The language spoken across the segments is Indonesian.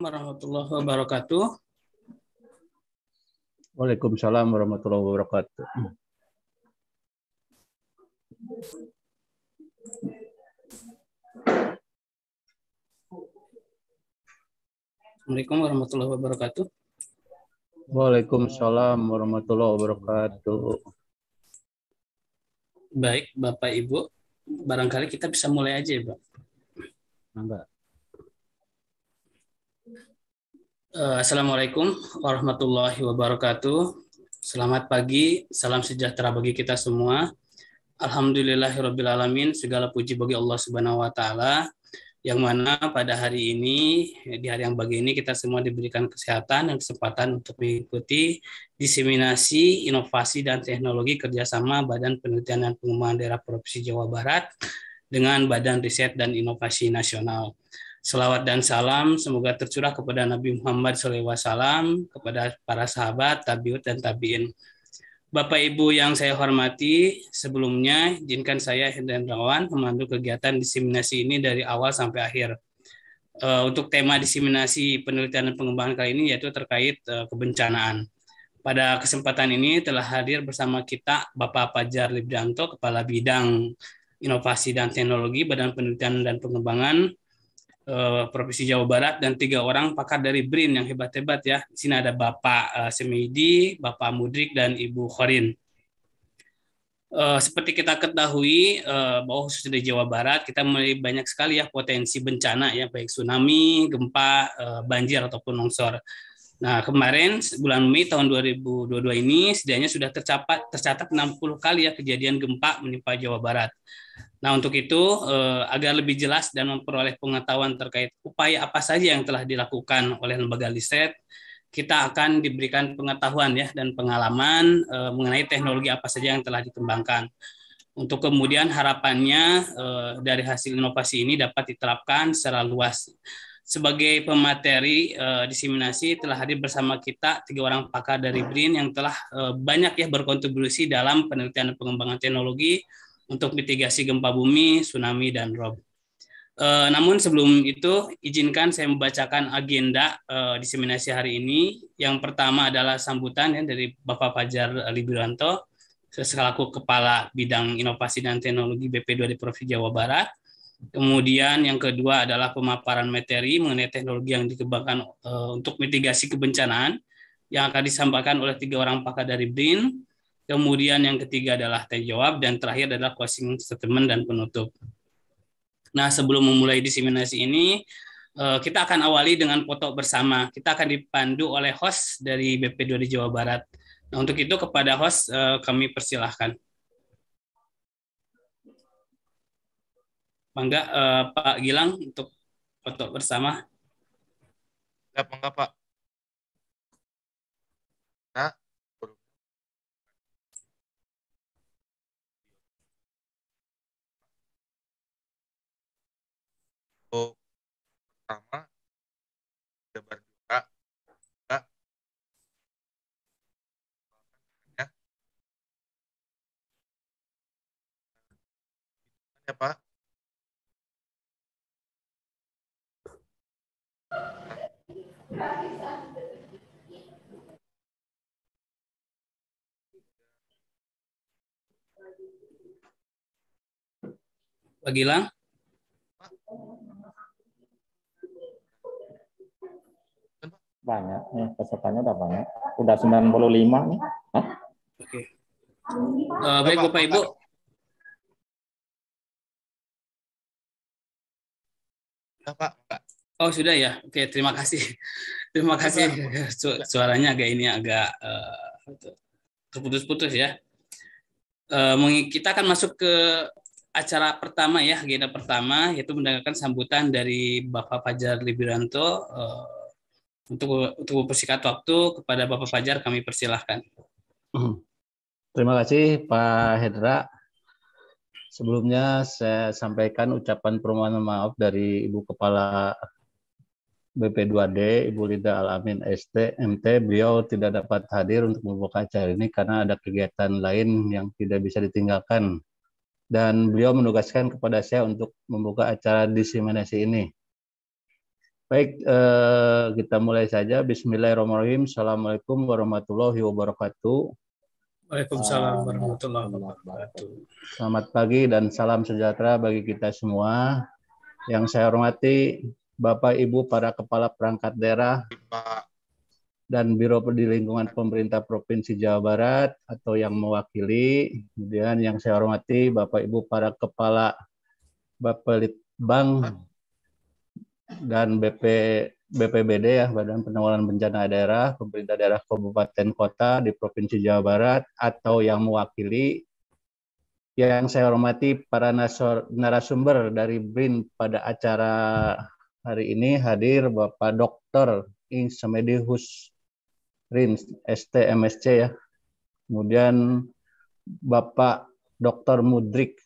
warahmatullahi wabarakatuh. Waalaikumsalam warahmatullahi wabarakatuh. Assalamualaikum warahmatullahi wabarakatuh. Waalaikumsalam warahmatullahi wabarakatuh. Baik, Bapak Ibu, barangkali kita bisa mulai aja ya, Pak. Enggak. Eh, Assalamualaikum warahmatullahi wabarakatuh. Selamat pagi, salam sejahtera bagi kita semua. Alhamdulillahirobbilalamin, segala puji bagi Allah Subhanahu wa Ta'ala, yang mana pada hari ini, di hari yang bagi ini, kita semua diberikan kesehatan dan kesempatan untuk mengikuti diseminasi inovasi dan teknologi kerjasama Badan Penelitian dan Pengembangan Daerah Provinsi Jawa Barat dengan Badan Riset dan Inovasi Nasional. Selawat dan salam semoga tercurah kepada Nabi Muhammad SAW, kepada para sahabat, tabiut, dan tabiin. Bapak Ibu yang saya hormati, sebelumnya izinkan saya dan Rawan memandu kegiatan diseminasi ini dari awal sampai akhir. Eh, untuk tema diseminasi penelitian dan pengembangan kali ini yaitu terkait eh, kebencanaan. Pada kesempatan ini telah hadir bersama kita Bapak Pajar Libdanto, Kepala Bidang Inovasi dan Teknologi Badan Penelitian dan Pengembangan Eh, Provinsi Jawa Barat dan tiga orang pakar dari BRIN yang hebat-hebat ya. Di sini ada Bapak uh, Semidi, Bapak Mudrik dan Ibu Khorin. Eh, seperti kita ketahui uh, bahwa khususnya di Jawa Barat kita memiliki banyak sekali ya potensi bencana ya baik tsunami, gempa, banjir ataupun longsor. Nah, kemarin bulan Mei tahun 2022 ini setidaknya sudah tercatat tercatat 60 kali ya kejadian gempa menimpa Jawa Barat. Nah, untuk itu eh, agar lebih jelas dan memperoleh pengetahuan terkait upaya apa saja yang telah dilakukan oleh lembaga riset, kita akan diberikan pengetahuan ya dan pengalaman eh, mengenai teknologi apa saja yang telah dikembangkan. Untuk kemudian harapannya eh, dari hasil inovasi ini dapat diterapkan secara luas. Sebagai pemateri eh, diseminasi telah hadir bersama kita tiga orang pakar dari BRIN yang telah eh, banyak ya berkontribusi dalam penelitian dan pengembangan teknologi untuk mitigasi gempa bumi, tsunami, dan rob. E, namun sebelum itu, izinkan saya membacakan agenda e, diseminasi hari ini. Yang pertama adalah sambutan ya, dari Bapak Fajar Libiranto, selaku Kepala Bidang Inovasi dan Teknologi BP2D Provinsi Jawa Barat. Kemudian yang kedua adalah pemaparan materi mengenai teknologi yang dikembangkan e, untuk mitigasi kebencanaan yang akan disampaikan oleh tiga orang pakar dari BRIN. Kemudian yang ketiga adalah tanya jawab dan terakhir adalah closing statement dan penutup. Nah, sebelum memulai diseminasi ini, eh, kita akan awali dengan foto bersama. Kita akan dipandu oleh host dari BP2 di Jawa Barat. Nah, untuk itu kepada host eh, kami persilahkan. Mangga eh, Pak Gilang untuk foto bersama. Ya, Pak. Nah. pertama Jabar juara juga ya ya Pak Pak Gilang banyak ya pesertanya udah banyak udah 95 nih Hah? oke uh, baik bapak ibu Oh sudah ya, oke terima kasih, terima kasih. suaranya agak ini agak eh, terputus-putus ya. Uh, kita akan masuk ke acara pertama ya, agenda pertama yaitu mendengarkan sambutan dari Bapak Fajar Libiranto, untuk untuk mempersingkat waktu kepada Bapak Fajar kami persilahkan. Hmm. Terima kasih Pak Hendra. Sebelumnya saya sampaikan ucapan permohonan maaf dari Ibu Kepala BP2D, Ibu Lida Alamin ST, MT, beliau tidak dapat hadir untuk membuka acara ini karena ada kegiatan lain yang tidak bisa ditinggalkan. Dan beliau menugaskan kepada saya untuk membuka acara diseminasi ini. Baik, eh, kita mulai saja. Bismillahirrahmanirrahim. Assalamualaikum warahmatullahi wabarakatuh. Waalaikumsalam warahmatullahi wabarakatuh. Selamat pagi dan salam sejahtera bagi kita semua. Yang saya hormati Bapak Ibu para kepala perangkat daerah dan biro di lingkungan pemerintah Provinsi Jawa Barat atau yang mewakili, kemudian yang saya hormati Bapak Ibu para kepala Bapak Litbang dan BP BPBD ya Badan Penanggulangan Bencana Daerah, pemerintah daerah kabupaten kota di Provinsi Jawa Barat atau yang mewakili yang saya hormati para narasumber dari BRIN pada acara hari ini hadir Bapak Dr. Ing Semedihus RIN ST MSC ya. Kemudian Bapak Dr. Mudrik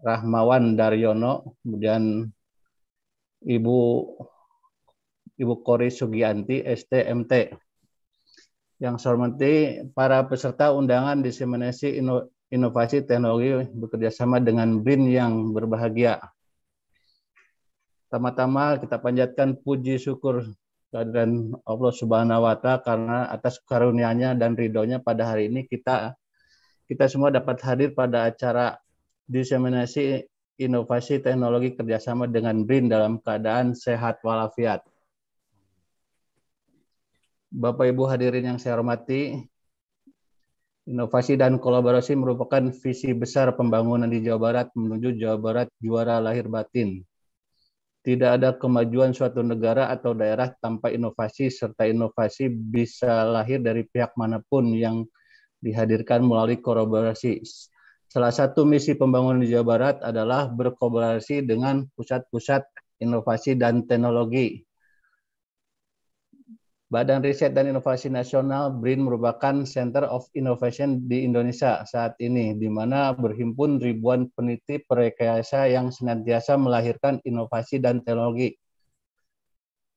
Rahmawan Daryono, kemudian Ibu Ibu Kori Sugianti STMT. Yang saya hormati para peserta undangan diseminasi Ino inovasi teknologi bekerjasama dengan Bin yang berbahagia. Pertama-tama kita panjatkan puji syukur dan Allah Subhanahu wa taala karena atas karunia-Nya dan ridhonya pada hari ini kita kita semua dapat hadir pada acara diseminasi inovasi teknologi kerjasama dengan BRIN dalam keadaan sehat walafiat. Bapak Ibu hadirin yang saya hormati, inovasi dan kolaborasi merupakan visi besar pembangunan di Jawa Barat menuju Jawa Barat juara lahir batin. Tidak ada kemajuan suatu negara atau daerah tanpa inovasi, serta inovasi bisa lahir dari pihak manapun yang dihadirkan melalui kolaborasi Salah satu misi pembangunan di Jawa Barat adalah berkolaborasi dengan pusat-pusat inovasi dan teknologi. Badan Riset dan Inovasi Nasional BRIN merupakan Center of Innovation di Indonesia saat ini, di mana berhimpun ribuan peneliti perekayasa yang senantiasa melahirkan inovasi dan teknologi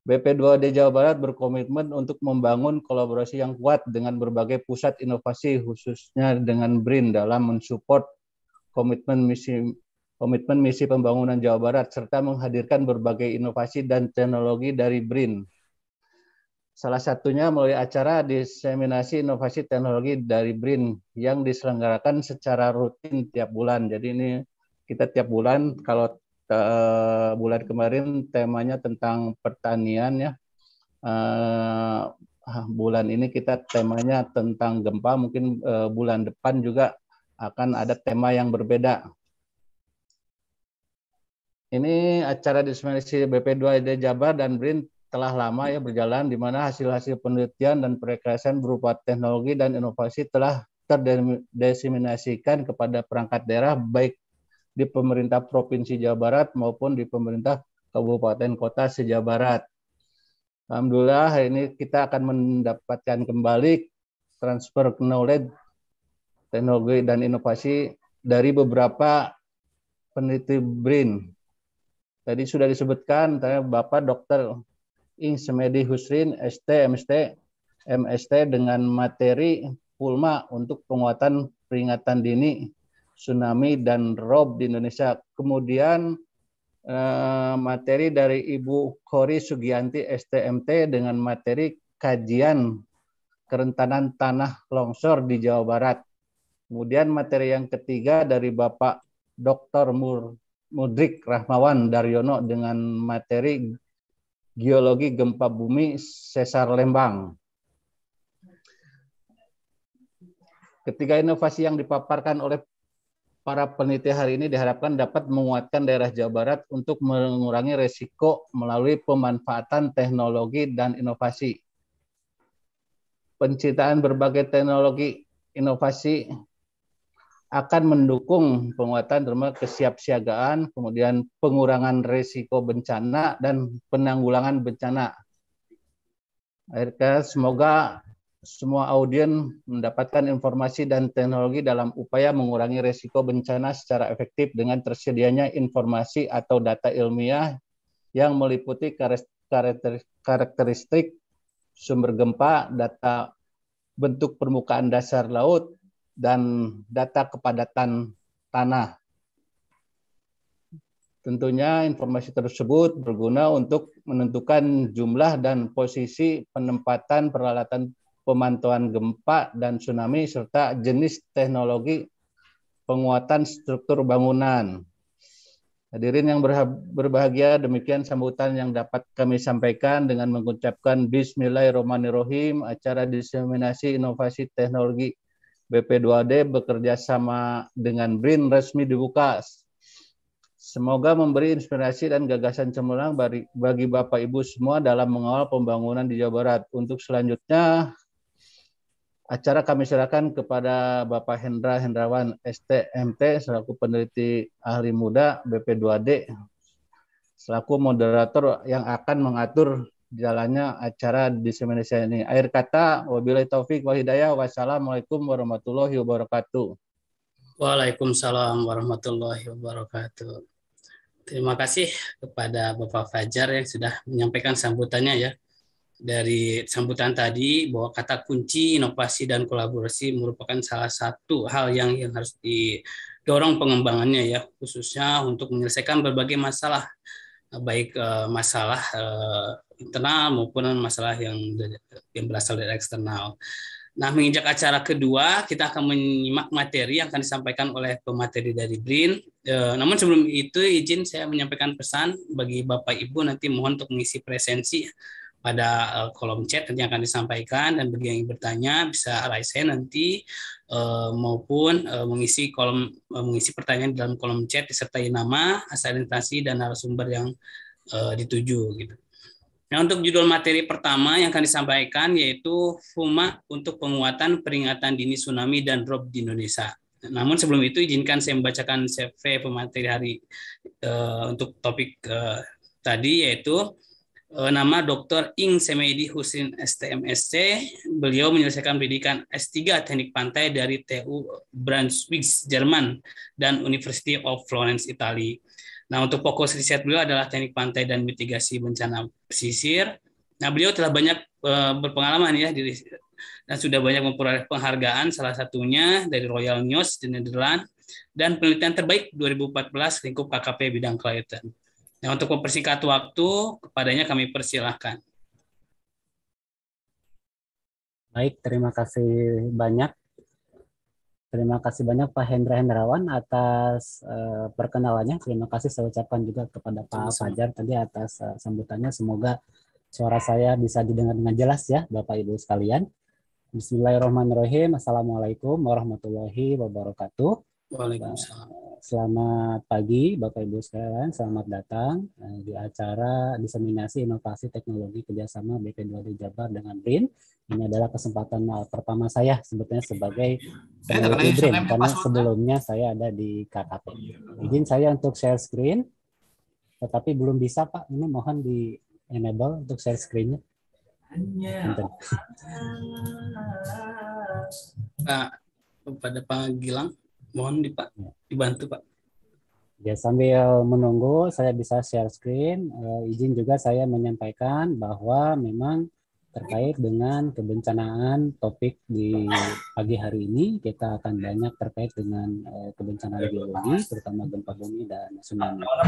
BP2D Jawa Barat berkomitmen untuk membangun kolaborasi yang kuat dengan berbagai pusat inovasi khususnya dengan BRIN dalam mensupport komitmen misi komitmen misi pembangunan Jawa Barat serta menghadirkan berbagai inovasi dan teknologi dari BRIN. Salah satunya melalui acara diseminasi inovasi teknologi dari BRIN yang diselenggarakan secara rutin tiap bulan. Jadi ini kita tiap bulan kalau uh, bulan kemarin temanya tentang pertanian ya. Uh, bulan ini kita temanya tentang gempa, mungkin uh, bulan depan juga akan ada tema yang berbeda. Ini acara diseminasi BP2ID Jabar dan BRIN telah lama ya berjalan di mana hasil-hasil penelitian dan perekreasian berupa teknologi dan inovasi telah terdesiminasikan kepada perangkat daerah baik di pemerintah Provinsi Jawa Barat maupun di pemerintah Kabupaten Kota se-Jawa Barat. Alhamdulillah hari ini kita akan mendapatkan kembali transfer knowledge teknologi dan inovasi dari beberapa peneliti BRIN. Tadi sudah disebutkan tanya Bapak Dr. Ing Semedi Husrin ST MST MST dengan materi Pulma untuk penguatan peringatan dini tsunami dan rob di Indonesia. Kemudian eh, materi dari Ibu Kori Sugianti STMT dengan materi kajian kerentanan tanah longsor di Jawa Barat. Kemudian materi yang ketiga dari Bapak Dr. Mur Mudrik Rahmawan Daryono dengan materi geologi gempa bumi Sesar Lembang. Ketiga inovasi yang dipaparkan oleh para peneliti hari ini diharapkan dapat menguatkan daerah Jawa Barat untuk mengurangi resiko melalui pemanfaatan teknologi dan inovasi. Penciptaan berbagai teknologi inovasi akan mendukung penguatan terutama kesiapsiagaan, kemudian pengurangan resiko bencana dan penanggulangan bencana. Akhirnya semoga semua audien mendapatkan informasi dan teknologi dalam upaya mengurangi resiko bencana secara efektif dengan tersedianya informasi atau data ilmiah yang meliputi karakteristik sumber gempa, data bentuk permukaan dasar laut, dan data kepadatan tanah. Tentunya informasi tersebut berguna untuk menentukan jumlah dan posisi penempatan peralatan pemantauan gempa dan tsunami serta jenis teknologi penguatan struktur bangunan. Hadirin yang berbahagia, demikian sambutan yang dapat kami sampaikan dengan mengucapkan Bismillahirrahmanirrahim, acara diseminasi inovasi teknologi BP2D bekerja sama dengan BRIN resmi dibuka. Semoga memberi inspirasi dan gagasan cemerlang bagi Bapak Ibu semua dalam mengawal pembangunan di Jawa Barat. Untuk selanjutnya, Acara kami serahkan kepada Bapak Hendra Hendrawan STMT selaku peneliti ahli muda BP2D selaku moderator yang akan mengatur jalannya acara di seminar ini. Akhir kata, wabillahi taufik wa hidayah. Wassalamualaikum warahmatullahi wabarakatuh. Waalaikumsalam warahmatullahi wabarakatuh. Terima kasih kepada Bapak Fajar yang sudah menyampaikan sambutannya ya dari sambutan tadi bahwa kata kunci inovasi dan kolaborasi merupakan salah satu hal yang yang harus didorong pengembangannya ya khususnya untuk menyelesaikan berbagai masalah baik eh, masalah eh, internal maupun masalah yang yang berasal dari eksternal. Nah, menginjak acara kedua, kita akan menyimak materi yang akan disampaikan oleh pemateri dari BRIN. E, namun sebelum itu, izin saya menyampaikan pesan bagi Bapak Ibu nanti mohon untuk mengisi presensi pada eh, kolom chat nanti akan disampaikan dan bagi yang bertanya bisa raise hand nanti eh, maupun eh, mengisi kolom mengisi pertanyaan dalam kolom chat disertai nama, asal instansi dan narasumber yang dituju gitu. Nah, untuk judul materi pertama yang akan disampaikan yaitu FUMA untuk penguatan peringatan dini tsunami dan drop di Indonesia. Namun sebelum itu izinkan saya membacakan CV pemateri hari uh, untuk topik uh, tadi yaitu Eh, nama Dr. Ing Semedi Husin STMSC. Beliau menyelesaikan pendidikan S3 Teknik Pantai dari TU Brunswick, Jerman dan University of Florence, Italia. Nah, untuk fokus riset beliau adalah teknik pantai dan mitigasi bencana pesisir. Nah, beliau telah banyak eh, berpengalaman ya di, dan sudah banyak memperoleh penghargaan salah satunya dari Royal News di Nederland dan penelitian terbaik 2014 lingkup KKP bidang kelautan. Nah, untuk mempersingkat waktu, kepadanya kami persilahkan. Baik, terima kasih banyak. Terima kasih banyak Pak Hendra Hendrawan atas uh, perkenalannya. Terima kasih saya ucapkan juga kepada Pak Sama. Fajar tadi atas uh, sambutannya. Semoga suara saya bisa didengar dengan jelas ya Bapak Ibu sekalian. Bismillahirrahmanirrahim. Assalamualaikum warahmatullahi wabarakatuh. Waalaikumsalam selamat pagi Bapak Ibu sekalian, selamat datang eh, di acara diseminasi inovasi teknologi kerjasama BP2D Jabar dengan BRIN. Ini adalah kesempatan eh, pertama saya sebetulnya sebagai peneliti eh, BRIN, karena sebelumnya saya ada di KKP. Iya. Izin saya untuk share screen, tetapi belum bisa Pak, ini mohon di enable untuk share screennya. Pak, Nah, pada Pak Gilang. Mohon di, Pak, dibantu Pak. Ya, sambil menunggu saya bisa share screen. Uh, izin juga saya menyampaikan bahwa memang terkait dengan kebencanaan topik di pagi hari ini kita akan banyak terkait dengan uh, kebencanaan geologi terutama gempa bumi dan tsunami. uh,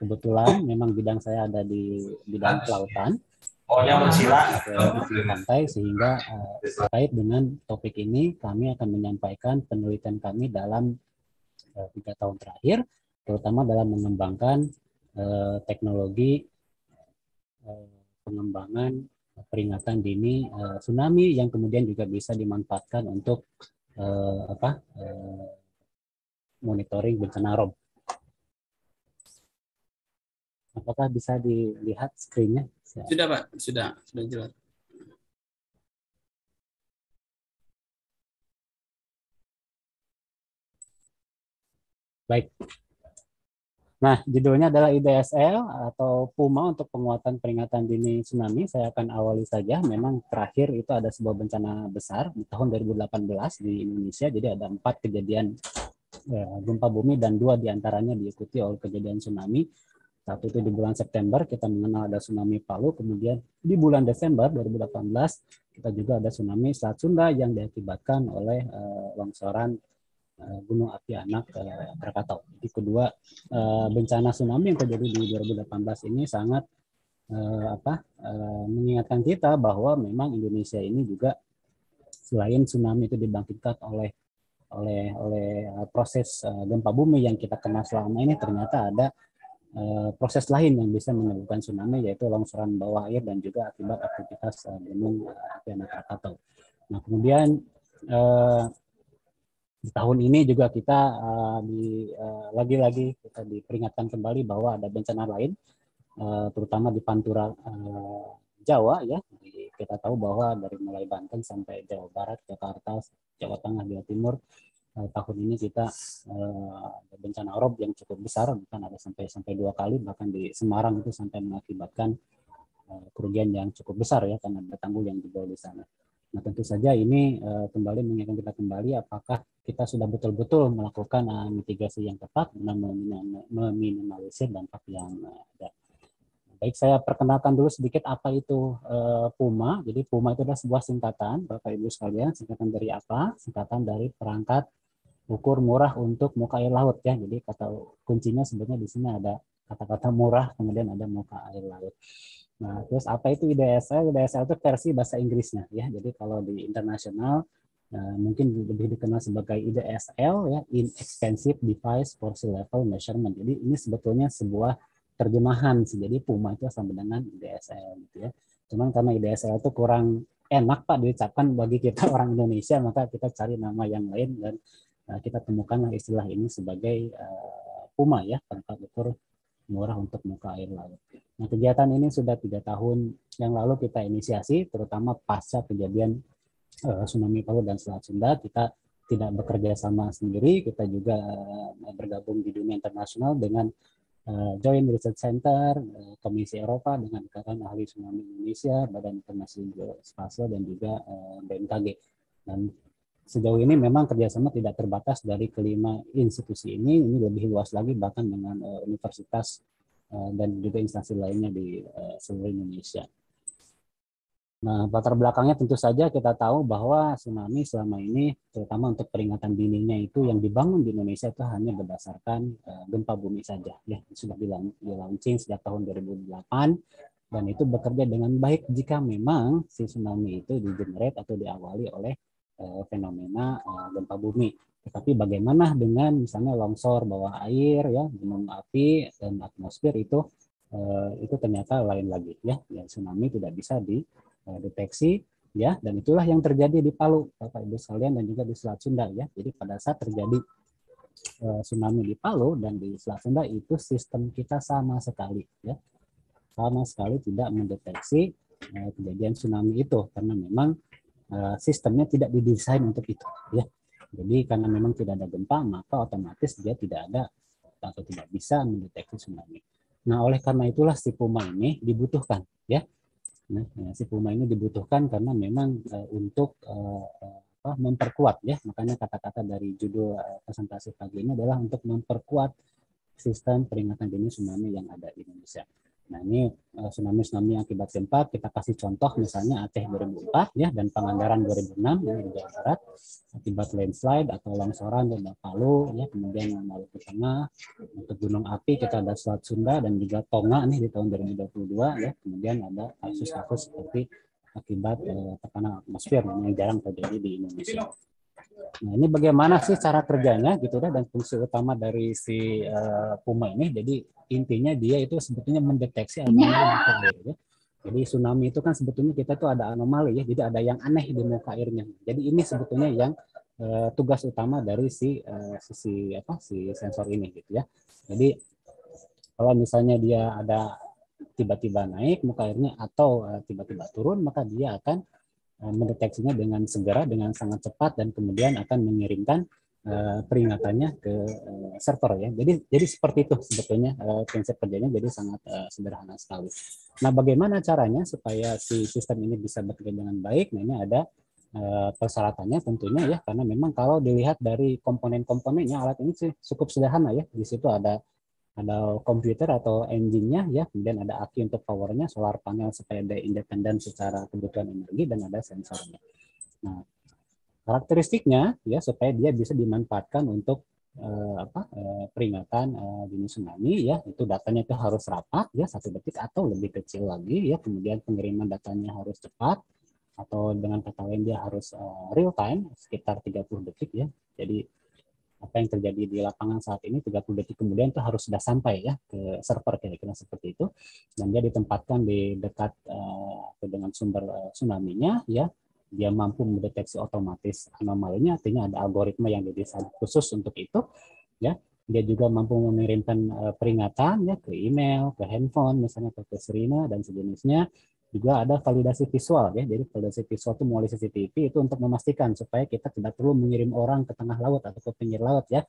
kebetulan memang bidang saya ada di bidang kelautan pokoknya iya. mencilat sampai sehingga eh, terkait dengan topik ini kami akan menyampaikan penelitian kami dalam eh, tiga tahun terakhir terutama dalam mengembangkan eh, teknologi pengembangan peringatan dini tsunami yang kemudian juga bisa dimanfaatkan untuk apa monitoring bencana rob Apakah bisa dilihat screen-nya? Sudah, Pak. Sudah, sudah jelas. Baik. Nah, judulnya adalah IDSL atau PUMA untuk penguatan peringatan dini tsunami. Saya akan awali saja. Memang terakhir itu ada sebuah bencana besar di tahun 2018 di Indonesia. Jadi ada empat kejadian eh, gempa bumi dan dua diantaranya diikuti oleh kejadian tsunami. Saat itu di bulan September kita mengenal ada tsunami Palu, kemudian di bulan Desember 2018 kita juga ada tsunami Selat Sunda yang diakibatkan oleh uh, longsoran uh, Gunung Api Anak uh, Krakatau. Jadi kedua uh, bencana tsunami yang terjadi di 2018 ini sangat uh, apa uh, mengingatkan kita bahwa memang Indonesia ini juga selain tsunami itu dibangkitkan oleh oleh oleh proses gempa bumi yang kita kenal selama ini ternyata ada Eh, proses lain yang bisa menyebabkan tsunami yaitu longsoran bawah air dan juga akibat aktivitas eh, gunung api eh, anak Krakatau. Nah kemudian di tahun ini juga kita lagi-lagi kita diperingatkan kembali bahwa ada bencana lain terutama di pantura Jawa ya kita tahu bahwa dari mulai Banten sampai Jawa Barat, Jakarta, Jawa Tengah, Jawa Timur uh, tahun ini kita uh, bencana rob yang cukup besar bahkan ada sampai sampai dua kali bahkan di Semarang itu sampai mengakibatkan uh, kerugian yang cukup besar ya karena ada tanggul yang dibawa di sana. Nah tentu saja ini uh, kembali mengingatkan kita kembali apakah kita sudah betul-betul melakukan uh, mitigasi yang tepat dan meminimalisir dampak yang ada baik saya perkenalkan dulu sedikit apa itu uh, PUMA. Jadi PUMA itu adalah sebuah singkatan, Bapak Ibu sekalian, singkatan dari apa? Singkatan dari perangkat ukur murah untuk muka air laut ya. Jadi kata kuncinya sebenarnya di sini ada kata-kata murah, kemudian ada muka air laut. Nah, terus apa itu IDSL? IDSL itu versi bahasa Inggrisnya ya. Jadi kalau di internasional eh, mungkin lebih dikenal sebagai IDSL ya inexpensive device for sea level measurement. Jadi ini sebetulnya sebuah terjemahan sih. Jadi Puma itu sama dengan IDSL gitu ya. Cuman karena IDSL itu kurang enak Pak diucapkan bagi kita orang Indonesia maka kita cari nama yang lain dan Nah, kita temukanlah istilah ini sebagai eh, PUMA ya, tempat ukur murah untuk muka air laut. Nah, kegiatan ini sudah tiga tahun yang lalu kita inisiasi, terutama pasca kejadian uh, tsunami Palu dan Selat Sunda. Kita tidak bekerja sama sendiri, kita juga uh, bergabung di dunia internasional dengan uh, Joint Research Center, uh, Komisi Eropa, dengan Ikatan Ahli Tsunami Indonesia, Badan Informasi Geospasial, dan juga uh, BMKG. Dan sejauh ini memang kerjasama tidak terbatas dari kelima institusi ini, ini lebih luas lagi bahkan dengan uh, universitas uh, dan juga instansi lainnya di uh, seluruh Indonesia. Nah, latar belakangnya tentu saja kita tahu bahwa tsunami selama ini, terutama untuk peringatan dininya itu yang dibangun di Indonesia itu hanya berdasarkan uh, gempa bumi saja. Ya, sudah dilaunching sejak tahun 2008 dan itu bekerja dengan baik jika memang si tsunami itu digenerate atau diawali oleh Eh, fenomena eh, gempa bumi. Tetapi bagaimana dengan misalnya longsor bawah air ya, gunung api dan atmosfer itu eh, itu ternyata lain lagi ya. Dan tsunami tidak bisa dideteksi ya dan itulah yang terjadi di Palu Bapak Ibu sekalian dan juga di Selat Sunda ya. Jadi pada saat terjadi tsunami di Palu dan di Selat Sunda itu sistem kita sama sekali ya. Sama sekali tidak mendeteksi kejadian tsunami itu karena memang Eh, sistemnya tidak didesain untuk itu ya jadi karena memang tidak ada gempa maka otomatis dia tidak ada atau tidak bisa mendeteksi tsunami nah oleh karena itulah si puma ini dibutuhkan ya nah, eh, si puma ini dibutuhkan karena memang uh, untuk uh, apa, memperkuat ya makanya kata-kata dari judul uh, presentasi pagi ini adalah untuk memperkuat sistem peringatan dini tsunami yang ada di Indonesia. Nah ini eh, tsunami-tsunami akibat gempa, kita kasih contoh misalnya Aceh 2004 ya, dan Pangandaran 2006 ya, di Jawa Barat, akibat landslide atau longsoran di Palu, ya, kemudian Maluku Tengah, untuk Gunung Api kita ada Selat Sunda dan juga Tonga nih di tahun 2022 ya, kemudian ada kasus-kasus seperti akibat eh, tekanan atmosfer yang jarang terjadi di Indonesia. Nah, ini bagaimana sih cara kerjanya gitu dah kan, dan fungsi utama dari si uh, Puma ini. Jadi intinya dia itu sebetulnya mendeteksi anomali Ya. Jadi tsunami itu kan sebetulnya kita tuh ada anomali ya. Jadi ada yang aneh di muka airnya. Jadi ini sebetulnya yang uh, tugas utama dari si uh, si apa si sensor ini gitu ya. Jadi kalau misalnya dia ada tiba-tiba naik muka airnya atau tiba-tiba uh, tiba -tiba turun maka dia akan Eh, mendeteksinya dengan segera, dengan sangat cepat, dan kemudian akan mengirimkan eh, peringatannya ke eh, server ya. Jadi jadi seperti itu sebetulnya prinsip kerjanya jadi sangat sederhana sekali. Nah, bagaimana caranya supaya si sistem ini bisa bekerja dengan baik? Nah, ini ada persyaratannya tentunya ya karena memang kalau dilihat dari komponen-komponennya alat ini sih cukup sederhana ya. Di situ ada ada komputer atau engine-nya ya, kemudian ada aki untuk powernya, solar panel supaya dia independen secara kebutuhan energi dan ada sensornya. Nah, karakteristiknya ya supaya dia bisa dimanfaatkan untuk eh, apa eh, peringatan eh, dini tsunami ya, itu datanya itu harus rapat ya satu detik atau lebih kecil lagi ya, kemudian pengiriman datanya harus cepat atau dengan kata lain dia harus eh, real time sekitar 30 detik ya. Jadi apa yang terjadi di lapangan saat ini 30 detik kemudian itu harus sudah sampai ya ke server kira-kira seperti itu dan dia ditempatkan di dekat uh, dengan sumber uh, tsunami-nya ya dia mampu mendeteksi otomatis anomalinya artinya ada algoritma yang didesain khusus untuk itu ya dia juga mampu mengirimkan uh, peringatan ya ke email ke handphone misalnya ke Serina dan sejenisnya juga ada validasi visual ya. Jadi validasi visual itu melalui CCTV itu untuk memastikan supaya kita tidak perlu mengirim orang ke tengah laut atau ke pinggir laut ya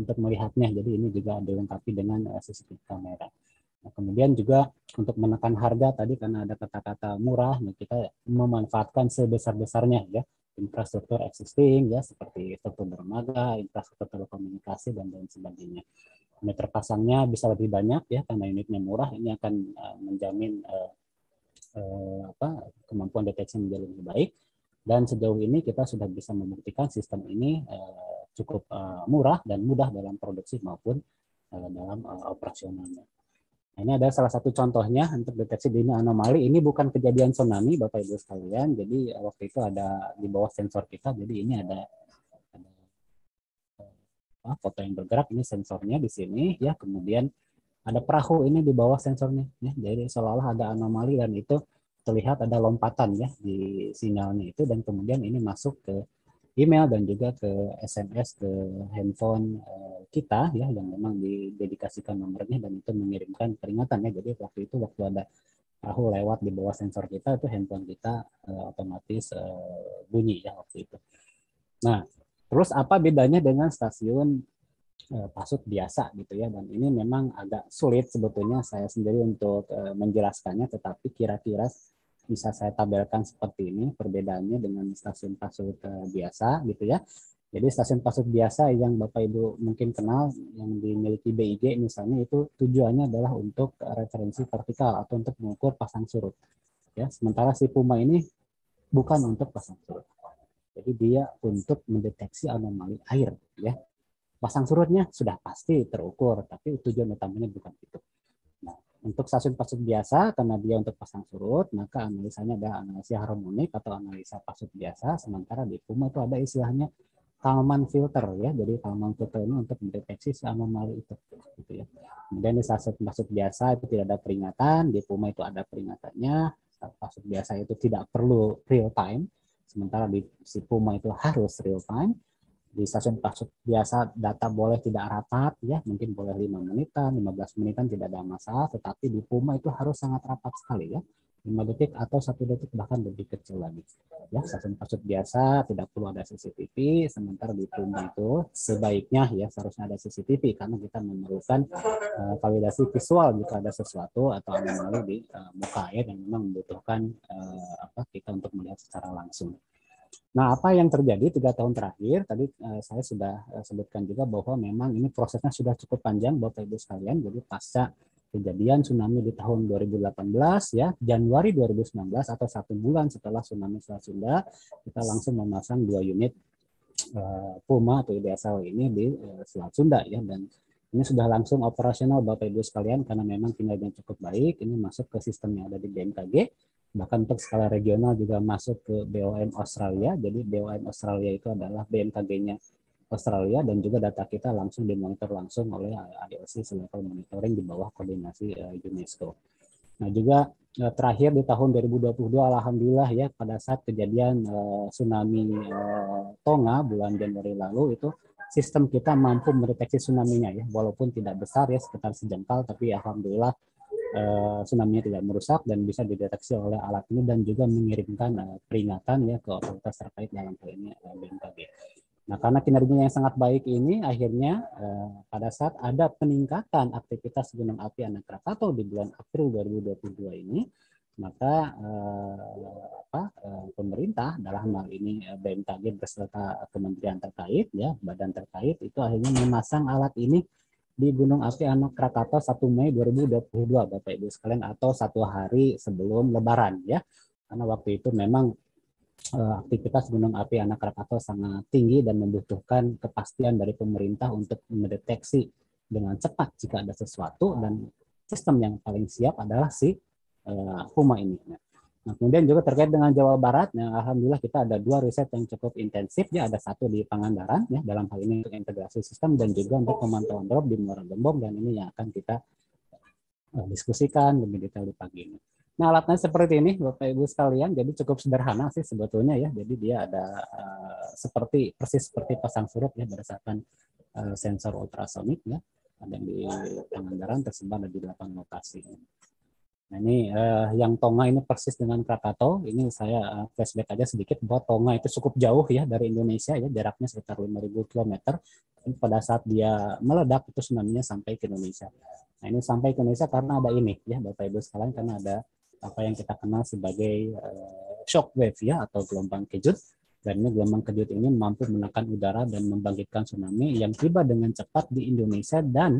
untuk melihatnya. Jadi ini juga dilengkapi dengan eh, CCTV kamera. Nah, kemudian juga untuk menekan harga tadi karena ada kata-kata murah, nah kita memanfaatkan sebesar-besarnya ya infrastruktur existing ya seperti struktur dermaga, infrastruktur telekomunikasi dan lain sebagainya. Meter pasangnya bisa lebih banyak ya karena unitnya murah ini akan eh, menjamin eh, eh, apa kemampuan deteksi menjadi lebih baik dan sejauh ini kita sudah bisa membuktikan sistem ini eh, cukup eh, murah dan mudah dalam produksi maupun eh, dalam eh, operasionalnya. ini ada salah satu contohnya untuk deteksi dini anomali. Ini bukan kejadian tsunami, Bapak Ibu sekalian. Jadi eh, waktu itu ada di bawah sensor kita. Jadi ini ada ada eh, foto yang bergerak ini sensornya di sini ya kemudian ada perahu ini di bawah sensornya ya. jadi seolah-olah ada anomali dan itu terlihat ada lompatan ya di sinyalnya itu dan kemudian ini masuk ke email dan juga ke SMS ke handphone eh, kita ya yang memang didedikasikan nomornya dan itu mengirimkan peringatan ya jadi waktu itu waktu ada perahu lewat di bawah sensor kita itu handphone kita uh, otomatis uh, bunyi ya waktu itu nah terus apa bedanya dengan stasiun pasut eh, biasa gitu ya dan ini memang agak sulit sebetulnya saya sendiri untuk eh, menjelaskannya tetapi kira-kira bisa saya tabelkan seperti ini perbedaannya dengan stasiun pasut eh, biasa gitu ya. Jadi stasiun pasut biasa yang Bapak Ibu mungkin kenal yang dimiliki BIG misalnya itu tujuannya adalah untuk referensi vertikal atau untuk mengukur pasang surut. Ya, sementara si Puma ini bukan untuk pasang surut. Jadi dia untuk mendeteksi anomali air ya. Pasang surutnya sudah pasti terukur, tapi tujuan utamanya bukan itu. Nah, untuk stasiun-pasut biasa, karena dia untuk pasang surut, maka analisanya ada analisa harmonik atau analisa pasut biasa, sementara di Puma itu ada istilahnya Kalman filter ya, jadi Kalman filter ini untuk mendeteksi anomali itu, gitu ya. Kemudian di stasiun-pasut biasa itu tidak ada peringatan, di Puma itu ada peringatannya, pasut biasa itu tidak perlu real time, sementara di si Puma itu harus real time di stasiun pasut biasa data boleh tidak rapat ya mungkin boleh lima menitan 15 menitan tidak ada masalah tetapi di Puma itu harus sangat rapat sekali ya lima detik atau satu detik bahkan lebih kecil lagi ya stasiun pasut biasa tidak perlu ada CCTV sementara di Puma itu sebaiknya ya seharusnya ada CCTV karena kita memerlukan uh, validasi visual jika ada sesuatu atau anomali di uh, muka air yang memang membutuhkan uh, apa kita untuk melihat secara langsung Nah, apa yang terjadi tiga tahun terakhir, tadi uh, saya sudah uh, sebutkan juga bahwa memang ini prosesnya sudah cukup panjang Bapak-Ibu sekalian, jadi pasca kejadian tsunami di tahun 2018 ya, Januari 2019 atau satu bulan setelah tsunami Selat Sunda, kita langsung memasang dua unit uh, Puma atau IDSAW ini di uh, Selat Sunda ya, dan ini sudah langsung operasional Bapak-Ibu sekalian karena memang kinerjanya cukup baik, ini masuk ke sistem yang ada di BMKG, bahkan untuk skala regional juga masuk ke BOM Australia. Jadi BOM Australia itu adalah BMKG-nya Australia dan juga data kita langsung dimonitor langsung oleh IOC selevel monitoring di bawah koordinasi eh, UNESCO. Nah juga eh, terakhir di tahun 2022 alhamdulillah ya pada saat kejadian eh, tsunami Tonga bulan Januari lalu itu sistem kita mampu mendeteksi tsunami-nya ya walaupun tidak besar ya sekitar sejengkal tapi alhamdulillah uh, eh, tsunami tidak merusak dan bisa dideteksi oleh alat ini dan juga mengirimkan eh, peringatan ya ke otoritas terkait dalam hal ini eh, BMKG. Nah, karena kinerjanya yang sangat baik ini, akhirnya pada saat ada peningkatan aktivitas gunung api anak Krakato di bulan April 2022 ini, maka eh, apa, eh, pemerintah dalam hal ini BMKG berserta kementerian terkait, ya badan terkait itu akhirnya memasang alat ini di Gunung Api Anak Krakatau 1 Mei 2022 Bapak Ibu sekalian atau satu hari sebelum Lebaran ya karena waktu itu memang eh, aktivitas Gunung Api Anak Krakatau sangat tinggi dan membutuhkan kepastian dari pemerintah untuk mendeteksi dengan cepat jika ada sesuatu dan sistem yang paling siap adalah si uh, eh, Puma ini. Nah, Nah, kemudian juga terkait dengan Jawa Barat, ya, alhamdulillah kita ada dua riset yang cukup intensif, ya ada satu di Pangandaran, ya dalam hal ini untuk integrasi sistem dan juga untuk pemantauan drop di Muara Gembong dan ini yang akan kita eh, diskusikan lebih detail di pagi ini. Nah alatnya seperti ini Bapak Ibu sekalian, jadi cukup sederhana sih sebetulnya ya. Jadi dia ada uh, seperti persis seperti pasang surut ya berdasarkan uh, sensor ultrasonik ya. Ada yang di Pangandaran tersebar di delapan lokasi. Nah, ini uh, yang Tonga ini persis dengan Krakato. Ini saya uh, flashback aja sedikit bahwa Tonga itu cukup jauh ya dari Indonesia ya jaraknya sekitar 5.000 km. Dan Pada saat dia meledak itu tsunami-nya sampai ke Indonesia. Nah, ini sampai ke Indonesia karena ada ini ya Bapak Ibu sekalian karena ada apa yang kita kenal sebagai uh, eh, shock wave ya atau gelombang kejut. Dan ini gelombang kejut ini mampu menekan udara dan membangkitkan tsunami yang tiba dengan cepat di Indonesia dan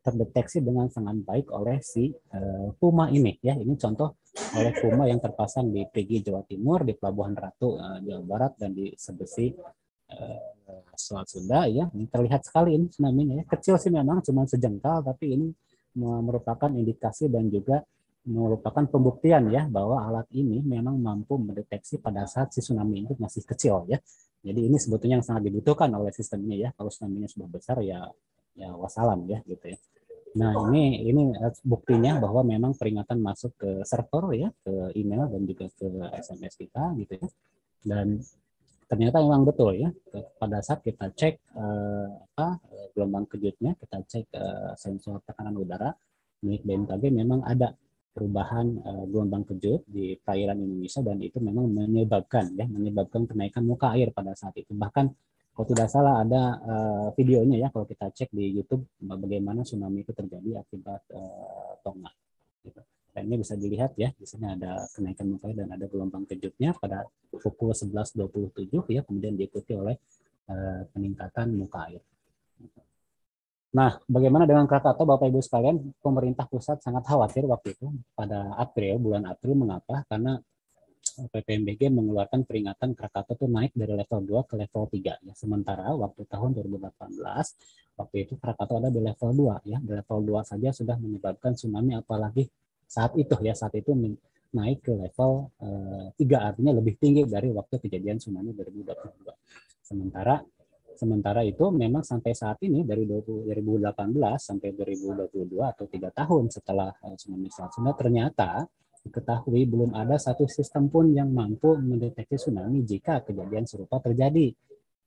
terdeteksi dengan sangat baik oleh si eh, Puma ini ya. Ini contoh oleh Puma yang terpasang di PG Jawa Timur, di Pelabuhan Ratu eh, Jawa Barat dan di Sebesi uh, Selat Sunda ya. Ini terlihat sekali ini tsunami-nya ya. Kecil sih memang cuma sejengkal tapi ini merupakan indikasi dan juga merupakan pembuktian ya bahwa alat ini memang mampu mendeteksi pada saat si tsunami itu masih kecil ya. Jadi ini sebetulnya yang sangat dibutuhkan oleh sistemnya ya. Kalau tsunami sudah besar ya ya, wasalam ya gitu ya. Nah ini ini eh, buktinya bahwa memang peringatan masuk ke server ya ke email dan juga ke SMS kita gitu ya. Dan ternyata memang betul ya pada saat kita cek uh, apa eh, gelombang kejutnya kita cek uh, sensor tekanan udara milik BMKG memang ada perubahan uh, gelombang kejut di perairan Indonesia dan itu memang menyebabkan ya menyebabkan kenaikan muka air pada saat itu bahkan kalau tidak salah ada uh, videonya ya kalau kita cek di YouTube bagaimana tsunami itu terjadi akibat uh, eh, Tonga. Gitu. Dan ini bisa dilihat ya, di sini ada kenaikan muka dan ada gelombang kejutnya pada pukul 11.27 ya, kemudian diikuti oleh uh, peningkatan muka air. Nah, bagaimana dengan Krakatau, Bapak Ibu sekalian? Pemerintah pusat sangat khawatir waktu itu pada April, bulan April. Mengapa? Karena PPMBG mengeluarkan peringatan Krakatau itu naik dari level 2 ke level 3 ya. Sementara waktu tahun 2018 waktu itu Krakatau ada di level 2 ya. Di level 2 saja sudah menyebabkan tsunami apalagi saat itu ya saat itu naik ke level eh, tiga 3 artinya lebih tinggi dari waktu kejadian tsunami 2022. Sementara sementara itu memang sampai saat ini dari 20, 2018 sampai 2022 atau tiga tahun setelah eh, tsunami Selat Sunda ternyata diketahui belum ada satu sistem pun yang mampu mendeteksi tsunami jika kejadian serupa terjadi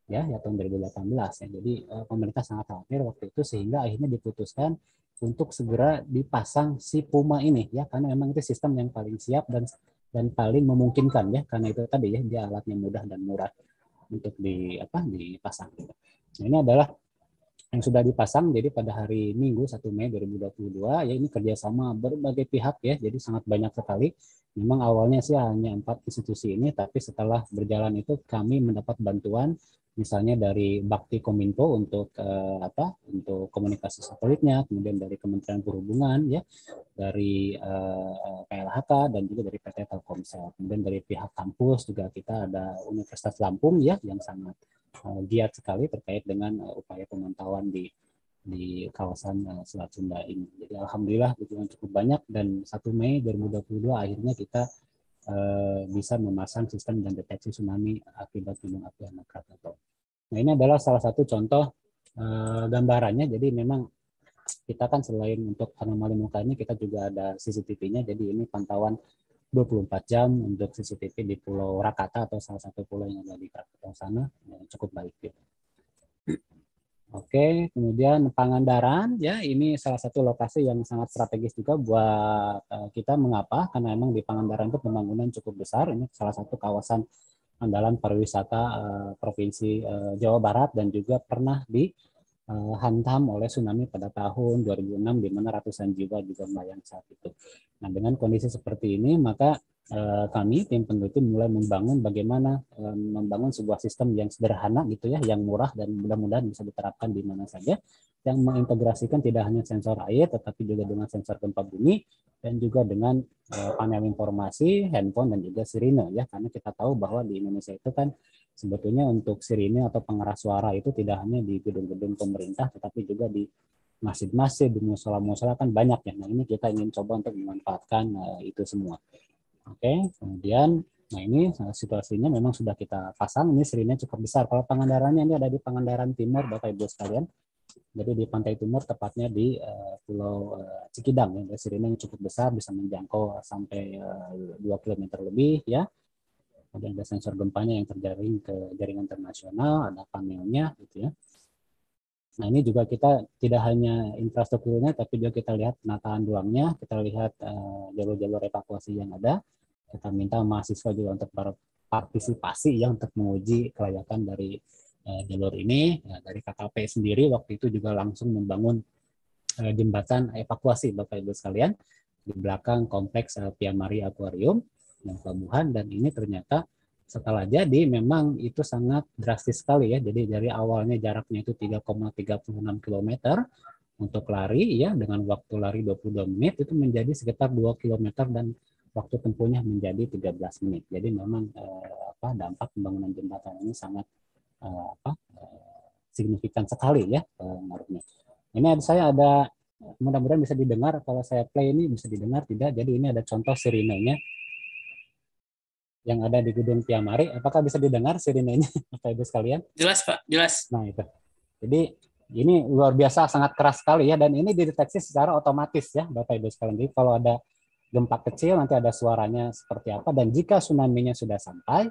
ya, ya tahun 2018 ya. Jadi eh, pemerintah sangat khawatir waktu itu sehingga akhirnya diputuskan untuk segera dipasang si Puma ini ya karena memang itu sistem yang paling siap dan dan paling memungkinkan ya karena itu tadi ya dia alatnya mudah dan murah untuk di apa dipasang. Nah, ini adalah yang sudah dipasang jadi pada hari Minggu 1 Mei 2022 ya ini kerjasama berbagai pihak ya jadi sangat banyak sekali memang awalnya sih hanya empat institusi ini tapi setelah berjalan itu kami mendapat bantuan misalnya dari Bakti Kominfo untuk eh, apa untuk komunikasi satelitnya kemudian dari Kementerian Perhubungan ya dari eh, PLHK dan juga dari PT Telkomsel kemudian dari pihak kampus juga kita ada Universitas Lampung ya yang sangat Uh, giat sekali terkait dengan uh, upaya pemantauan di di kawasan uh, Selat Sunda ini. Jadi alhamdulillah dukungan cukup banyak dan 1 Mei 2022 akhirnya kita uh, bisa memasang sistem dan deteksi tsunami akibat gunung api anak Krakatau. Nah ini adalah salah satu contoh uh, gambarannya. Jadi memang kita kan selain untuk anomali muka kita juga ada CCTV-nya. Jadi ini pantauan 24 jam untuk CCTV di Pulau Rakata atau salah satu pulau yang ada di Krakatau sana cukup baik gitu. Oke, kemudian Pangandaran ya ini salah satu lokasi yang sangat strategis juga buat eh, kita mengapa? Karena memang di Pangandaran itu pembangunan cukup besar, ini salah satu kawasan andalan pariwisata eh, provinsi eh, Jawa Barat dan juga pernah di Eh, hantam oleh tsunami pada tahun 2006 di mana ratusan jiwa juga melayang saat itu. Nah, dengan kondisi seperti ini maka eh, kami tim peneliti mulai membangun bagaimana eh, membangun sebuah sistem yang sederhana gitu ya, yang murah dan mudah-mudahan bisa diterapkan di mana saja yang mengintegrasikan tidak hanya sensor air tetapi juga dengan sensor gempa bumi dan juga dengan eh, panel informasi, handphone dan juga sirine ya karena kita tahu bahwa di Indonesia itu kan sebetulnya untuk sirine atau pengeras suara itu tidak hanya di gedung-gedung pemerintah tetapi juga di masjid-masjid di musola-musola kan banyak ya. Nah ini kita ingin coba untuk memanfaatkan uh, itu semua. Oke, kemudian nah ini eh, situasinya memang sudah kita pasang. Ini sirine cukup besar. Kalau Pangandarannya ini ada di Pangandaran Timur, Bapak Ibu sekalian. Jadi di Pantai Timur tepatnya di uh, Pulau uh, Cikidang ya. Sirine yang cukup besar bisa menjangkau sampai uh, 2 km lebih ya kemudian ada sensor gempanya yang terjaring ke jaringan internasional, ada panelnya gitu ya. Nah ini juga kita tidak hanya infrastrukturnya, tapi juga kita lihat penataan ruangnya, kita lihat eh, jalur-jalur uh, evakuasi yang ada, kita minta mahasiswa juga untuk berpartisipasi ya untuk menguji kelayakan dari uh, jalur ini. Nah, dari KKP sendiri waktu itu juga langsung membangun uh, jembatan evakuasi Bapak Ibu sekalian di belakang kompleks uh, Piamari Aquarium dan pelabuhan dan ini ternyata setelah jadi memang itu sangat drastis sekali ya. Jadi dari awalnya jaraknya itu 3,36 km untuk lari ya dengan waktu lari 22 menit itu menjadi sekitar 2 km dan waktu tempuhnya menjadi 13 menit. Jadi memang eh, apa dampak pembangunan jembatan ini sangat eh, apa eh, signifikan sekali ya pengaruhnya. Eh, ini ada saya ada mudah-mudahan bisa didengar kalau saya play ini bisa didengar tidak. Jadi ini ada contoh sirinenya yang ada di gedung Tiamari. Apakah bisa didengar sirinenya, Bapak Ibu sekalian? Jelas, Pak. Jelas. Nah, itu. Jadi ini luar biasa sangat keras sekali ya dan ini dideteksi secara otomatis ya Bapak Ibu sekalian. Jadi kalau ada gempa kecil nanti ada suaranya seperti apa dan jika tsunami-nya sudah sampai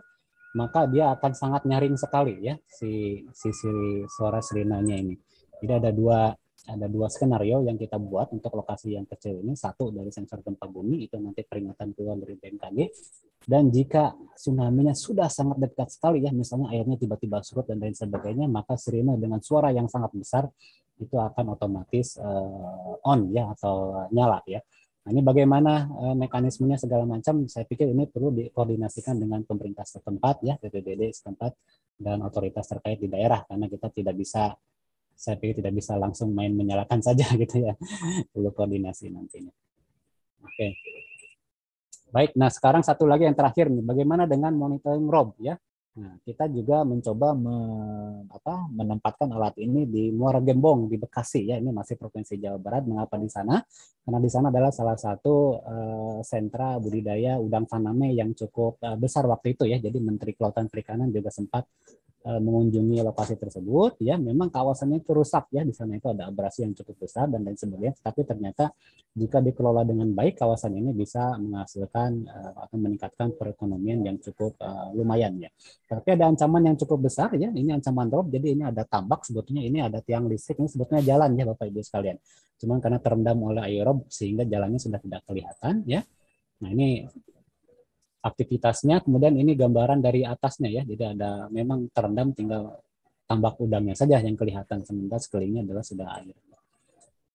maka dia akan sangat nyaring sekali ya si si, si suara sirinanya ini. Jadi ada dua ada dua skenario yang kita buat untuk lokasi yang kecil ini. Satu dari sensor gempa bumi itu nanti peringatan keluar dari BMKG. Dan jika tsunami-nya sudah sangat dekat sekali ya, misalnya airnya tiba-tiba surut dan lain sebagainya, maka sirine dengan suara yang sangat besar itu akan otomatis uh, on ya atau nyala ya. Nah, ini bagaimana uh, mekanismenya segala macam, saya pikir ini perlu dikoordinasikan dengan pemerintah setempat ya, BPBD setempat dan otoritas terkait di daerah karena kita tidak bisa saya pikir tidak bisa langsung main menyalakan saja gitu ya perlu koordinasi nantinya oke okay. baik nah sekarang satu lagi yang terakhir nih bagaimana dengan monitoring rob ya nah, kita juga mencoba me, apa, menempatkan alat ini di Muara Gembong di Bekasi ya ini masih provinsi Jawa Barat mengapa nah, di sana karena di sana adalah salah satu uh, sentra budidaya udang faname yang cukup uh, besar waktu itu ya jadi Menteri Kelautan Perikanan juga sempat Eh, mengunjungi lokasi tersebut ya memang kawasannya itu rusak ya di sana itu ada abrasi yang cukup besar dan lain sebagainya tapi ternyata jika dikelola dengan baik kawasan ini bisa menghasilkan eh, atau meningkatkan perekonomian yang cukup uh, lumayan ya tapi ada ancaman yang cukup besar ya ini ancaman drop jadi ini ada tambak sebetulnya ini ada tiang listrik ini sebetulnya jalan ya Bapak Ibu sekalian cuman karena terendam oleh air rob sehingga jalannya sudah tidak kelihatan ya nah ini aktivitasnya. Kemudian ini gambaran dari atasnya ya, jadi ada memang terendam tinggal tambak udangnya saja yang kelihatan sementara sekelilingnya adalah sudah air.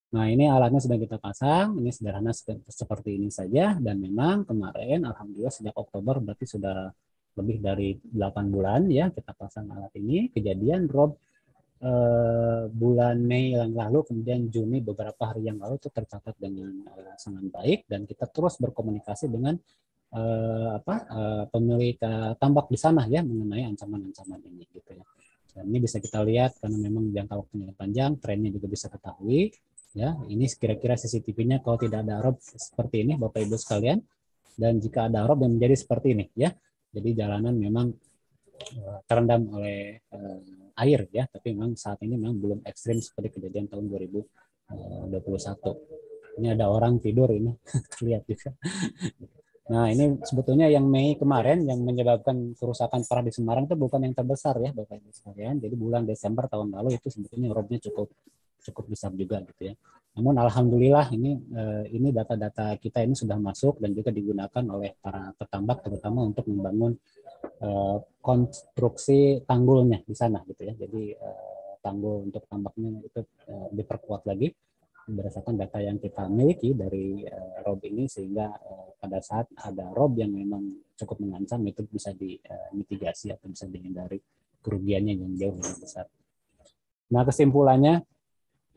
Nah ini alatnya sudah kita pasang, ini sederhana seperti ini saja dan memang kemarin alhamdulillah sejak Oktober berarti sudah lebih dari 8 bulan ya kita pasang alat ini. Kejadian Rob eh, bulan Mei yang lalu kemudian Juni beberapa hari yang lalu itu tercatat dengan eh, sangat baik dan kita terus berkomunikasi dengan uh, apa uh, pemilik uh, tampak di sana ya mengenai ancaman-ancaman ini gitu ya. Dan ini bisa kita lihat karena memang jangka waktunya panjang, trennya juga bisa ketahui ya. Ini kira-kira CCTV-nya kalau tidak ada rob seperti ini Bapak Ibu sekalian dan jika ada rob yang menjadi seperti ini ya. Jadi jalanan memang terendam oleh uh, air ya, tapi memang saat ini memang belum ekstrim seperti kejadian tahun 2021. Ini ada orang tidur ini, terlihat juga. Nah, ini sebetulnya yang Mei kemarin yang menyebabkan kerusakan parah di Semarang itu bukan yang terbesar ya, Bapak Ibu sekalian. Jadi bulan Desember tahun lalu itu sebetulnya robnya cukup cukup besar juga gitu ya. Namun alhamdulillah ini eh, ini data-data kita ini sudah masuk dan juga digunakan oleh para petambak terutama untuk membangun eh, konstruksi tanggulnya di sana gitu ya. Jadi eh, tanggul untuk tambaknya itu diperkuat lagi berdasarkan data yang kita miliki dari uh, rob ini sehingga uh, pada saat ada rob yang memang cukup mengancam itu bisa dimitigasi eh, atau bisa dihindari kerugiannya yang jauh lebih besar. Nah kesimpulannya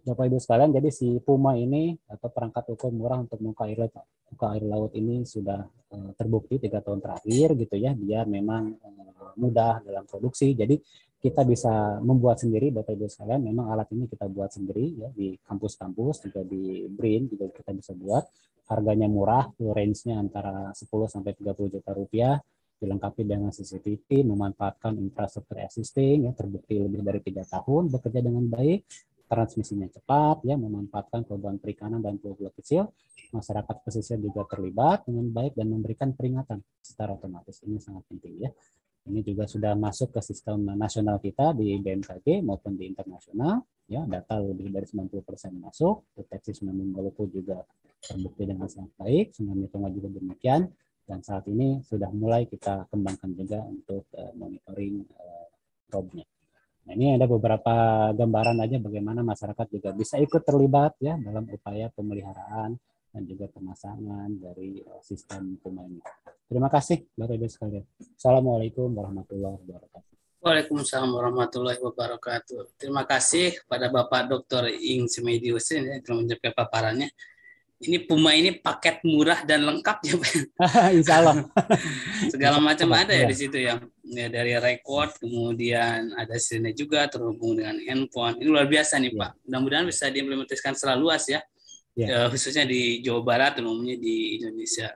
Bapak Ibu sekalian, jadi si Puma ini atau perangkat ukur murah untuk muka air laut, muka air laut ini sudah uh, terbukti tiga tahun terakhir gitu ya, dia memang uh, mudah dalam produksi. Jadi kita bisa membuat sendiri Bapak Ibu sekalian. Memang alat ini kita buat sendiri ya di kampus-kampus juga di BRIN juga kita bisa buat. Harganya murah, range-nya antara 10 sampai 30 juta rupiah dilengkapi dengan CCTV, memanfaatkan infrastruktur existing, ya, terbukti lebih dari tiga tahun, bekerja dengan baik, transmisinya cepat, ya, memanfaatkan perubahan perikanan dan pulau-pulau kecil, masyarakat pesisir juga terlibat dengan baik dan memberikan peringatan secara otomatis. Ini sangat penting ya. Ini juga sudah masuk ke sistem nasional kita di BMKG maupun di internasional. Ya, data lebih dari 90% masuk, deteksi tsunami Maluku juga terbukti dengan sangat baik, tsunami Tonga juga demikian, dan saat ini sudah mulai kita kembangkan juga untuk uh, monitoring uh, eh, probe-nya. Nah, ini ada beberapa gambaran aja bagaimana masyarakat juga bisa ikut terlibat ya dalam upaya pemeliharaan dan juga pemasangan dari eh, sistem pemainnya. Terima kasih Bapak Ibu sekalian. Assalamualaikum warahmatullahi wabarakatuh. Waalaikumsalam warahmatullahi wabarakatuh. Terima kasih pada Bapak Dr. Ing Semedi Husin yang telah menyampaikan paparannya. Ini Puma ini paket murah dan lengkap ya Pak. Insya Allah. Segala macam ada ya, iya. di situ ya. ya. Dari record, kemudian ada sini juga terhubung dengan handphone. Ini luar biasa nih iya. Pak. Mudah-mudahan bisa diimplementasikan selalu luas ya yeah. Ya. uh, khususnya di Jawa Barat dan umumnya di Indonesia.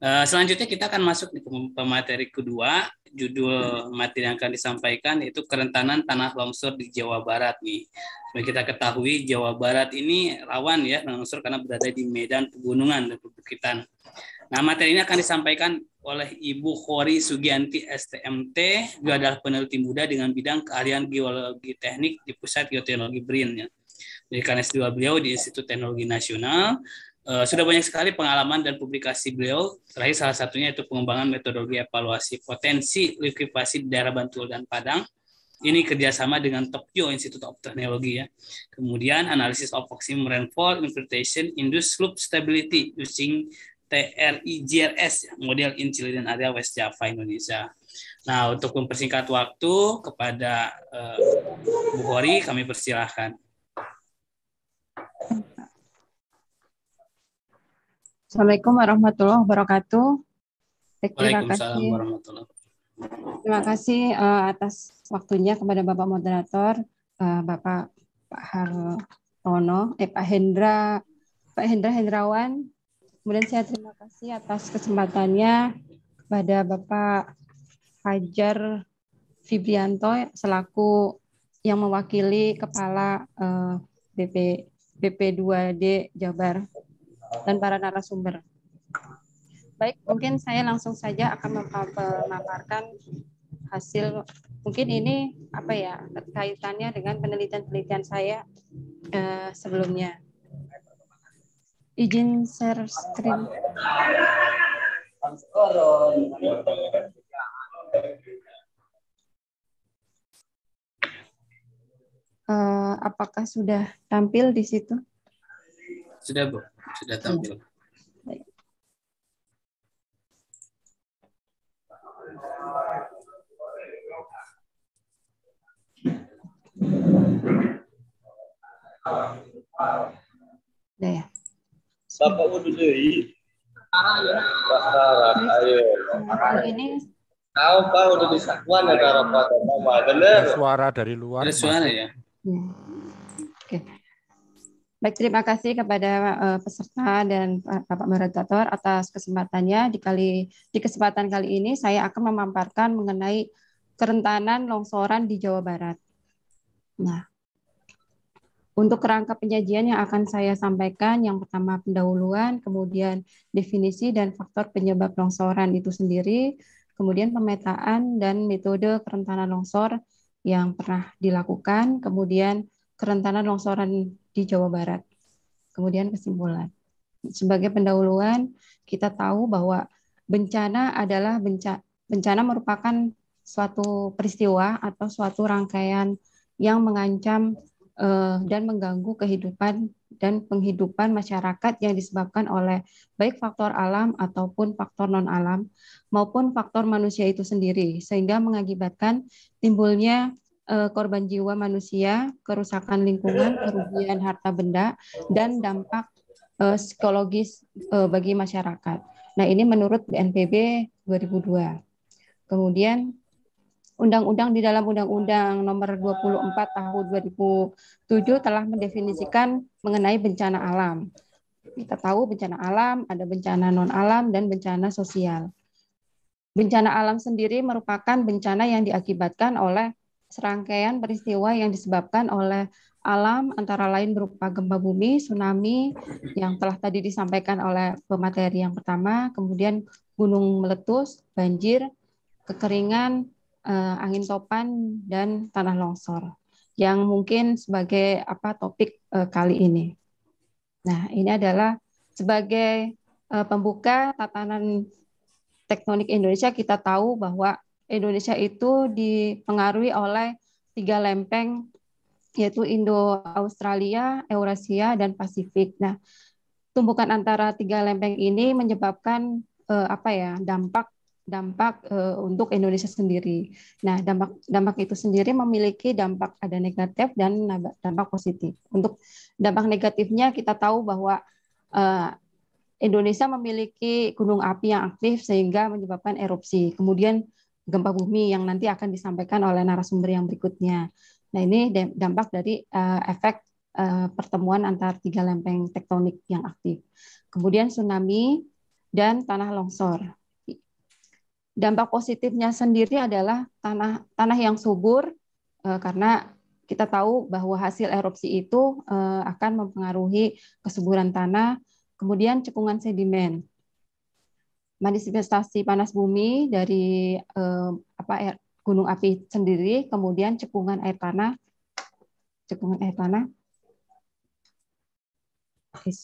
Uh, selanjutnya kita akan masuk di pemateri kedua, judul ya. materi yang akan disampaikan yaitu kerentanan tanah longsor di Jawa Barat nih. Seperti kita ketahui Jawa Barat ini rawan ya longsor karena berada di medan pegunungan dan perbukitan. Nah, materi ini akan disampaikan oleh Ibu Khori Sugianti STMT, juga adalah peneliti muda dengan bidang keahlian geologi teknik di Pusat Geoteknologi BRIN. Ya pendidikan S2 beliau di Institut Teknologi Nasional. Uh, sudah banyak sekali pengalaman dan publikasi beliau. Terakhir salah satunya itu pengembangan metodologi evaluasi potensi likuifaksi di daerah Bantul dan Padang. Ini kerjasama dengan Tokyo Institute of Technology ya. Kemudian analisis of maximum rainfall infiltration induced slope stability using TRIGRS model in Chile dan area West Java Indonesia. Nah untuk mempersingkat waktu kepada uh, Bu Hori kami persilahkan. Assalamualaikum warahmatullahi wabarakatuh. Terima kasih. Terima kasih uh, atas waktunya kepada Bapak moderator, uh, Bapak Pak Harono, eh Pak Hendra, Pak Hendra Hendrawan. Kemudian saya terima kasih atas kesempatannya kepada Bapak Fajar Fibrianto selaku yang mewakili Kepala uh, eh, BP BP2D Jabar dan para narasumber. Baik, mungkin saya langsung saja akan memaparkan hasil mungkin ini apa ya kaitannya dengan penelitian-penelitian saya eh, sebelumnya. Izin share screen. Uh, apakah sudah tampil di situ? Sudah, Bu. Sudah hmm. tampil. Ya? Bapak udah di ya, suara dari luar. Ada suara ya. ya. Oke. Okay. Baik, terima kasih kepada uh, peserta dan eh, Bapak Moderator atas kesempatannya. Di, kali, di kesempatan kali ini saya akan memaparkan mengenai kerentanan longsoran di Jawa Barat. Nah, untuk kerangka penyajian yang akan saya sampaikan, yang pertama pendahuluan, kemudian definisi dan faktor penyebab longsoran itu sendiri, kemudian pemetaan dan metode kerentanan longsor yang pernah dilakukan, kemudian kerentanan longsoran di Jawa Barat. Kemudian kesimpulan. Sebagai pendahuluan, kita tahu bahwa bencana adalah bencana, bencana merupakan suatu peristiwa atau suatu rangkaian yang mengancam uh, dan mengganggu kehidupan dan penghidupan masyarakat yang disebabkan oleh baik faktor alam ataupun faktor non-alam maupun faktor manusia itu sendiri sehingga mengakibatkan timbulnya Eh, korban jiwa manusia, kerusakan lingkungan, kerugian harta benda, dan dampak eh, psikologis eh, bagi masyarakat. Nah, ini menurut BNPB 2002. Kemudian undang-undang di dalam Undang-Undang Nomor 24 Tahun 2007 telah mendefinisikan mengenai bencana alam. Kita tahu bencana alam, ada bencana non alam dan bencana sosial. Bencana alam sendiri merupakan bencana yang diakibatkan oleh serangkaian peristiwa yang disebabkan oleh alam antara lain berupa gempa bumi, tsunami yang telah tadi disampaikan oleh pemateri yang pertama, kemudian gunung meletus, banjir, kekeringan, eh, angin topan dan tanah longsor yang mungkin sebagai apa topik eh, kali ini. Nah, ini adalah sebagai eh, pembuka tatanan tektonik Indonesia kita tahu bahwa Indonesia itu dipengaruhi oleh tiga lempeng yaitu Indo-Australia, Eurasia, dan Pasifik. Nah, tumpukan antara tiga lempeng ini menyebabkan eh, apa ya dampak dampak eh, untuk Indonesia sendiri. Nah, dampak dampak itu sendiri memiliki dampak ada negatif dan dampak positif. Untuk dampak negatifnya kita tahu bahwa eh, Indonesia memiliki gunung api yang aktif sehingga menyebabkan erupsi. Kemudian gempa bumi yang nanti akan disampaikan oleh narasumber yang berikutnya. Nah, ini dampak dari uh, efek uh, pertemuan antar tiga lempeng tektonik yang aktif. Kemudian tsunami dan tanah longsor. Dampak positifnya sendiri adalah tanah tanah yang subur uh, karena kita tahu bahwa hasil erupsi itu uh, akan mempengaruhi kesuburan tanah, kemudian cekungan sedimen manifestasi panas bumi dari eh, apa air, gunung api sendiri, kemudian cekungan air tanah, cekungan air tanah. Yes.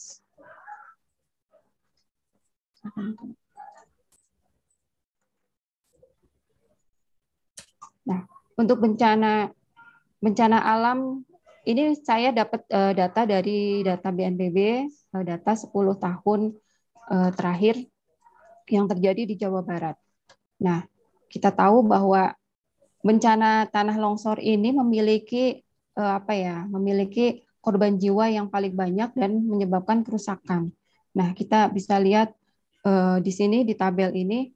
Nah, untuk bencana bencana alam ini saya dapat uh, data dari data BNPB, uh, eh, data 10 tahun uh, terakhir yang terjadi di Jawa Barat. Nah, kita tahu bahwa bencana tanah longsor ini memiliki eh, apa ya? memiliki korban jiwa yang paling banyak dan menyebabkan kerusakan. Nah, kita bisa lihat eh, di sini di tabel ini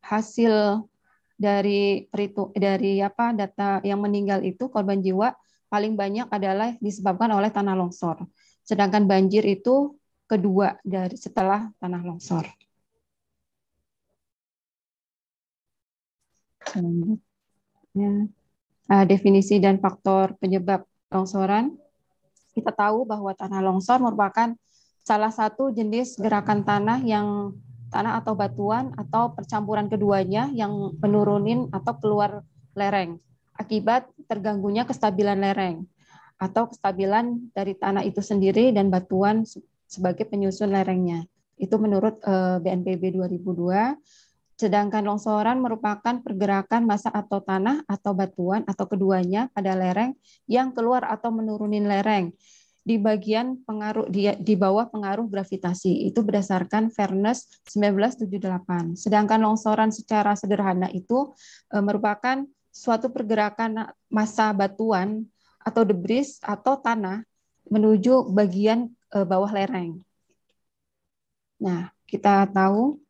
hasil dari dari apa data yang meninggal itu korban jiwa paling banyak adalah disebabkan oleh tanah longsor. Sedangkan banjir itu kedua dari setelah tanah longsor. Selanjutnya, uh, definisi dan faktor penyebab longsoran. Kita tahu bahwa tanah longsor merupakan salah satu jenis gerakan tanah yang tanah atau batuan atau percampuran keduanya yang menurunin atau keluar lereng akibat terganggunya kestabilan lereng atau kestabilan dari tanah itu sendiri dan batuan sebagai penyusun lerengnya. Itu menurut BNPB eh, 2002. Sedangkan longsoran merupakan pergerakan massa atau tanah atau batuan atau keduanya pada lereng yang keluar atau menurunin lereng di bagian pengaruh di, di bawah pengaruh gravitasi itu berdasarkan Fairness 1978. Sedangkan longsoran secara sederhana itu e, merupakan suatu pergerakan massa batuan atau debris atau tanah menuju bagian e, bawah lereng. Nah, kita tahu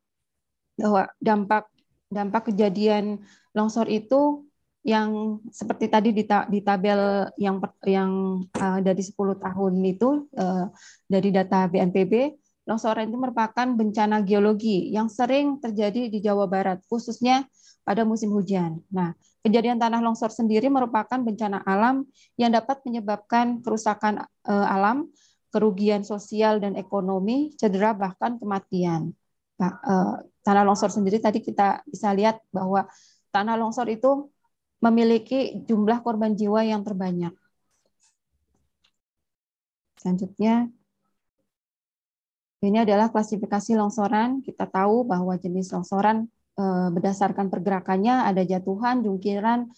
bahwa dampak dampak kejadian longsor itu yang seperti tadi di, ta, di tabel yang yang uh, dari 10 tahun itu uh, dari data BNPB longsor itu merupakan bencana geologi yang sering terjadi di Jawa Barat khususnya pada musim hujan. Nah, kejadian tanah longsor sendiri merupakan bencana alam yang dapat menyebabkan kerusakan uh, alam, kerugian sosial dan ekonomi, cedera bahkan kematian. Nah, eh, tanah longsor sendiri tadi kita bisa lihat bahwa tanah longsor itu memiliki jumlah korban jiwa yang terbanyak. Selanjutnya, ini adalah klasifikasi longsoran. Kita tahu bahwa jenis longsoran eh, berdasarkan pergerakannya ada jatuhan, jungkiran,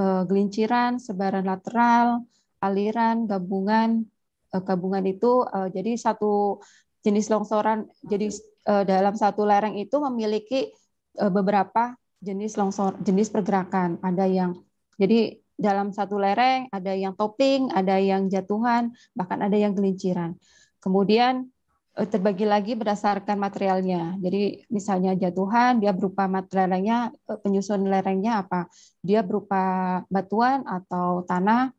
eh, gelinciran, sebaran lateral, aliran, gabungan. gabungan itu jadi satu jenis longsoran jadi eh, dalam satu lereng itu memiliki eh, beberapa jenis longsor jenis pergerakan ada yang jadi dalam satu lereng ada yang topping ada yang jatuhan bahkan ada yang gelinciran kemudian eh, terbagi lagi berdasarkan materialnya jadi misalnya jatuhan dia berupa materialnya penyusun lerengnya apa dia berupa batuan atau tanah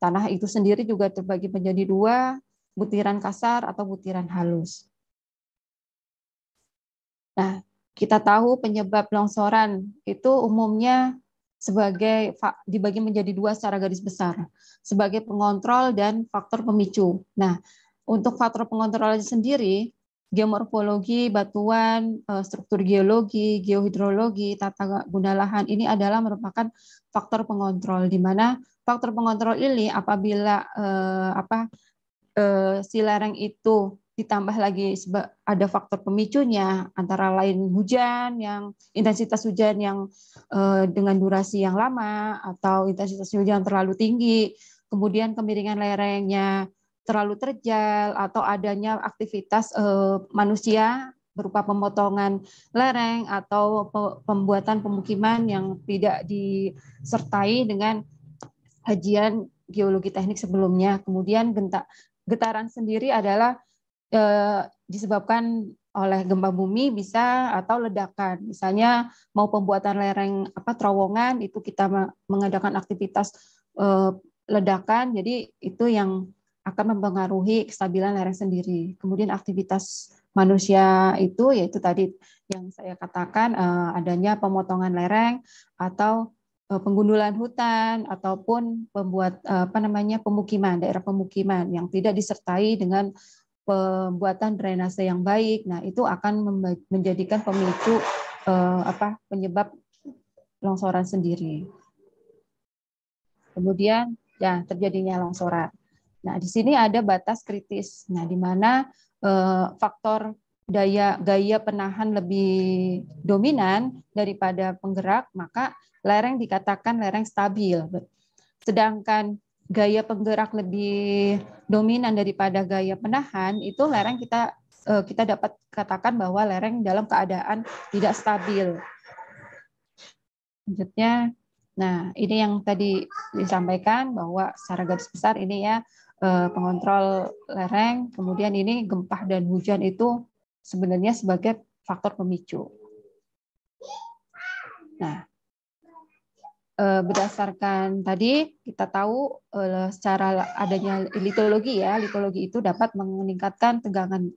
tanah itu sendiri juga terbagi menjadi dua butiran kasar atau butiran halus. Nah, kita tahu penyebab longsoran itu umumnya sebagai dibagi menjadi dua secara garis besar, sebagai pengontrol dan faktor pemicu. Nah, untuk faktor pengontrol sendiri, geomorfologi, batuan, eh, struktur geologi, geohidrologi, tata guna lahan ini adalah merupakan faktor pengontrol di mana faktor pengontrol ini apabila eh, apa Eh, si lereng itu ditambah lagi ada faktor pemicunya antara lain hujan yang intensitas hujan yang eh, dengan durasi yang lama atau intensitas hujan terlalu tinggi, kemudian kemiringan lerengnya terlalu terjal atau adanya aktivitas eh, manusia berupa pemotongan lereng atau pembuatan pemukiman yang tidak disertai dengan hajian geologi teknik sebelumnya. Kemudian genta, getaran sendiri adalah e, disebabkan oleh gempa bumi bisa atau ledakan. Misalnya mau pembuatan lereng apa terowongan itu kita mengadakan aktivitas e, ledakan. Jadi itu yang akan mempengaruhi kestabilan lereng sendiri. Kemudian aktivitas manusia itu yaitu tadi yang saya katakan eh, adanya pemotongan lereng atau Eh, penggundulan hutan ataupun pembuat eh, apa namanya pemukiman daerah pemukiman yang tidak disertai dengan pembuatan drainase yang baik. Nah, itu akan menjadikan pemicu eh, apa penyebab longsoran sendiri. Kemudian ya terjadinya longsoran. Nah, di sini ada batas kritis. Nah, di mana faktor daya gaya penahan lebih dominan daripada penggerak, maka lereng dikatakan lereng stabil. Sedangkan gaya penggerak lebih dominan daripada gaya penahan, itu lereng kita eh, kita dapat katakan bahwa lereng dalam keadaan tidak stabil. Selanjutnya, nah ini yang tadi disampaikan bahwa secara garis besar ini ya eh, pengontrol lereng, kemudian ini gempa dan hujan itu sebenarnya sebagai faktor pemicu. Nah, Eh, berdasarkan tadi kita tahu eh, secara adanya litologi ya litologi itu dapat meningkatkan tegangan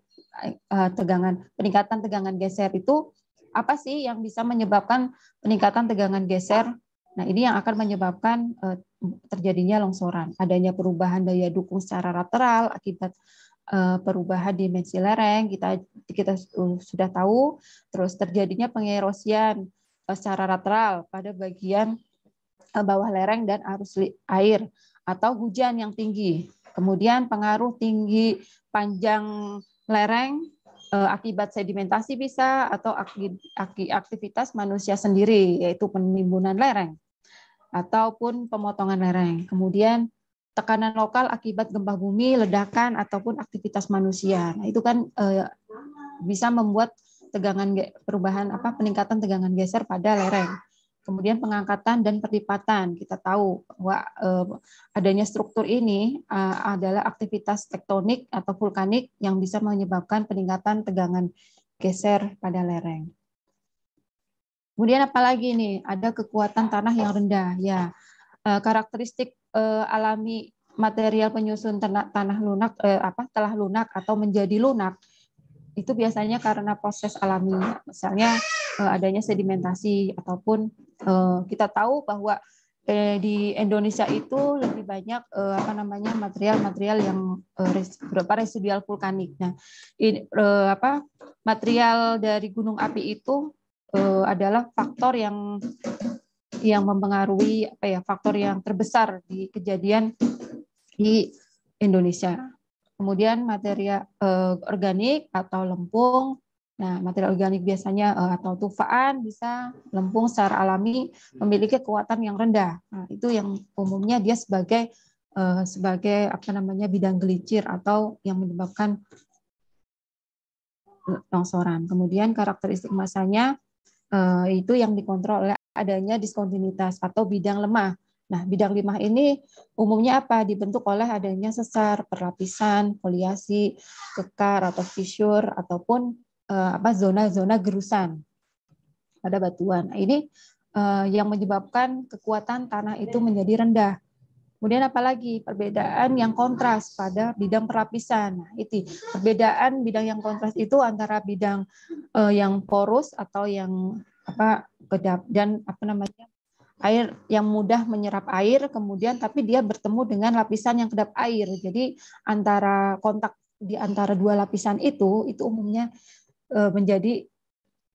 eh, tegangan peningkatan tegangan geser itu apa sih yang bisa menyebabkan peningkatan tegangan geser nah ini yang akan menyebabkan terjadinya longsoran adanya perubahan daya dukung secara lateral akibat perubahan dimensi lereng kita kita sudah tahu terus terjadinya pengerosian secara lateral pada bagian Eh, bawah lereng dan arus air atau hujan yang tinggi. Kemudian pengaruh tinggi panjang lereng eh, akibat sedimentasi bisa atau aktivitas manusia sendiri yaitu penimbunan lereng ataupun pemotongan lereng. Kemudian tekanan lokal akibat gempa bumi, ledakan ataupun aktivitas manusia. Nah, itu kan eh, bisa membuat tegangan perubahan apa peningkatan tegangan geser pada lereng. Kemudian pengangkatan dan perlipatan. Kita tahu bahwa eh, adanya struktur ini eh, adalah aktivitas tektonik atau vulkanik yang bisa menyebabkan peningkatan tegangan geser pada lereng. Kemudian apalagi nih, ada kekuatan tanah yang rendah. Ya, eh, karakteristik alami material penyusun tanah, lunak eh, apa telah lunak atau menjadi lunak itu biasanya karena proses alami. Misalnya Eh, adanya sedimentasi ataupun eh, kita tahu bahwa eh, di Indonesia itu lebih banyak apa namanya material-material yang eh, berupa residual vulkanik. Nah, in, apa material dari gunung api itu adalah faktor yang yang mempengaruhi apa ya faktor yang terbesar di kejadian di Indonesia. Kemudian material eh, organik atau lempung Nah, material organik biasanya eh, atau tufaan bisa lempung secara alami memiliki kekuatan yang rendah. Nah, itu yang umumnya dia sebagai eh, sebagai apa namanya bidang gelincir atau yang menyebabkan longsoran. Kemudian karakteristik masanya eh, itu yang dikontrol oleh adanya diskontinuitas atau bidang lemah. Nah, bidang lemah ini umumnya apa? Dibentuk oleh adanya sesar, perlapisan, foliasi, kekar atau fissure ataupun uh, apa zona-zona gerusan pada batuan. ini uh, yang menyebabkan kekuatan tanah itu menjadi rendah. Kemudian apalagi perbedaan yang kontras pada bidang perlapisan. Nah, itu perbedaan bidang yang kontras itu antara bidang uh, yang porus atau yang apa kedap dan apa namanya air yang mudah menyerap air kemudian tapi dia bertemu dengan lapisan yang kedap air. Jadi antara kontak di antara dua lapisan itu itu umumnya Eh, menjadi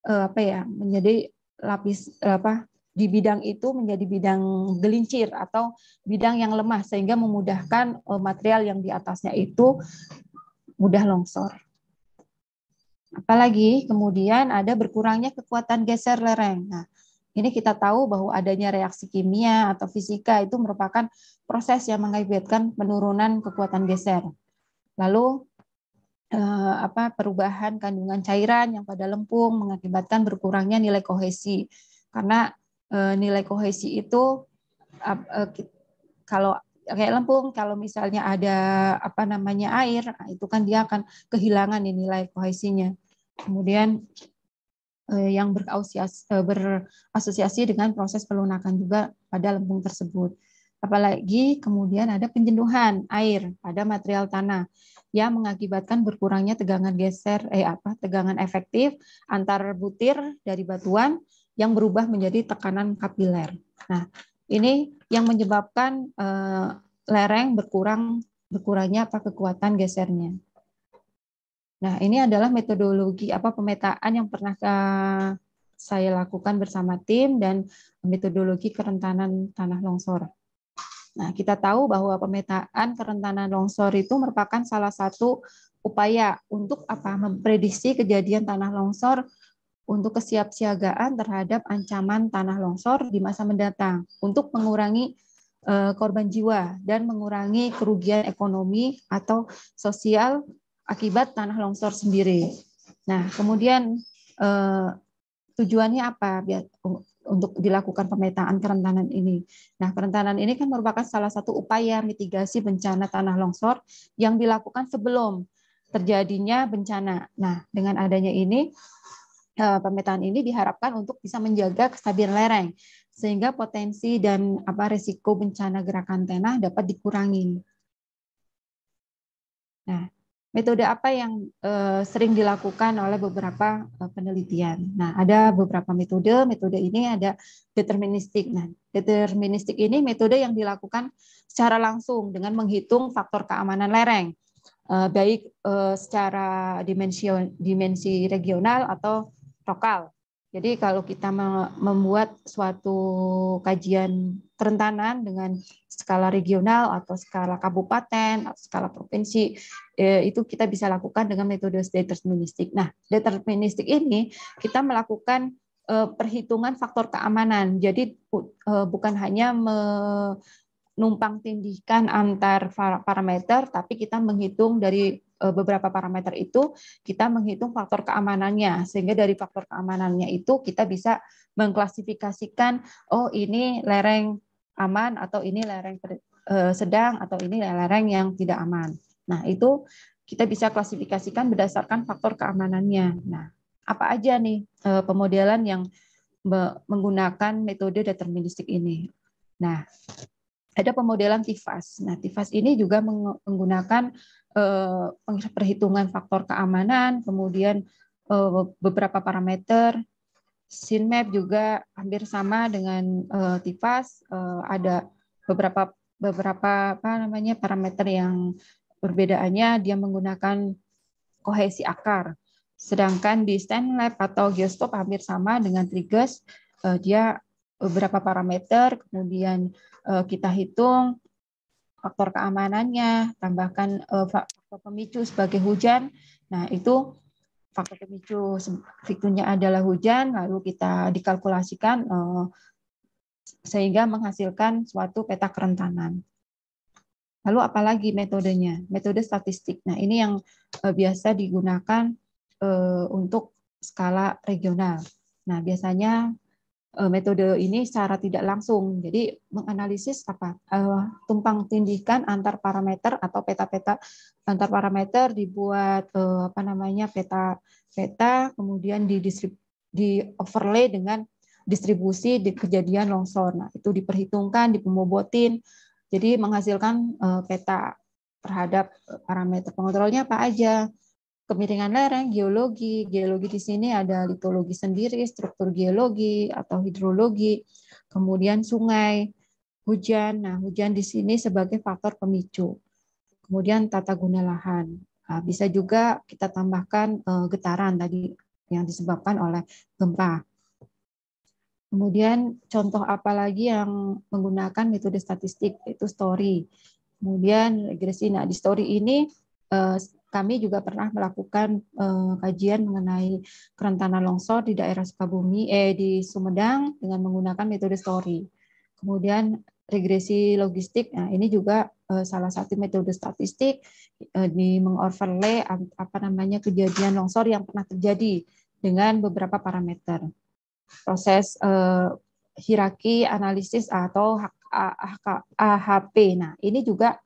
eh, apa ya menjadi lapis eh, apa di bidang itu menjadi bidang gelincir atau bidang yang lemah sehingga memudahkan material yang di atasnya itu mudah longsor. Apalagi kemudian ada berkurangnya kekuatan geser lereng. Nah, ini kita tahu bahwa adanya reaksi kimia atau fisika itu merupakan proses yang mengakibatkan penurunan kekuatan geser. Lalu Eh, apa perubahan kandungan cairan yang pada lempung mengakibatkan berkurangnya nilai kohesi karena eh, nilai kohesi itu eh, kalau kayak lempung kalau misalnya ada apa namanya air nah, itu kan dia akan kehilangan nilai kohesinya kemudian yang berasosiasi, berasosiasi dengan proses pelunakan juga pada lempung tersebut. Apalagi kemudian ada penjenuhan air pada material tanah yang mengakibatkan berkurangnya tegangan geser eh apa tegangan efektif antar butir dari batuan yang berubah menjadi tekanan kapiler. Nah, ini yang menyebabkan eh, lereng berkurang berkurangnya apa kekuatan gesernya. Nah, ini adalah metodologi apa pemetaan yang pernah eh, saya lakukan bersama tim dan metodologi kerentanan tanah longsor. Nah, kita tahu bahwa pemetaan kerentanan longsor itu merupakan salah satu upaya untuk apa memprediksi kejadian tanah longsor untuk kesiapsiagaan terhadap ancaman tanah longsor di masa mendatang untuk mengurangi eh, korban jiwa dan mengurangi kerugian ekonomi atau sosial akibat tanah longsor sendiri. Nah, kemudian eh, tujuannya apa? Oh, untuk dilakukan pemetaan kerentanan ini. Nah, kerentanan ini kan merupakan salah satu upaya mitigasi bencana tanah longsor yang dilakukan sebelum terjadinya bencana. Nah, dengan adanya ini eh, pemetaan ini diharapkan untuk bisa menjaga kestabilan lereng sehingga potensi dan apa resiko bencana gerakan tanah dapat dikurangi. Nah, metode apa yang uh, sering dilakukan oleh beberapa uh, penelitian. Nah, ada beberapa metode. Metode ini ada deterministik. Nah, deterministik ini metode yang dilakukan secara langsung dengan menghitung faktor keamanan lereng, uh, baik secara dimensi dimensi regional atau lokal. Jadi kalau kita membuat suatu kajian kerentanan dengan skala regional atau skala kabupaten atau skala provinsi eh, itu kita bisa lakukan dengan metode deterministik. Nah, deterministik ini kita melakukan eh, perhitungan faktor keamanan. Jadi eh, bukan hanya menumpang tindihkan antar parameter, tapi kita menghitung dari Eh, beberapa parameter itu kita menghitung faktor keamanannya sehingga dari faktor keamanannya itu kita bisa mengklasifikasikan oh ini lereng aman atau ini lereng eh, sedang atau ini lereng yang tidak aman. Nah, itu kita bisa klasifikasikan berdasarkan faktor keamanannya. Nah, apa aja nih eh, pemodelan yang menggunakan metode deterministik ini? Nah, ada pemodelan TIFAS. Nah, TIFAS ini juga menggunakan Eh, perhitungan faktor keamanan, kemudian eh, beberapa parameter. SINMAP juga hampir sama dengan eh, TIFAS, ada beberapa beberapa apa namanya parameter yang perbedaannya dia menggunakan kohesi akar. Sedangkan di stand lab atau Geostop hampir sama dengan Trigas, dia beberapa parameter, kemudian kita hitung faktor keamanannya, tambahkan eh, faktor pemicu sebagai hujan. Nah, itu faktor pemicu fiturnya adalah hujan, lalu kita dikalkulasikan eh, sehingga menghasilkan suatu peta kerentanan. Lalu apalagi metodenya? Metode statistik. Nah, ini yang eh, biasa digunakan untuk skala regional. Nah, biasanya Eh, metode ini secara tidak langsung. Jadi menganalisis apa eh, tumpang tindihkan antar parameter atau peta-peta antar parameter dibuat eh, apa namanya peta-peta kemudian di di overlay dengan distribusi di kejadian longsor. Nah, itu diperhitungkan, dipembobotin Jadi menghasilkan peta terhadap parameter pengontrolnya apa aja kemiringan lereng, geologi. Geologi di sini ada litologi sendiri, struktur geologi atau hidrologi, kemudian sungai, hujan. Nah, hujan di sini sebagai faktor pemicu. Kemudian tata guna lahan. Nah, bisa juga kita tambahkan eh, getaran tadi yang disebabkan oleh gempa. Kemudian contoh apa lagi yang menggunakan metode statistik itu story. Kemudian regresi. Nah, di story ini eh, kami juga pernah melakukan uh, kajian mengenai kerentanan longsor di daerah Sukabumi eh di Sumedang dengan menggunakan metode story. Kemudian regresi logistik. Nah, ini juga uh, salah satu metode statistik uh, di mengoverlay apa namanya kejadian longsor yang pernah terjadi dengan beberapa parameter. Proses uh, hierarki analisis atau AHP. Nah, ini juga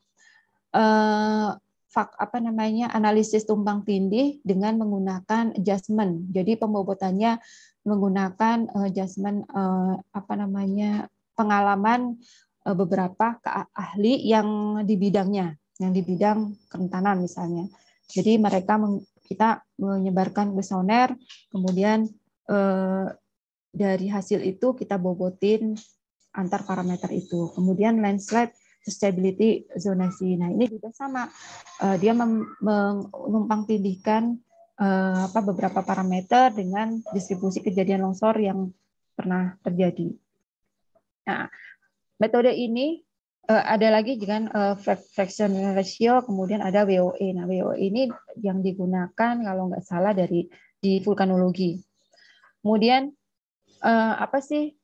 uh, fak, apa namanya analisis tumpang tindih dengan menggunakan adjustment. Jadi pembobotannya menggunakan eh, adjustment eh, apa namanya pengalaman eh, beberapa ahli yang di bidangnya, yang di bidang kerentanan misalnya. Jadi mereka kita menyebarkan kuesioner, kemudian dari hasil itu kita bobotin antar parameter itu. Kemudian landslide stability zonasi. Nah ini juga sama, uh, dia menumpang tindihkan uh, eh, apa, beberapa parameter dengan distribusi kejadian longsor yang pernah terjadi. Nah metode ini uh, ada lagi dengan uh, fraction ratio, kemudian ada WOE. Nah WOE ini yang digunakan kalau nggak salah dari di vulkanologi. Kemudian uh, apa sih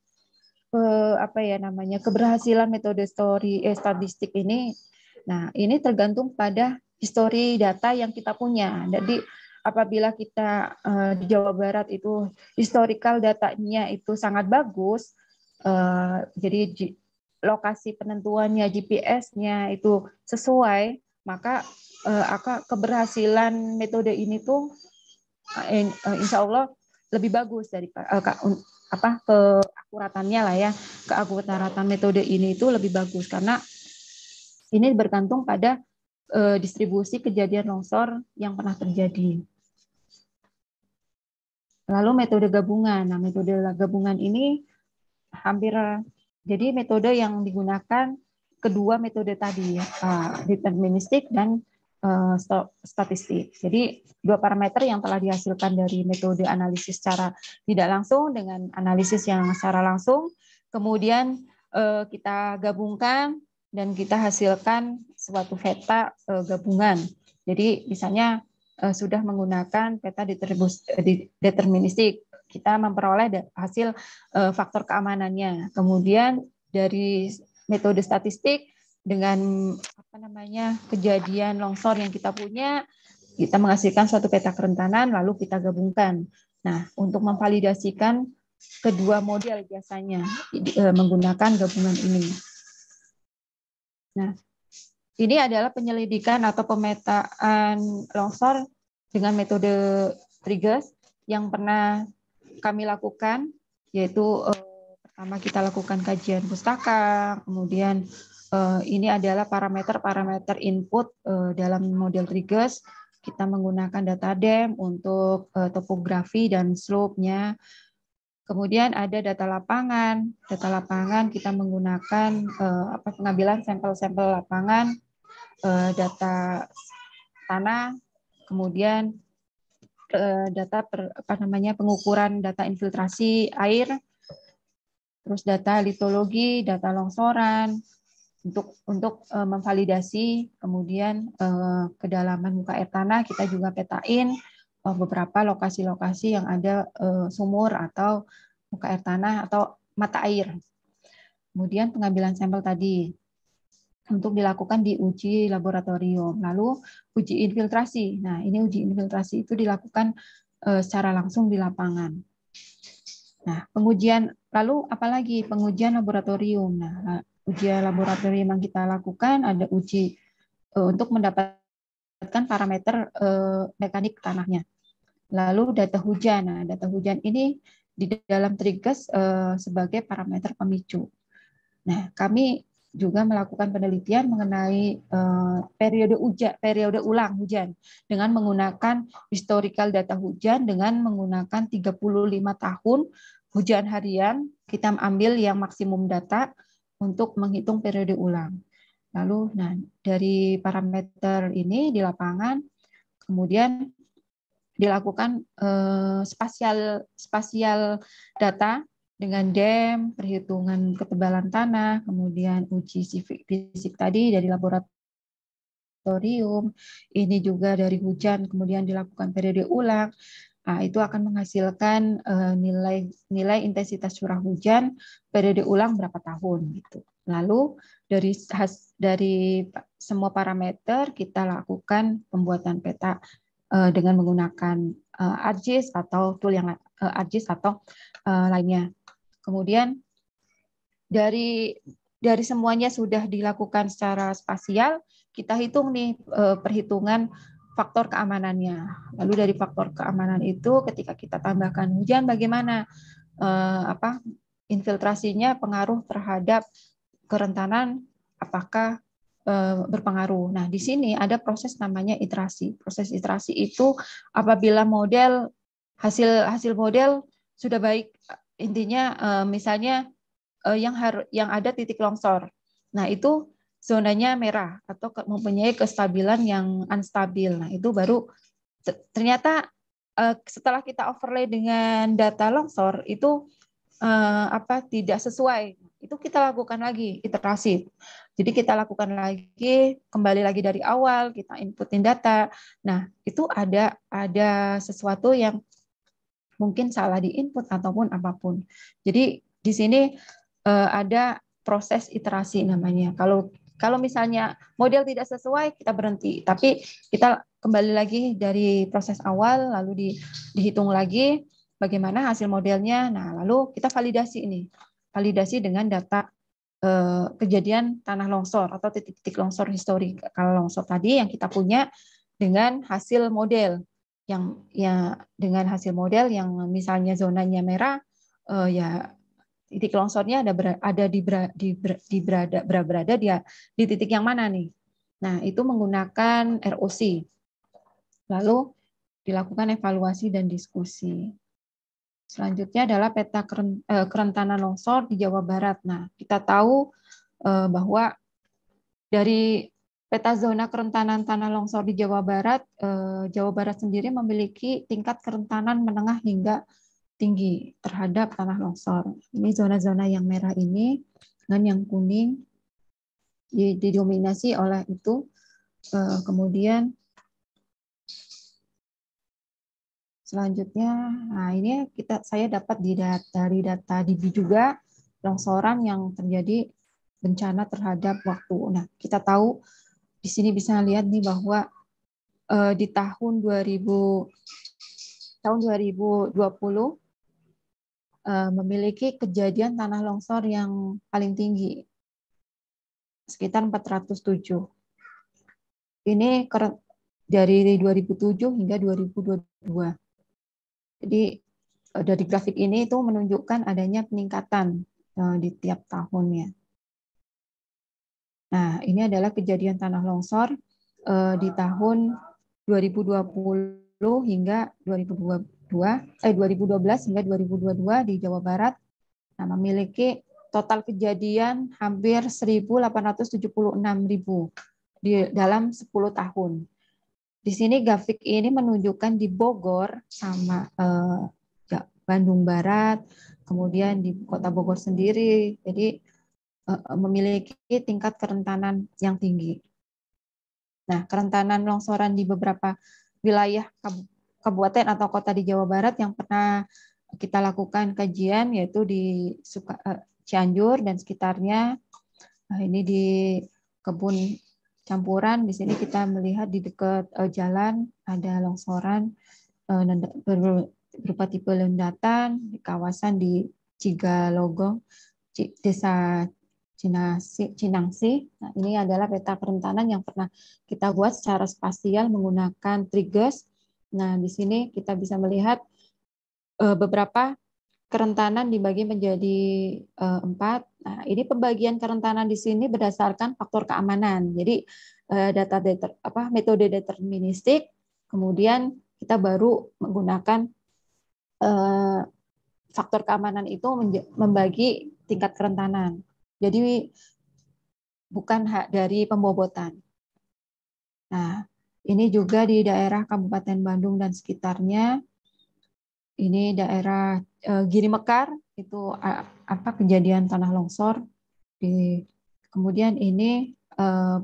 Eh, apa ya namanya keberhasilan metode story eh, statistik ini nah ini tergantung pada histori data yang kita punya jadi apabila kita eh, di Jawa Barat itu historical datanya itu sangat bagus eh, jadi lokasi penentuannya GPS-nya itu sesuai maka eh, keberhasilan metode ini tuh eh, eh, insya Allah lebih bagus dari apa keakuratannya lah ya keakuratan metode ini itu lebih bagus karena ini bergantung pada e, distribusi kejadian longsor yang pernah terjadi. Lalu metode gabungan. Nah, metode gabungan ini hampir jadi metode yang digunakan kedua metode tadi ya, deterministik dan Eh, statistik. Jadi dua parameter yang telah dihasilkan dari metode analisis secara tidak langsung dengan analisis yang secara langsung, kemudian eh, kita gabungkan dan kita hasilkan suatu peta eh, gabungan. Jadi misalnya sudah menggunakan peta deterministik, kita memperoleh hasil faktor keamanannya. Kemudian dari metode statistik dengan apa namanya kejadian longsor yang kita punya, kita menghasilkan suatu peta kerentanan lalu kita gabungkan. Nah, untuk memvalidasikan kedua model biasanya e, menggunakan gabungan ini. Nah, ini adalah penyelidikan atau pemetaan longsor dengan metode Triggers yang pernah kami lakukan, yaitu eh, pertama kita lakukan kajian pustaka, kemudian Eh, ini adalah parameter-parameter input eh, dalam model Trigus. Kita menggunakan data DEM untuk eh, topografi dan slope-nya. Kemudian ada data lapangan. Data lapangan kita menggunakan apa pengambilan sampel-sampel lapangan, data tanah, kemudian data per, apa namanya pengukuran data infiltrasi air, terus data litologi, data longsoran, untuk untuk uh, memvalidasi kemudian uh, kedalaman muka air tanah kita juga petain uh, eh, beberapa lokasi-lokasi yang ada uh, sumur atau muka air tanah atau mata air. Kemudian pengambilan sampel tadi untuk dilakukan di uji laboratorium. Lalu uji infiltrasi. Nah, ini uji infiltrasi itu dilakukan uh, secara langsung di lapangan. Nah, pengujian lalu apalagi pengujian laboratorium. Nah, ujian laboratorium yang kita lakukan, ada uji e, untuk mendapatkan parameter e, mekanik tanahnya. Lalu data hujan, nah data hujan ini di dalam trigas e, sebagai parameter pemicu. Nah, kami juga melakukan penelitian mengenai uh, periode hujan, periode ulang hujan dengan menggunakan historical data hujan dengan menggunakan 35 tahun hujan harian kita ambil yang maksimum data untuk menghitung periode ulang. Lalu, nah dari parameter ini di lapangan, kemudian dilakukan eh, spasial spasial data dengan DEM, perhitungan ketebalan tanah, kemudian uji fisik tadi dari laboratorium, ini juga dari hujan, kemudian dilakukan periode ulang, Nah, itu akan menghasilkan nilai eh, nilai nilai intensitas curah hujan periode ulang berapa tahun gitu. Lalu dari has, dari semua parameter kita lakukan pembuatan peta uh, dengan menggunakan uh, eh, ArcGIS atau tool yang uh, ArcGIS atau uh, lainnya. Kemudian dari dari semuanya sudah dilakukan secara spasial, kita hitung nih perhitungan faktor keamanannya. Lalu dari faktor keamanan itu ketika kita tambahkan hujan bagaimana eh, apa infiltrasinya pengaruh terhadap kerentanan apakah eh, berpengaruh. Nah, di sini ada proses namanya iterasi. Proses iterasi itu apabila model hasil hasil model sudah baik intinya eh, misalnya eh, yang har yang ada titik longsor. Nah, itu zonanya merah atau mempunyai kestabilan yang unstabil. Nah, itu baru ternyata eh, setelah kita overlay dengan data longsor itu eh, apa tidak sesuai. Itu kita lakukan lagi iterasi. Jadi kita lakukan lagi kembali lagi dari awal, kita inputin data. Nah, itu ada ada sesuatu yang mungkin salah di input ataupun apapun. Jadi di sini eh, ada proses iterasi namanya. Kalau kalau misalnya model tidak sesuai, kita berhenti. Tapi kita kembali lagi dari proses awal, lalu di, dihitung lagi bagaimana hasil modelnya. Nah, lalu kita validasi ini, validasi dengan data eh, kejadian tanah longsor atau titik-titik longsor histori kalau longsor tadi yang kita punya dengan hasil model yang ya dengan hasil model yang misalnya zonanya merah eh, ya titik longsornya ada ada di, di, di berada ber, berada dia di titik yang mana nih. Nah, itu menggunakan ROC. Lalu dilakukan evaluasi dan diskusi. Selanjutnya adalah peta eh, kerentanan longsor di Jawa Barat. Nah, kita tahu eh, bahwa dari peta zona kerentanan tanah longsor di Jawa Barat, eh, Jawa Barat sendiri memiliki tingkat kerentanan menengah hingga tinggi terhadap tanah longsor. Ini zona-zona yang merah ini dan yang kuning didominasi oleh itu. Eh, kemudian selanjutnya, nah ini kita saya dapat di data, dari data DB juga longsoran yang terjadi bencana terhadap waktu. Nah kita tahu di sini bisa lihat nih bahwa eh, di tahun 2000 tahun 2020 Eh, memiliki kejadian tanah longsor yang paling tinggi, sekitar 407. Ini dari 2007 hingga 2022. Jadi eh, dari grafik ini itu menunjukkan adanya peningkatan eh, di tiap tahunnya. Nah, ini adalah kejadian tanah longsor di tahun 2020 hingga 2022 eh 2012 hingga 2022 di Jawa Barat nah, memiliki total kejadian hampir 1.876.000 di dalam 10 tahun. Di sini grafik ini menunjukkan di Bogor sama eh, Bandung Barat, kemudian di Kota Bogor sendiri. Jadi eh, memiliki tingkat kerentanan yang tinggi. Nah, kerentanan longsoran di beberapa wilayah kabupaten atau kota di Jawa Barat yang pernah kita lakukan kajian yaitu di eh, Cianjur dan sekitarnya. Nah, ini di kebun campuran di sini kita melihat di dekat eh, jalan ada longsoran eh, berupa tipe lendatan di kawasan di Cigalogong, desa Cinangsi. Nah, ini adalah peta kerentanan yang pernah kita buat secara spasial menggunakan trigger Nah, di sini kita bisa melihat eh, beberapa kerentanan dibagi menjadi eh, empat. Nah, ini pembagian kerentanan di sini berdasarkan faktor keamanan. Jadi eh, data deter, apa metode deterministik, kemudian kita baru menggunakan faktor keamanan itu membagi tingkat kerentanan. Jadi bukan hak dari pembobotan. Nah, ini juga di daerah Kabupaten Bandung dan sekitarnya. Ini daerah eh, Giri Mekar itu apa kejadian tanah longsor. kemudian ini eh,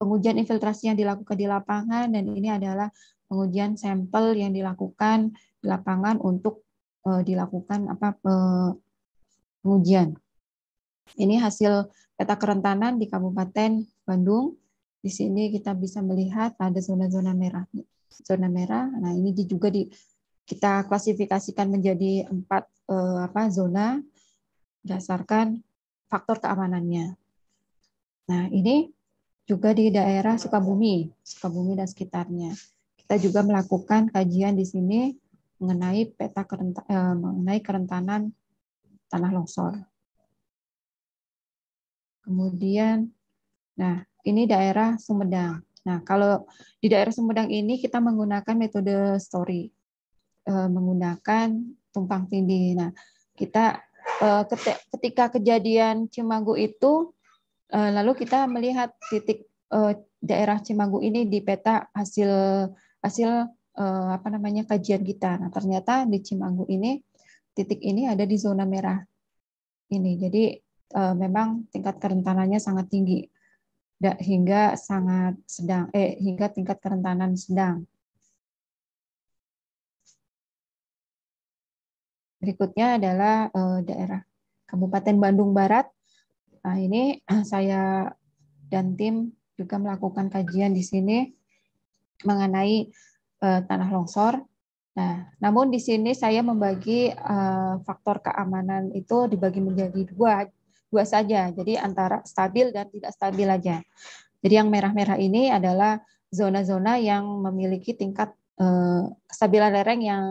pengujian infiltrasi yang dilakukan di lapangan dan ini adalah pengujian sampel yang dilakukan di lapangan untuk eh, dilakukan apa pengujian. Ini hasil peta kerentanan di Kabupaten Bandung. Di sini kita bisa melihat ada zona-zona merah. Zona merah, nah ini juga di, kita klasifikasikan menjadi empat eh, apa zona berdasarkan faktor keamanannya. Nah ini juga di daerah Sukabumi, Sukabumi dan sekitarnya. Kita juga melakukan kajian di sini mengenai peta kerenta, eh, mengenai kerentanan tanah longsor. Kemudian, nah ini daerah Sumedang. Nah, kalau di daerah Sumedang ini kita menggunakan metode story, e, menggunakan tumpang tindih. Nah, kita e, ketika kejadian Cimanggu itu, e, lalu kita melihat titik daerah Cimanggu ini di peta hasil hasil apa namanya kajian kita. Nah, ternyata di Cimanggu ini titik ini ada di zona merah ini. Jadi memang tingkat kerentanannya sangat tinggi hingga sangat sedang eh hingga tingkat kerentanan sedang. Berikutnya adalah eh, daerah Kabupaten Bandung Barat. Nah, ini saya dan tim juga melakukan kajian di sini mengenai eh, tanah longsor. Nah, namun di sini saya membagi eh, faktor keamanan itu dibagi menjadi dua, dua saja. Jadi antara stabil dan tidak stabil aja. Jadi yang merah-merah ini adalah zona-zona yang memiliki tingkat eh, kestabilan lereng yang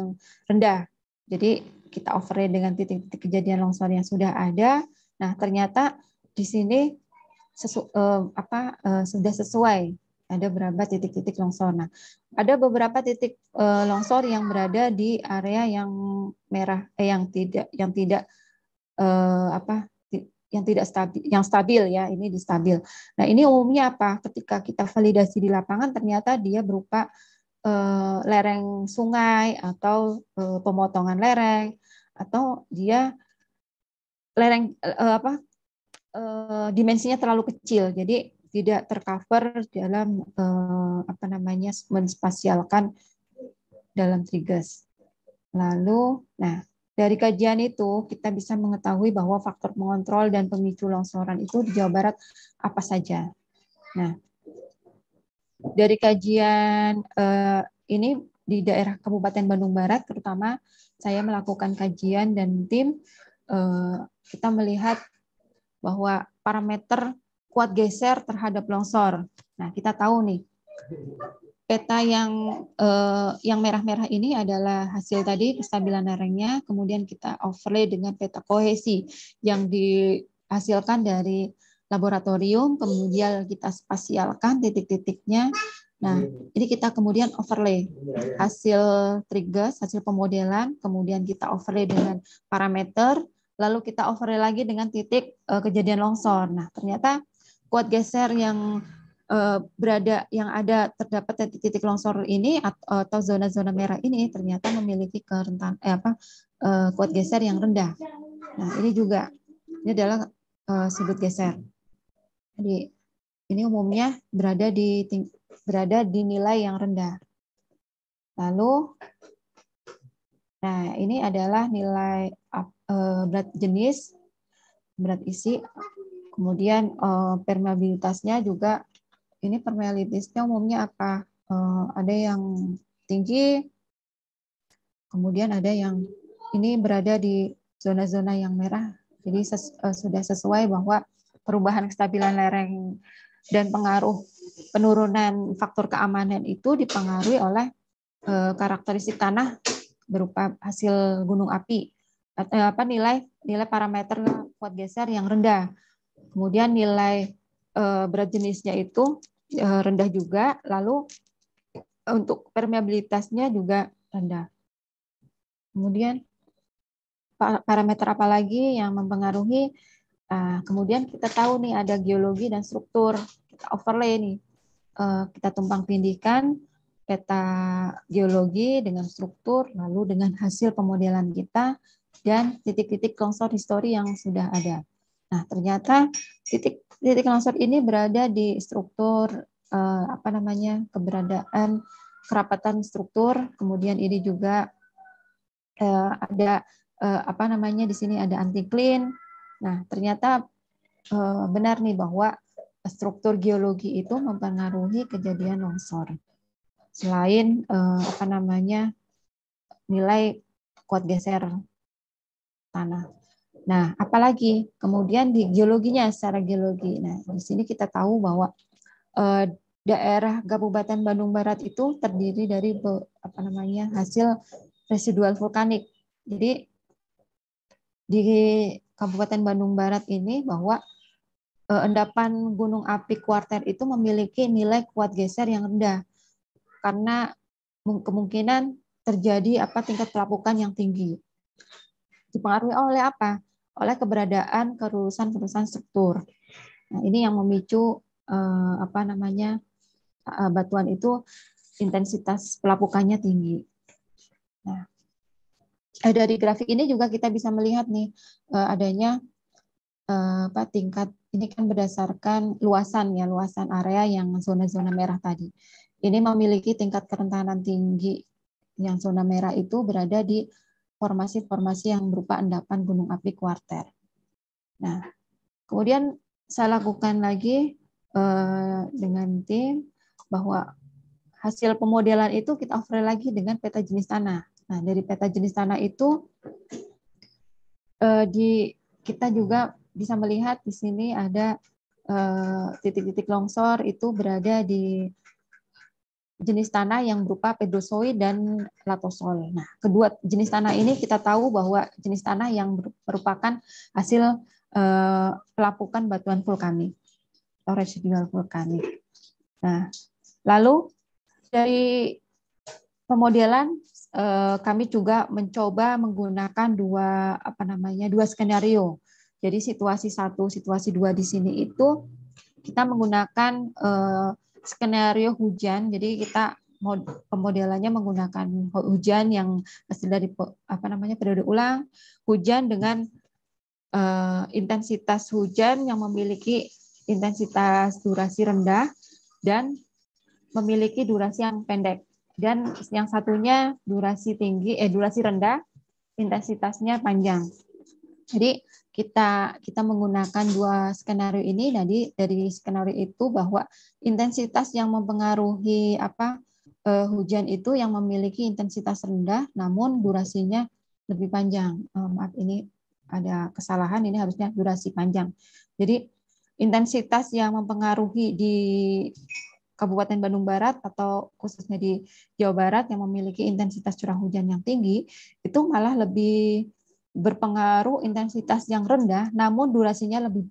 rendah. Jadi kita overlay dengan titik-titik kejadian longsor yang sudah ada. Nah, ternyata di sini sesu, eh, apa eh, sudah sesuai ada berapa titik-titik longsor. Nah, ada beberapa titik eh, longsor yang berada di area yang merah eh yang tidak yang tidak eh, apa yang tidak stabil, yang stabil ya, ini di stabil. Nah, ini umumnya apa? Ketika kita validasi di lapangan ternyata dia berupa e, lereng sungai atau e, pemotongan lereng atau dia lereng e, apa? E, dimensinya terlalu kecil. Jadi tidak tercover dalam e, apa namanya menspasialkan dalam trigas. Lalu, nah dari kajian itu, kita bisa mengetahui bahwa faktor pengontrol dan pemicu longsoran itu di Jawa Barat apa saja. Nah, dari kajian eh, ini di daerah Kabupaten Bandung Barat, terutama saya melakukan kajian dan tim eh, kita melihat bahwa parameter kuat geser terhadap longsor. Nah, kita tahu nih peta yang eh, yang merah-merah ini adalah hasil tadi kestabilan lerengnya, kemudian kita overlay dengan peta kohesi yang dihasilkan dari laboratorium, kemudian kita spasialkan titik-titiknya. Nah, ini hmm. kita kemudian overlay iya, iya. hasil trigger, hasil pemodelan, kemudian kita overlay dengan parameter, lalu kita overlay lagi dengan titik eh, kejadian longsor. Nah, ternyata kuat geser yang Eh, berada yang ada terdapat titik-titik longsor ini eh, atau zona-zona merah ini ternyata memiliki kerentan eh, apa eh, kuat geser yang rendah. Nah, ini juga ini adalah sudut geser. Jadi ini umumnya berada di berada di nilai yang rendah. Lalu nah ini adalah nilai berat jenis berat isi kemudian permeabilitasnya juga ini permeabilitasnya umumnya apa? Eh, ada yang tinggi, kemudian ada yang ini berada di zona-zona yang merah. Jadi ses, eh, sudah sesuai bahwa perubahan kestabilan lereng dan pengaruh penurunan faktor keamanan itu dipengaruhi oleh eh, karakteristik tanah berupa hasil gunung api apa nilai nilai parameter kuat geser yang rendah kemudian nilai Eh, berat jenisnya itu eh, rendah juga, lalu untuk permeabilitasnya juga rendah. Kemudian parameter apa lagi yang mempengaruhi? Eh, kemudian kita tahu nih ada geologi dan struktur. Kita overlay nih, kita tumpang pindihkan peta geologi dengan struktur, lalu dengan hasil pemodelan kita dan titik-titik konsol histori yang sudah ada. Nah, ternyata titik titik longsor ini berada di struktur uh, apa namanya keberadaan kerapatan struktur kemudian ini juga uh, ada uh, apa namanya di sini ada antiklin nah ternyata uh, benar nih bahwa struktur geologi itu mempengaruhi kejadian longsor selain uh, apa namanya nilai kuat geser tanah Nah, apalagi kemudian di geologinya secara geologi. Nah, di sini kita tahu bahwa eh, daerah Kabupaten Bandung Barat itu terdiri dari apa namanya hasil residual vulkanik. Jadi di Kabupaten Bandung Barat ini bahwa eh, endapan gunung api kuarter itu memiliki nilai kuat geser yang rendah karena kemungkinan terjadi apa tingkat pelapukan yang tinggi. Dipengaruhi oleh apa? oleh keberadaan kerusakan-kerusakan struktur. Nah, ini yang memicu eh, apa namanya eh, batuan itu intensitas pelapukannya tinggi. Nah, eh, dari grafik ini juga kita bisa melihat nih eh, adanya eh, apa tingkat ini kan berdasarkan luasan ya luasan area yang zona-zona merah tadi. Ini memiliki tingkat kerentanan tinggi yang zona merah itu berada di formasi-formasi yang berupa endapan gunung api kuarter. Nah, kemudian saya lakukan lagi eh, dengan tim bahwa hasil pemodelan itu kita overlay lagi dengan peta jenis tanah. Nah, dari peta jenis tanah itu eh, di kita juga bisa melihat di sini ada eh, titik-titik eh, titik -titik longsor itu berada di jenis tanah yang berupa pedrosoid dan latosol. Nah, kedua jenis tanah ini kita tahu bahwa jenis tanah yang merupakan hasil eh, pelapukan batuan vulkanik atau residual vulkanik. Nah, lalu dari pemodelan eh, kami juga mencoba menggunakan dua apa namanya dua skenario. Jadi situasi satu, situasi dua di sini itu kita menggunakan eh, skenario hujan. Jadi kita pemodelannya menggunakan hujan yang hasil dari apa namanya periode ulang, hujan dengan uh, intensitas hujan yang memiliki intensitas durasi rendah dan memiliki durasi yang pendek dan yang satunya durasi tinggi eh durasi rendah intensitasnya panjang jadi kita kita menggunakan dua skenario ini. Jadi dari skenario itu bahwa intensitas yang mempengaruhi apa eh, hujan itu yang memiliki intensitas rendah, namun durasinya lebih panjang. Eh, maaf ini ada kesalahan. Ini harusnya durasi panjang. Jadi intensitas yang mempengaruhi di Kabupaten Bandung Barat atau khususnya di Jawa Barat yang memiliki intensitas curah hujan yang tinggi itu malah lebih berpengaruh intensitas yang rendah namun durasinya lebih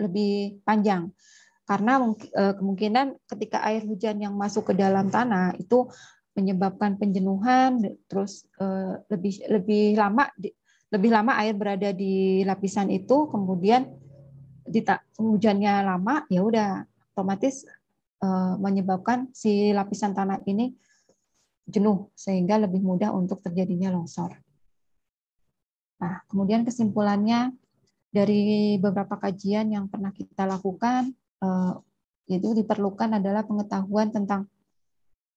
lebih panjang karena e, kemungkinan ketika air hujan yang masuk ke dalam tanah itu menyebabkan penjenuhan terus e, lebih lebih lama lebih lama air berada di lapisan itu kemudian hujannya lama ya udah otomatis e, menyebabkan si lapisan tanah ini jenuh sehingga lebih mudah untuk terjadinya longsor. Nah, kemudian kesimpulannya dari beberapa kajian yang pernah kita lakukan, eh, yaitu diperlukan adalah pengetahuan tentang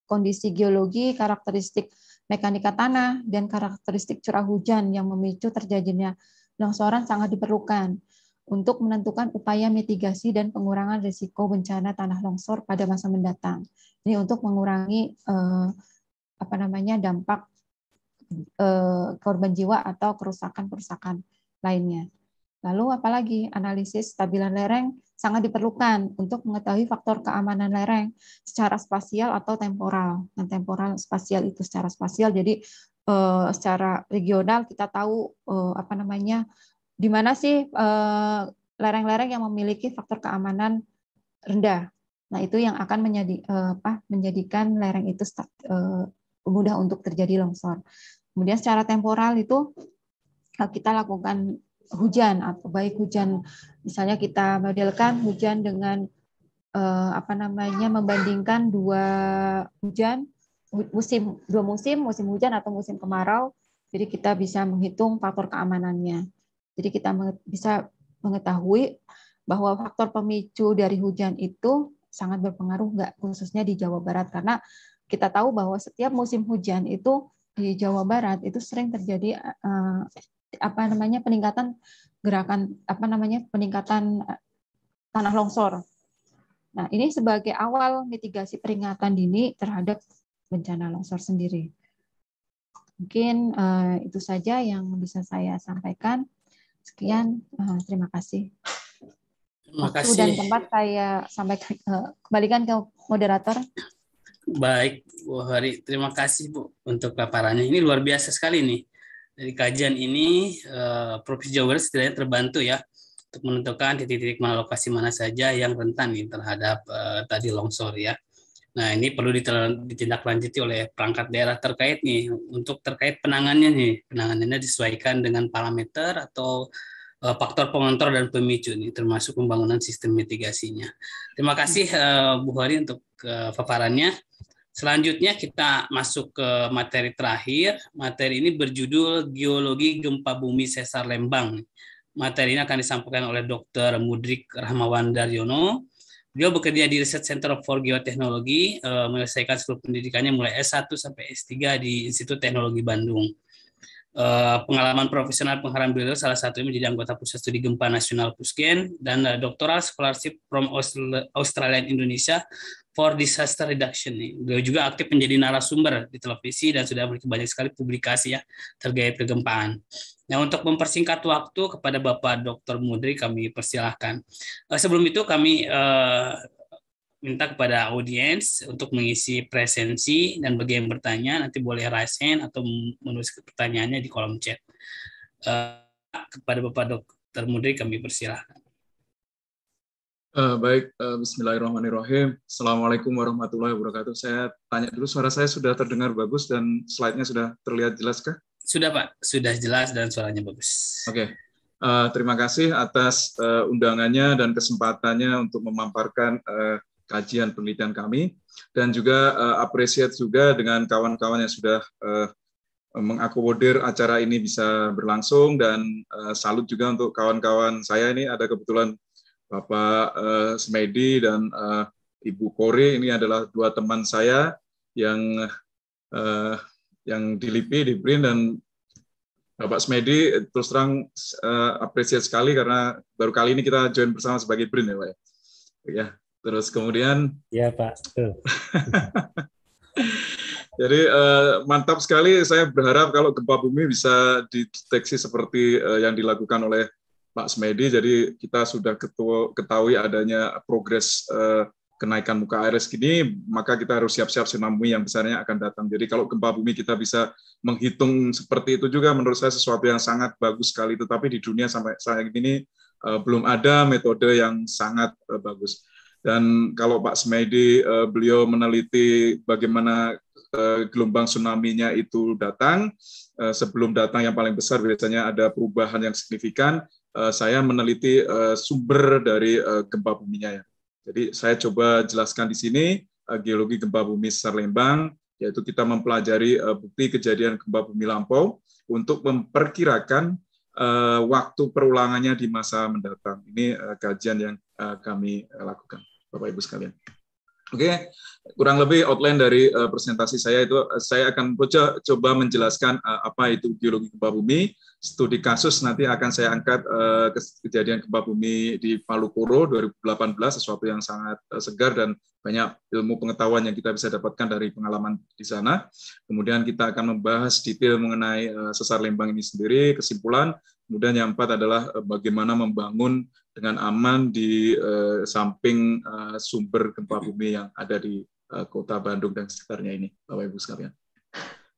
kondisi geologi, karakteristik mekanika tanah, dan karakteristik curah hujan yang memicu terjadinya longsoran sangat diperlukan untuk menentukan upaya mitigasi dan pengurangan risiko bencana tanah longsor pada masa mendatang. Ini untuk mengurangi eh, apa namanya dampak Eh, korban jiwa atau kerusakan-kerusakan lainnya. Lalu apalagi analisis stabilan lereng sangat diperlukan untuk mengetahui faktor keamanan lereng secara spasial atau temporal. Dan nah, temporal spasial itu secara spasial jadi eh, secara regional kita tahu eh, apa namanya di mana sih lereng-lereng yang memiliki faktor keamanan rendah. Nah, itu yang akan menjadi apa menjadikan lereng itu mudah untuk terjadi longsor. Kemudian secara temporal itu eh, kita lakukan hujan atau baik hujan misalnya kita modelkan hujan dengan eh, apa namanya membandingkan dua hujan musim dua musim musim hujan atau musim kemarau jadi kita bisa menghitung faktor keamanannya jadi kita bisa mengetahui bahwa faktor pemicu dari hujan itu sangat berpengaruh nggak khususnya di Jawa Barat karena kita tahu bahwa setiap musim hujan itu di Jawa Barat itu sering terjadi uh, apa namanya peningkatan gerakan apa namanya peningkatan eh, tanah longsor. Nah, ini sebagai awal mitigasi peringatan dini terhadap bencana longsor sendiri. Mungkin uh, itu saja yang bisa saya sampaikan. Sekian, uh, terima kasih. Terima kasih. Waktu dan tempat saya sampaikan uh, kembalikan ke moderator. Baik, Bu Hari. Terima kasih, Bu, untuk paparannya. Ini luar biasa sekali nih. Dari kajian ini, uh, Provinsi Jawa Barat setidaknya terbantu ya untuk menentukan titik-titik mana lokasi mana saja yang rentan nih terhadap uh, tadi longsor ya. Nah, ini perlu ditindaklanjuti oleh perangkat daerah terkait nih untuk terkait penanganannya nih. Penanganannya disesuaikan dengan parameter atau eh, faktor pengontrol dan pemicu nih termasuk pembangunan sistem mitigasinya. Terima kasih Bu Hari untuk uh, paparannya. Selanjutnya kita masuk ke materi terakhir. Materi ini berjudul Geologi Gempa Bumi Sesar Lembang. Materi ini akan disampaikan oleh Dr. Mudrik Rahmawan Daryono. Beliau bekerja di Research Center for Geoteknologi, eh, menyelesaikan seluruh pendidikannya mulai S1 sampai S3 di Institut Teknologi Bandung. Eh, pengalaman profesional pengharam beliau salah satunya menjadi anggota Pusat Studi Gempa Nasional Pusgen dan eh, doktoral scholarship from Australia, Indonesia for Disaster Reduction nih. Beliau juga aktif menjadi narasumber di televisi dan sudah memiliki banyak sekali publikasi ya terkait kegempaan. Nah, untuk mempersingkat waktu kepada Bapak Dr. Mudri kami persilahkan. Eh, sebelum itu kami eh, minta kepada audiens untuk mengisi presensi dan bagi yang bertanya nanti boleh raise hand atau menulis pertanyaannya di kolom chat. Eh, kepada Bapak Dr. Mudri kami persilahkan. Uh, baik, uh, Bismillahirrahmanirrahim. Assalamualaikum warahmatullahi wabarakatuh. Saya tanya dulu, suara saya sudah terdengar bagus dan slide-nya sudah terlihat jelas kah? Sudah Pak, sudah jelas dan suaranya bagus. Oke, okay. uh, eh, terima kasih atas uh, undangannya dan kesempatannya untuk memamparkan uh, kajian penelitian kami dan juga uh, apresiat juga dengan kawan-kawan yang sudah uh, mengakomodir acara ini bisa berlangsung dan uh, salut juga untuk kawan-kawan saya ini ada kebetulan Bapak uh, eh, Smedi dan uh, Ibu Kore ini adalah dua teman saya yang uh, yang dilipi, di BRIN dan Bapak Smedi terus terang uh, apresiasi sekali karena baru kali ini kita join bersama sebagai BRIN ya Pak ya. Iya, terus kemudian ya Pak, Jadi uh, mantap sekali. Saya berharap kalau gempa bumi bisa dideteksi seperti uh, yang dilakukan oleh Pak Smedi, Jadi kita sudah ketahui adanya progres eh, kenaikan muka air segini, maka kita harus siap-siap tsunami yang besarnya akan datang. Jadi kalau gempa bumi kita bisa menghitung seperti itu juga, menurut saya sesuatu yang sangat bagus sekali. Tetapi di dunia sampai saat ini eh, belum ada metode yang sangat eh, bagus. Dan kalau Pak Smedi, beliau meneliti bagaimana gelombang tsunami-nya itu datang. Sebelum datang yang paling besar biasanya ada perubahan yang signifikan. Eh, saya meneliti eh, sumber dari eh, gempa buminya ya. Jadi saya coba jelaskan di sini geologi gempa bumi Sarlembang, yaitu kita mempelajari bukti kejadian gempa bumi Lampau untuk memperkirakan waktu perulangannya di masa mendatang. Ini kajian yang kami lakukan, Bapak Ibu sekalian. Oke, okay? kurang lebih outline dari uh, presentasi saya itu eh, saya akan coba, menjelaskan uh, apa itu geologi gempa bumi, studi kasus nanti akan saya angkat uh, kejadian gempa bumi di Koro 2018 sesuatu yang sangat uh, segar dan banyak ilmu pengetahuan yang kita bisa dapatkan dari pengalaman di sana. Kemudian kita akan membahas detail mengenai uh, sesar Lembang ini sendiri, kesimpulan. Kemudian yang empat adalah uh, bagaimana membangun dengan aman di uh, samping uh, sumber gempa bumi yang ada di uh, kota Bandung dan sekitarnya ini, Bapak Ibu sekalian.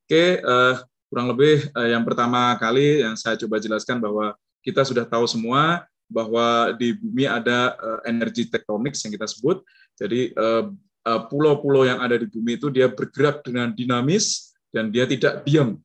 Oke, uh, kurang lebih uh, yang pertama kali yang saya coba jelaskan bahwa kita sudah tahu semua bahwa di bumi ada uh, energi tektonik yang kita sebut. Jadi pulau-pulau yang ada di bumi itu dia bergerak dengan dinamis dan dia tidak diam.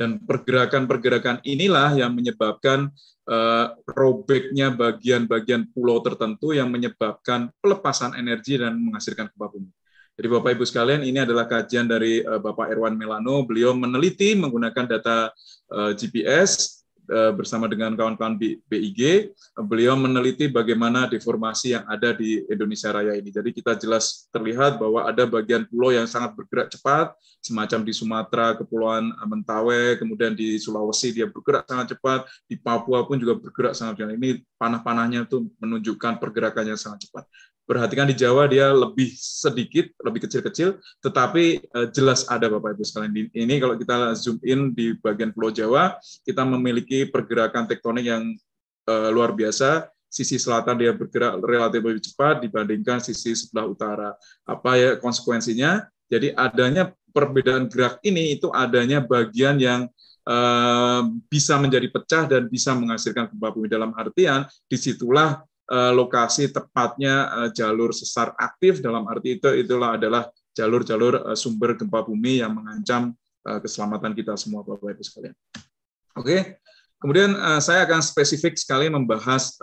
Dan pergerakan-pergerakan inilah yang menyebabkan uh, eh, robeknya bagian-bagian pulau tertentu yang menyebabkan pelepasan energi dan menghasilkan gempa bumi. Jadi Bapak Ibu sekalian, ini adalah kajian dari eh, Bapak Erwan Melano. Beliau meneliti menggunakan data eh, GPS Eh, bersama dengan kawan-kawan BIG, beliau meneliti bagaimana deformasi yang ada di Indonesia Raya ini. Jadi kita jelas terlihat bahwa ada bagian pulau yang sangat bergerak cepat, semacam di Sumatera, Kepulauan Mentawai, kemudian di Sulawesi dia bergerak sangat cepat, di Papua pun juga bergerak sangat cepat. Ini panah-panahnya itu menunjukkan pergerakannya sangat cepat perhatikan di Jawa dia lebih sedikit, lebih kecil-kecil, tetapi eh, jelas ada Bapak Ibu sekalian. Ini kalau kita zoom in di bagian Pulau Jawa, kita memiliki pergerakan tektonik yang eh, luar biasa. Sisi selatan dia bergerak relatif lebih cepat dibandingkan sisi sebelah utara. Apa ya konsekuensinya? Jadi adanya perbedaan gerak ini itu adanya bagian yang eh, bisa menjadi pecah dan bisa menghasilkan gempa bumi dalam artian disitulah Eh, lokasi tepatnya eh, jalur sesar aktif dalam arti itu itulah adalah jalur-jalur eh, sumber gempa bumi yang mengancam keselamatan kita semua Bapak Ibu sekalian. Oke. Kemudian saya akan spesifik sekali membahas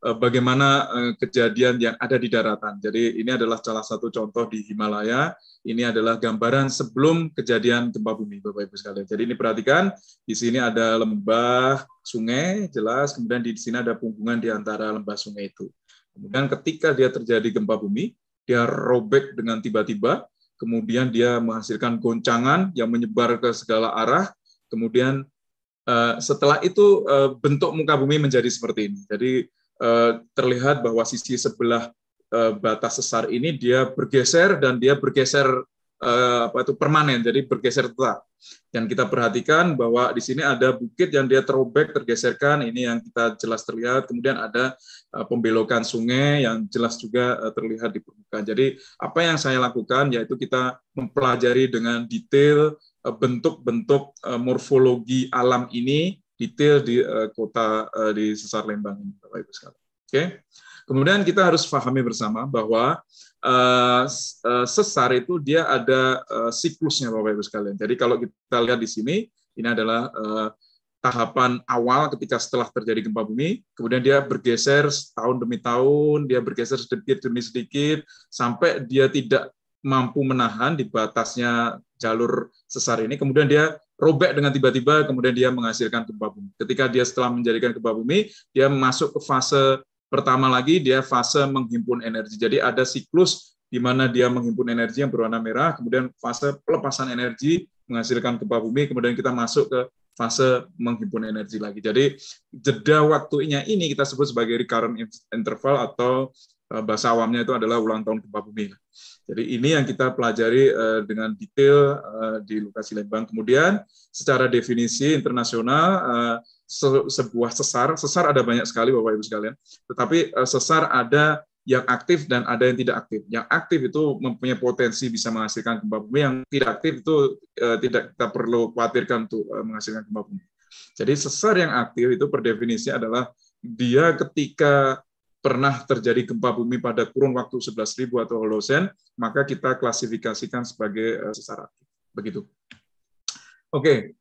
Eh, bagaimana eh, kejadian yang ada di daratan. Jadi ini adalah salah satu contoh di Himalaya. Ini adalah gambaran sebelum kejadian gempa bumi, Bapak Ibu sekalian. Jadi ini perhatikan, di sini ada lembah sungai, jelas. Kemudian di sini ada punggungan di antara lembah sungai itu. Kemudian ketika dia terjadi gempa bumi, dia robek dengan tiba-tiba, kemudian dia menghasilkan goncangan yang menyebar ke segala arah, kemudian eh, setelah itu bentuk muka bumi menjadi seperti ini. Jadi Eh, terlihat bahwa sisi sebelah eh, batas sesar ini dia bergeser dan dia bergeser eh, apa itu permanen jadi bergeser tetap dan kita perhatikan bahwa di sini ada bukit yang dia terobek tergeserkan ini yang kita jelas terlihat kemudian ada pembelokan sungai yang jelas juga terlihat di permukaan jadi apa yang saya lakukan yaitu kita mempelajari dengan detail bentuk-bentuk morfologi alam ini detail di uh, kota uh, di sesar Lembang ini, Bapak Ibu sekalian. Oke. Okay? Kemudian kita harus pahami bersama bahwa uh, sesar itu dia ada uh, siklusnya Bapak Ibu sekalian. Jadi kalau kita lihat di sini, ini adalah uh, tahapan awal ketika setelah terjadi gempa bumi, kemudian dia bergeser tahun demi tahun, dia bergeser sedikit demi sedikit, sampai dia tidak mampu menahan di batasnya jalur sesar ini, kemudian dia robek dengan tiba-tiba, kemudian dia menghasilkan gempa bumi. Ketika dia setelah menjadikan gempa bumi, dia masuk ke fase pertama lagi, dia fase menghimpun energi. Jadi ada siklus di mana dia menghimpun energi yang berwarna merah, kemudian fase pelepasan energi menghasilkan gempa bumi, kemudian kita masuk ke fase menghimpun energi lagi. Jadi jeda waktunya ini kita sebut sebagai recurrent interval atau eh, bahasa awamnya itu adalah ulang tahun gempa bumi. Jadi ini yang kita pelajari uh, dengan detail uh, di lokasi Lembang. Kemudian secara definisi internasional uh, se sebuah sesar, sesar ada banyak sekali Bapak Ibu sekalian. Tetapi uh, sesar ada yang aktif dan ada yang tidak aktif. Yang aktif itu mempunyai potensi bisa menghasilkan gempa bumi, yang tidak aktif itu tidak kita perlu khawatirkan untuk menghasilkan gempa bumi. Jadi sesar yang aktif itu per definisi adalah dia ketika pernah terjadi gempa bumi pada kurun waktu 11.000 atau Holosen, maka kita klasifikasikan sebagai eh, sesar aktif. Begitu. Oke,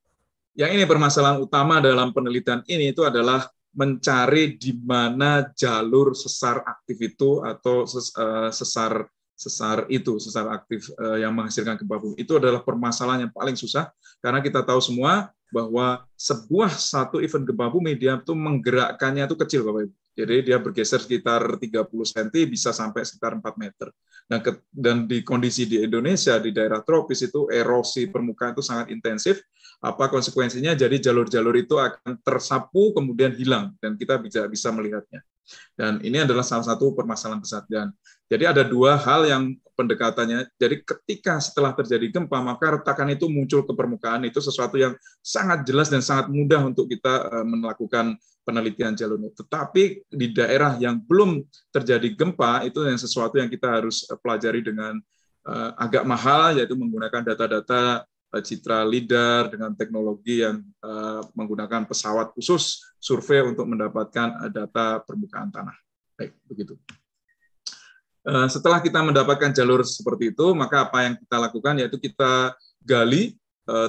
yang ini permasalahan utama dalam penelitian ini itu adalah mencari di mana jalur sesar aktif itu atau eh, sesar sesar itu, sesar aktif eh, yang menghasilkan gempa bumi. Itu adalah permasalahan yang paling susah karena kita tahu semua bahwa sebuah satu event gempa bumi dia itu menggerakkannya itu kecil Bapak Ibu. Jadi dia bergeser sekitar 30 cm bisa sampai sekitar 4 meter. Dan, ke, dan di kondisi di Indonesia di daerah tropis itu erosi permukaan itu sangat intensif apa konsekuensinya jadi jalur-jalur itu akan tersapu kemudian hilang dan kita bisa bisa melihatnya dan ini adalah salah satu permasalahan dan jadi ada dua hal yang pendekatannya jadi ketika setelah terjadi gempa maka retakan itu muncul ke permukaan itu sesuatu yang sangat jelas dan sangat mudah untuk kita eh, melakukan penelitian jalurnya. Tetapi di daerah yang belum terjadi gempa itu yang sesuatu yang kita harus eh, pelajari dengan eh, agak mahal yaitu menggunakan data-data Eh, citra leader dengan teknologi yang uh, menggunakan pesawat khusus survei untuk mendapatkan eh, data permukaan tanah. Baik, begitu. setelah kita mendapatkan jalur seperti itu, maka apa yang kita lakukan yaitu kita gali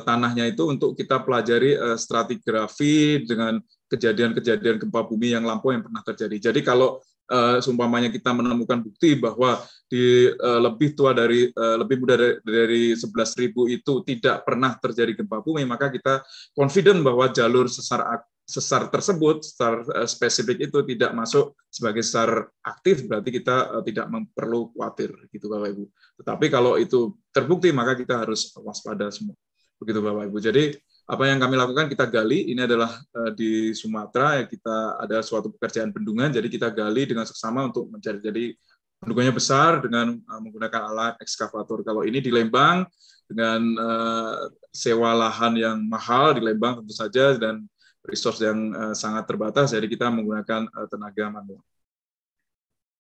tanahnya itu untuk kita pelajari uh, stratigrafi dengan kejadian-kejadian gempa bumi yang lampau yang pernah terjadi. Jadi kalau Eh, seumpamanya kita menemukan bukti bahwa di uh, lebih tua dari uh, lebih muda dari, dari 11.000 itu tidak pernah terjadi gempa bumi maka kita confident bahwa jalur sesar sesar tersebut sesar uh, spesifik itu tidak masuk sebagai sesar aktif berarti kita uh, tidak perlu khawatir gitu Bapak Ibu. Tetapi kalau itu terbukti maka kita harus waspada semua. Begitu Bapak Ibu. Jadi apa yang kami lakukan kita gali ini adalah eh, di Sumatera ya kita ada suatu pekerjaan bendungan jadi kita gali dengan seksama untuk mencari jadi bendungannya besar dengan eh, menggunakan alat ekskavator kalau ini di Lembang dengan uh, sewa lahan yang mahal di Lembang tentu saja dan resource yang uh, sangat terbatas jadi kita menggunakan uh, tenaga manual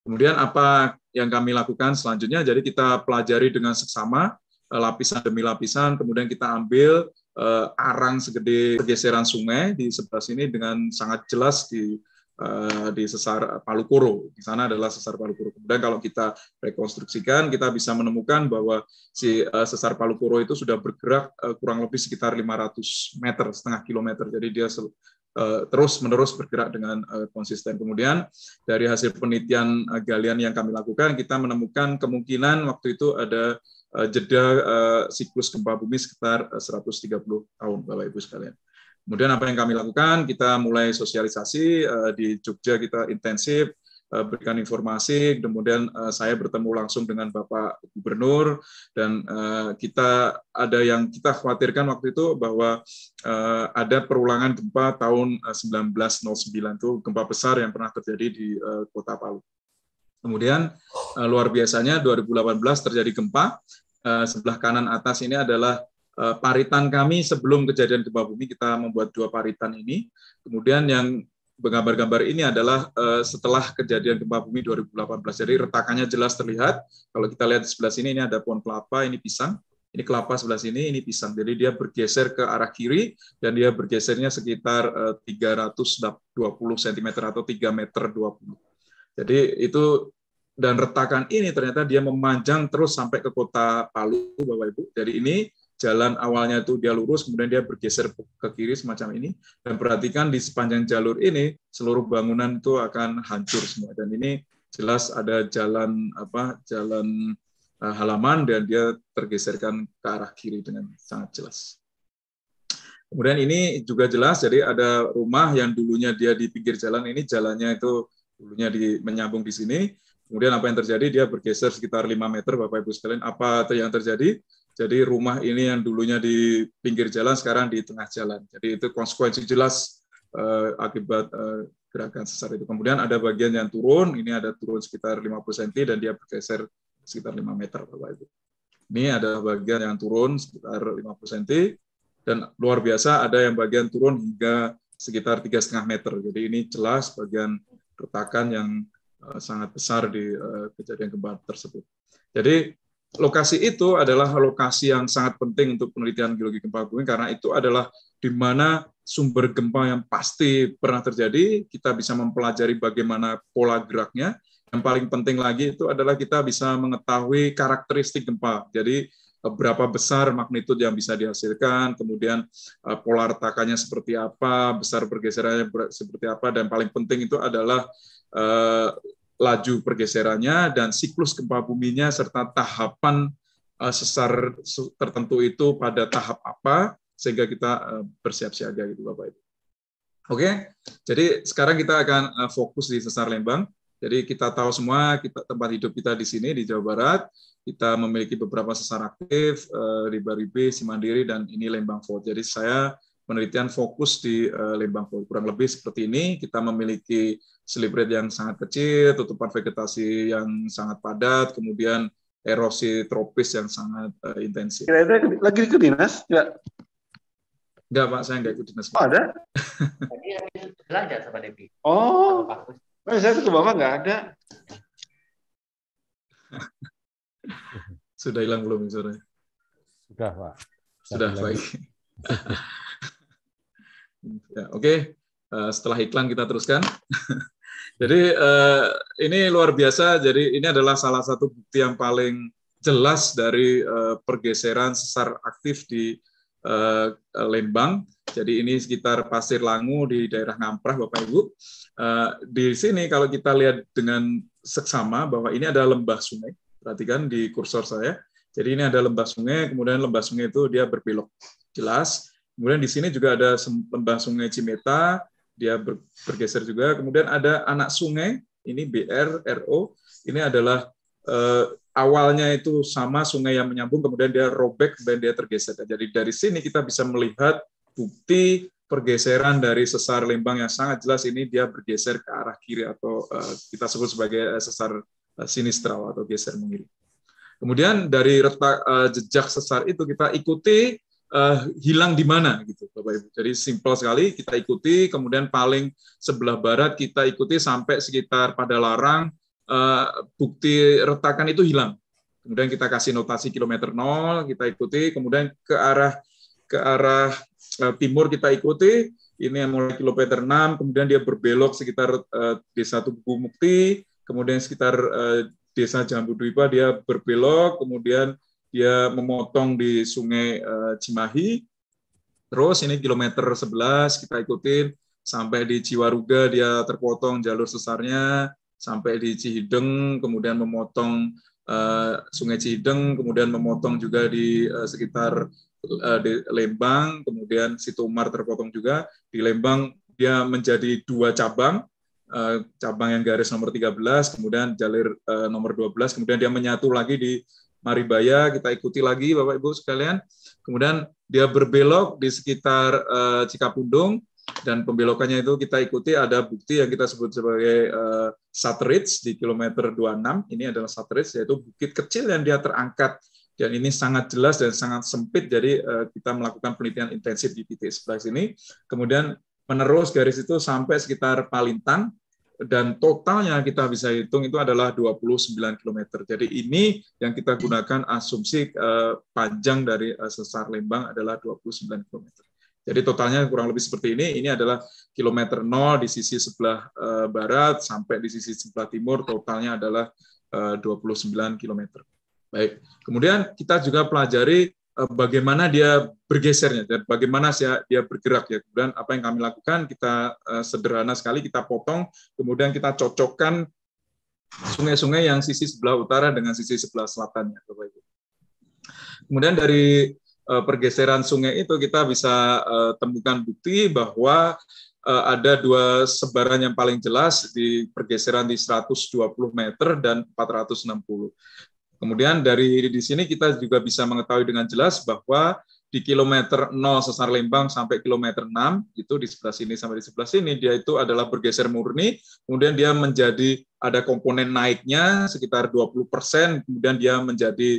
Kemudian apa yang kami lakukan selanjutnya? Jadi kita pelajari dengan seksama lapisan demi lapisan, kemudian kita ambil uh, arang segede pergeseran sungai di sebelah sini dengan sangat jelas di uh, di sesar Palu Koro. Di sana adalah sesar Palu Koro. Kemudian kalau kita rekonstruksikan, kita bisa menemukan bahwa si uh, sesar Palu Koro itu sudah bergerak uh, kurang lebih sekitar 500 meter, setengah kilometer. Jadi dia terus menerus bergerak dengan konsisten. Kemudian dari hasil penelitian galian yang kami lakukan, kita menemukan kemungkinan waktu itu ada Eh, jeda eh, siklus gempa bumi sekitar 130 eh, tahun Bapak Ibu sekalian. Kemudian apa yang kami lakukan? Kita mulai sosialisasi di Jogja kita intensif berikan informasi, kemudian saya bertemu langsung dengan Bapak Gubernur dan kita ada yang kita khawatirkan waktu itu bahwa ada perulangan gempa tahun 1909 itu gempa besar yang pernah terjadi di Kota Palu. Kemudian uh, luar biasanya 2018 terjadi gempa. Uh, sebelah kanan atas ini adalah uh, paritan kami sebelum kejadian gempa bumi kita membuat dua paritan ini. Kemudian yang gambar-gambar ini adalah uh, setelah kejadian gempa bumi 2018. Jadi retakannya jelas terlihat. Kalau kita lihat di sebelah sini ini ada pohon kelapa, ini pisang ini kelapa sebelah sini, ini pisang. Jadi dia bergeser ke arah kiri dan dia bergesernya sekitar 320 cm atau 3 meter 20. Jadi itu dan retakan ini ternyata dia memanjang terus sampai ke kota Palu, Bapak Ibu. Jadi ini jalan awalnya itu dia lurus, kemudian dia bergeser ke kiri semacam ini. Dan perhatikan di sepanjang jalur ini seluruh bangunan itu akan hancur semua. Dan ini jelas ada jalan apa jalan uh, halaman dan dia tergeserkan ke arah kiri dengan sangat jelas. Kemudian ini juga jelas, jadi ada rumah yang dulunya dia di pinggir jalan, ini jalannya itu dulunya di menyambung di sini. Kemudian apa yang terjadi? Dia bergeser sekitar 5 meter, Bapak Ibu sekalian. Apa yang terjadi? Jadi rumah ini yang dulunya di pinggir jalan sekarang di tengah jalan. Jadi itu konsekuensi jelas eh, akibat eh, gerakan sesar itu. Kemudian ada bagian yang turun, ini ada turun sekitar 50 cm dan dia bergeser sekitar 5 meter, Bapak Ibu. Ini ada bagian yang turun sekitar 50 cm dan luar biasa ada yang bagian turun hingga sekitar tiga setengah meter. Jadi ini jelas bagian retakan yang eh, sangat besar di eh, kejadian gempa tersebut. Jadi lokasi itu adalah lokasi yang sangat penting untuk penelitian geologi gempa bumi karena itu adalah di mana sumber gempa yang pasti pernah terjadi, kita bisa mempelajari bagaimana pola geraknya. Yang paling penting lagi itu adalah kita bisa mengetahui karakteristik gempa. Jadi berapa besar magnitude yang bisa dihasilkan, kemudian eh, pola retakannya seperti apa, besar pergeserannya seperti apa, dan paling penting itu adalah eh, laju pergeserannya dan siklus gempa buminya serta tahapan eh, sesar tertentu itu pada tahap apa, sehingga kita bersiap siaga gitu Bapak Ibu. Oke, jadi sekarang kita akan fokus di sesar Lembang. Jadi kita tahu semua kita tempat hidup kita di sini di Jawa Barat kita memiliki beberapa sesar aktif, eh, riba-ribe, mandiri dan ini lembang fault Jadi saya penelitian fokus di eh, Lembang fault Kurang lebih seperti ini, kita memiliki slip rate yang sangat kecil, tutupan vegetasi yang sangat padat, kemudian erosi tropis yang sangat eh, intensif. Kira-kira lagi ke dinas? Enggak? Enggak, Pak. Saya enggak ikut dinas. Oh, ada? Tadi yang belanja sama Depi. Oh. saya tuh Bapak enggak ada. Sudah hilang belum suaranya? Sudah, Pak. Sudah, Sudah baik. ya, Oke, okay. uh, eh, setelah iklan kita teruskan. jadi uh, ini luar biasa. Jadi ini adalah salah satu bukti yang paling jelas dari uh, pergeseran sesar aktif di uh, Lembang. Jadi ini sekitar Pasir Langu di daerah Ngamprah, Bapak Ibu. Uh, di sini kalau kita lihat dengan seksama bahwa ini adalah lembah sungai. Perhatikan di kursor saya. Jadi ini ada lembah sungai, kemudian lembah sungai itu dia berbelok jelas. Kemudian di sini juga ada lembah sungai Cimeta, dia bergeser juga. Kemudian ada anak sungai, ini BRRO. Ini adalah eh, awalnya itu sama sungai yang menyambung, kemudian dia robek, dan dia tergeser. Jadi dari sini kita bisa melihat bukti pergeseran dari sesar Lembang yang sangat jelas ini dia bergeser ke arah kiri atau uh, kita sebut sebagai eh, sesar Eh, sinistral atau geser mengirim. Kemudian dari retak uh, jejak sesar itu kita ikuti uh, hilang di mana gitu Bapak Ibu. Jadi simpel sekali kita ikuti kemudian paling sebelah barat kita ikuti sampai sekitar pada larang uh, bukti retakan itu hilang. Kemudian kita kasih notasi kilometer nol, kita ikuti kemudian ke arah ke arah uh, timur kita ikuti ini yang mulai kilometer 6, kemudian dia berbelok sekitar uh, desa Tugu Mukti, kemudian sekitar eh, desa Jambu Dwipa dia berbelok, kemudian dia memotong di sungai eh, Cimahi, terus ini kilometer 11 kita ikutin sampai di Ciwaruga dia terpotong jalur sesarnya, sampai di Cihideng, kemudian memotong uh, Sungai Cihideng, kemudian memotong juga di uh, sekitar uh, di Lembang, kemudian Situmar terpotong juga di Lembang dia menjadi dua cabang, Eh, cabang yang garis nomor 13, kemudian jalur eh, nomor nomor 12, kemudian dia menyatu lagi di Maribaya, kita ikuti lagi Bapak Ibu sekalian. Kemudian dia berbelok di sekitar eh, Cikapundung dan pembelokannya itu kita ikuti ada bukti yang kita sebut sebagai uh, di kilometer 26. Ini adalah Satrich yaitu bukit kecil yang dia terangkat dan ini sangat jelas dan sangat sempit jadi kita melakukan penelitian intensif di titik sebelah sini kemudian menerus garis itu sampai sekitar Palintang dan totalnya kita bisa hitung itu adalah 29 km. Jadi ini yang kita gunakan asumsi eh, panjang dari eh, sesar Lembang adalah 29 km. Jadi totalnya kurang lebih seperti ini. Ini adalah kilometer 0 di sisi sebelah eh, barat sampai di sisi sebelah timur totalnya adalah 29 km. Baik. Kemudian kita juga pelajari Eh, bagaimana dia bergesernya dan bagaimana ya dia bergerak ya kemudian apa yang kami lakukan kita eh, sederhana sekali kita potong kemudian kita cocokkan sungai-sungai yang sisi sebelah utara dengan sisi sebelah selatan Bapak kemudian dari eh, pergeseran sungai itu kita bisa temukan bukti bahwa ada dua sebaran yang paling jelas di pergeseran di 120 meter dan 460. Kemudian dari di sini kita juga bisa mengetahui dengan jelas bahwa di kilometer 0 sesar Lembang sampai kilometer 6 itu di sebelah sini sampai di sebelah sini dia itu adalah bergeser murni kemudian dia menjadi ada komponen naiknya sekitar 20% kemudian dia menjadi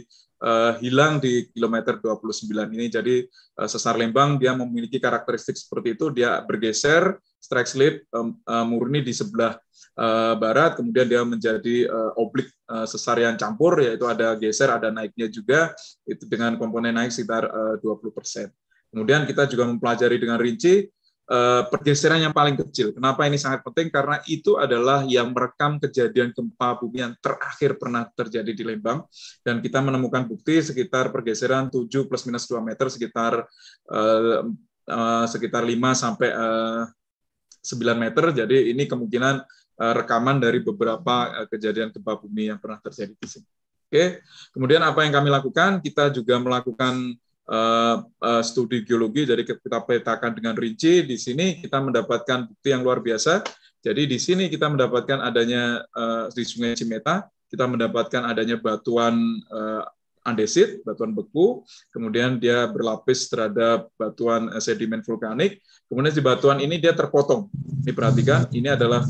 uh, hilang di kilometer 29 ini jadi uh, sesar Lembang dia memiliki karakteristik seperti itu dia bergeser strike slip um, uh, murni di sebelah uh, barat kemudian dia menjadi uh, oblik Eh, sesar yang campur yaitu ada geser ada naiknya juga itu dengan komponen naik sekitar 20%. Eh, Kemudian kita juga mempelajari dengan rinci eh, pergeseran yang paling kecil. Kenapa ini sangat penting? Karena itu adalah yang merekam kejadian gempa bumi yang terakhir pernah terjadi di Lembang dan kita menemukan bukti sekitar pergeseran 7 plus minus 2 meter sekitar sekitar 5 sampai sembilan 9 meter. Jadi ini kemungkinan Eh, rekaman dari beberapa eh, kejadian gempa bumi yang pernah terjadi di sini. Oke, kemudian apa yang kami lakukan? Kita juga melakukan Uh, uh, studi geologi, jadi kita petakan dengan rinci. Di sini kita mendapatkan bukti yang luar biasa. Jadi di sini kita mendapatkan adanya uh, di Sungai Cimeta, kita mendapatkan adanya batuan andesit, batuan beku, kemudian dia berlapis terhadap batuan eh, sedimen vulkanik, kemudian di batuan ini dia terpotong. Ini perhatikan, ini adalah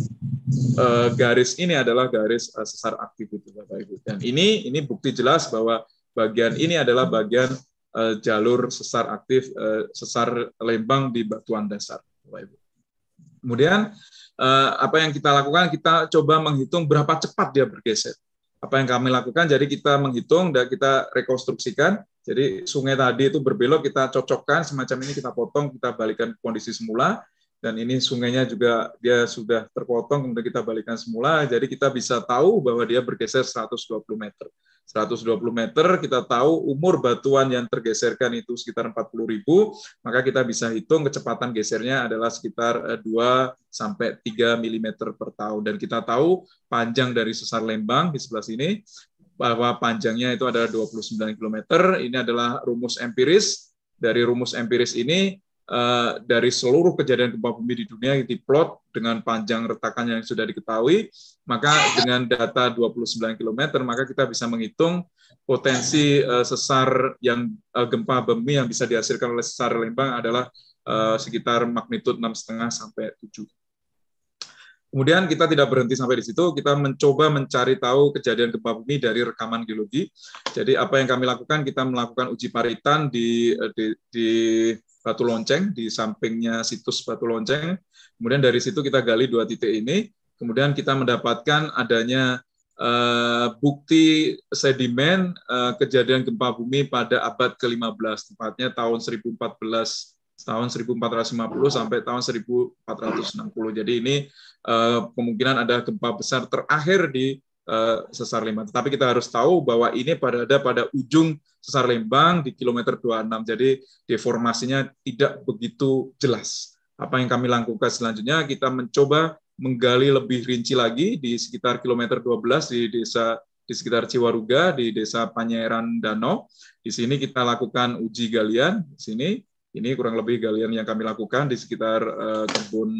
eh, garis ini adalah garis eh, sesar aktif itu Bapak Ibu. Dan ini ini bukti jelas bahwa bagian ini adalah bagian jalur sesar aktif sesar Lembang di batuan dasar Bapak Ibu. Kemudian apa yang kita lakukan kita coba menghitung berapa cepat dia bergeser apa yang kami lakukan. Jadi kita menghitung dan kita rekonstruksikan. Jadi sungai tadi itu berbelok, kita cocokkan semacam ini kita potong, kita balikan kondisi semula. Dan ini sungainya juga dia sudah terpotong, kemudian kita balikan semula. Jadi kita bisa tahu bahwa dia bergeser 120 meter. 120 meter, kita tahu umur batuan yang tergeserkan itu sekitar 40 ribu, maka kita bisa hitung kecepatan gesernya adalah sekitar 2 eh, sampai 3 mm per tahun. Dan kita tahu panjang dari sesar Lembang di sebelah sini, bahwa panjangnya itu adalah 29 km. Ini adalah rumus empiris. Dari rumus empiris ini, eh, dari seluruh kejadian gempa bumi di dunia diplot dengan panjang retakan yang sudah diketahui maka dengan data 29 km, maka kita bisa menghitung potensi uh, sesar yang uh, gempa bumi yang bisa dihasilkan oleh sesar Lembang adalah uh, sekitar magnitud 6,5 sampai 7. Kemudian kita tidak berhenti sampai di situ, kita mencoba mencari tahu kejadian gempa bumi dari rekaman geologi. Jadi apa yang kami lakukan, kita melakukan uji paritan di, di, di Batu Lonceng, di sampingnya situs Batu Lonceng. Kemudian dari situ kita gali dua titik ini, kemudian kita mendapatkan adanya Uh, bukti sedimen uh, kejadian gempa bumi pada abad ke-15, tepatnya tahun 1014 tahun 1450 sampai tahun 1460. Jadi ini uh, kemungkinan ada gempa besar terakhir di sesar Lembang. Tetapi kita harus tahu bahwa ini pada ada pada ujung sesar Lembang di kilometer 26. Jadi deformasinya tidak begitu jelas. Apa yang kami lakukan selanjutnya kita mencoba menggali lebih rinci lagi di sekitar kilometer 12 di desa di sekitar Ciwaruga di desa Panyeran Danau. Di sini kita lakukan uji galian di sini. Ini kurang lebih galian yang kami lakukan di sekitar uh, kebun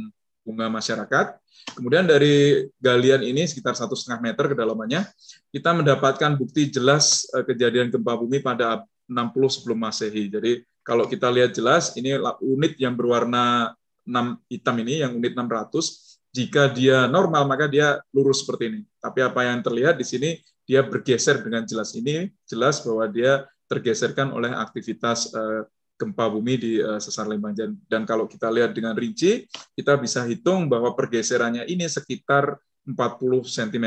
bunga masyarakat. Kemudian dari galian ini sekitar satu setengah meter kedalamannya, kita mendapatkan bukti jelas uh, kejadian gempa bumi pada 60 sebelum masehi. Jadi kalau kita lihat jelas, ini unit yang berwarna 6 hitam ini, yang unit 600, jika dia normal maka dia lurus seperti ini. Tapi apa yang terlihat di sini dia bergeser dengan jelas ini jelas bahwa dia tergeserkan oleh aktivitas eh, gempa bumi di eh, sesar Lembang dan, kalau kita lihat dengan rinci kita bisa hitung bahwa pergeserannya ini sekitar 40 cm.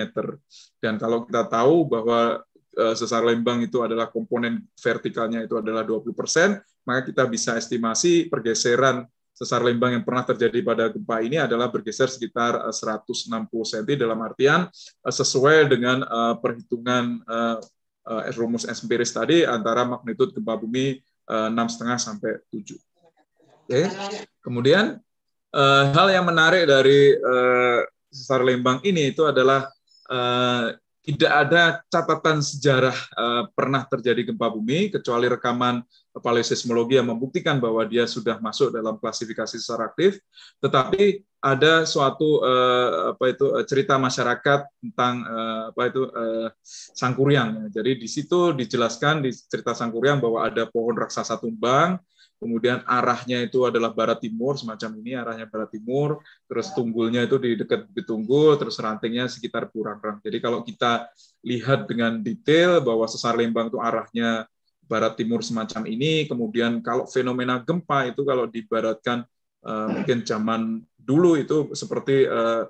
Dan kalau kita tahu bahwa eh, sesar Lembang itu adalah komponen vertikalnya itu adalah 20%, maka kita bisa estimasi pergeseran sesar Lembang yang pernah terjadi pada gempa ini adalah bergeser sekitar 160 eh, cm dalam artian eh, sesuai dengan eh, perhitungan rumus empiris tadi antara magnitud gempa bumi 6,5 sampai 7. Oke. Kemudian hal yang menarik dari sesar Lembang ini itu adalah tidak ada catatan sejarah pernah terjadi gempa bumi kecuali rekaman paleosismologi yang membuktikan bahwa dia sudah masuk dalam klasifikasi secara aktif, tetapi ada suatu eh, apa itu eh, cerita masyarakat tentang eh, apa itu eh, sangkuriang. Jadi di situ dijelaskan di cerita sangkuriang bahwa ada pohon raksasa tumbang, kemudian arahnya itu adalah barat timur semacam ini arahnya barat timur, terus tunggulnya itu di dekat Bukit Tunggul, terus rantingnya sekitar Burang-Rang. Jadi kalau kita lihat dengan detail bahwa sesar Lembang itu arahnya barat timur semacam ini. Kemudian kalau fenomena gempa itu kalau dibaratkan eh, mungkin zaman dulu itu seperti eh,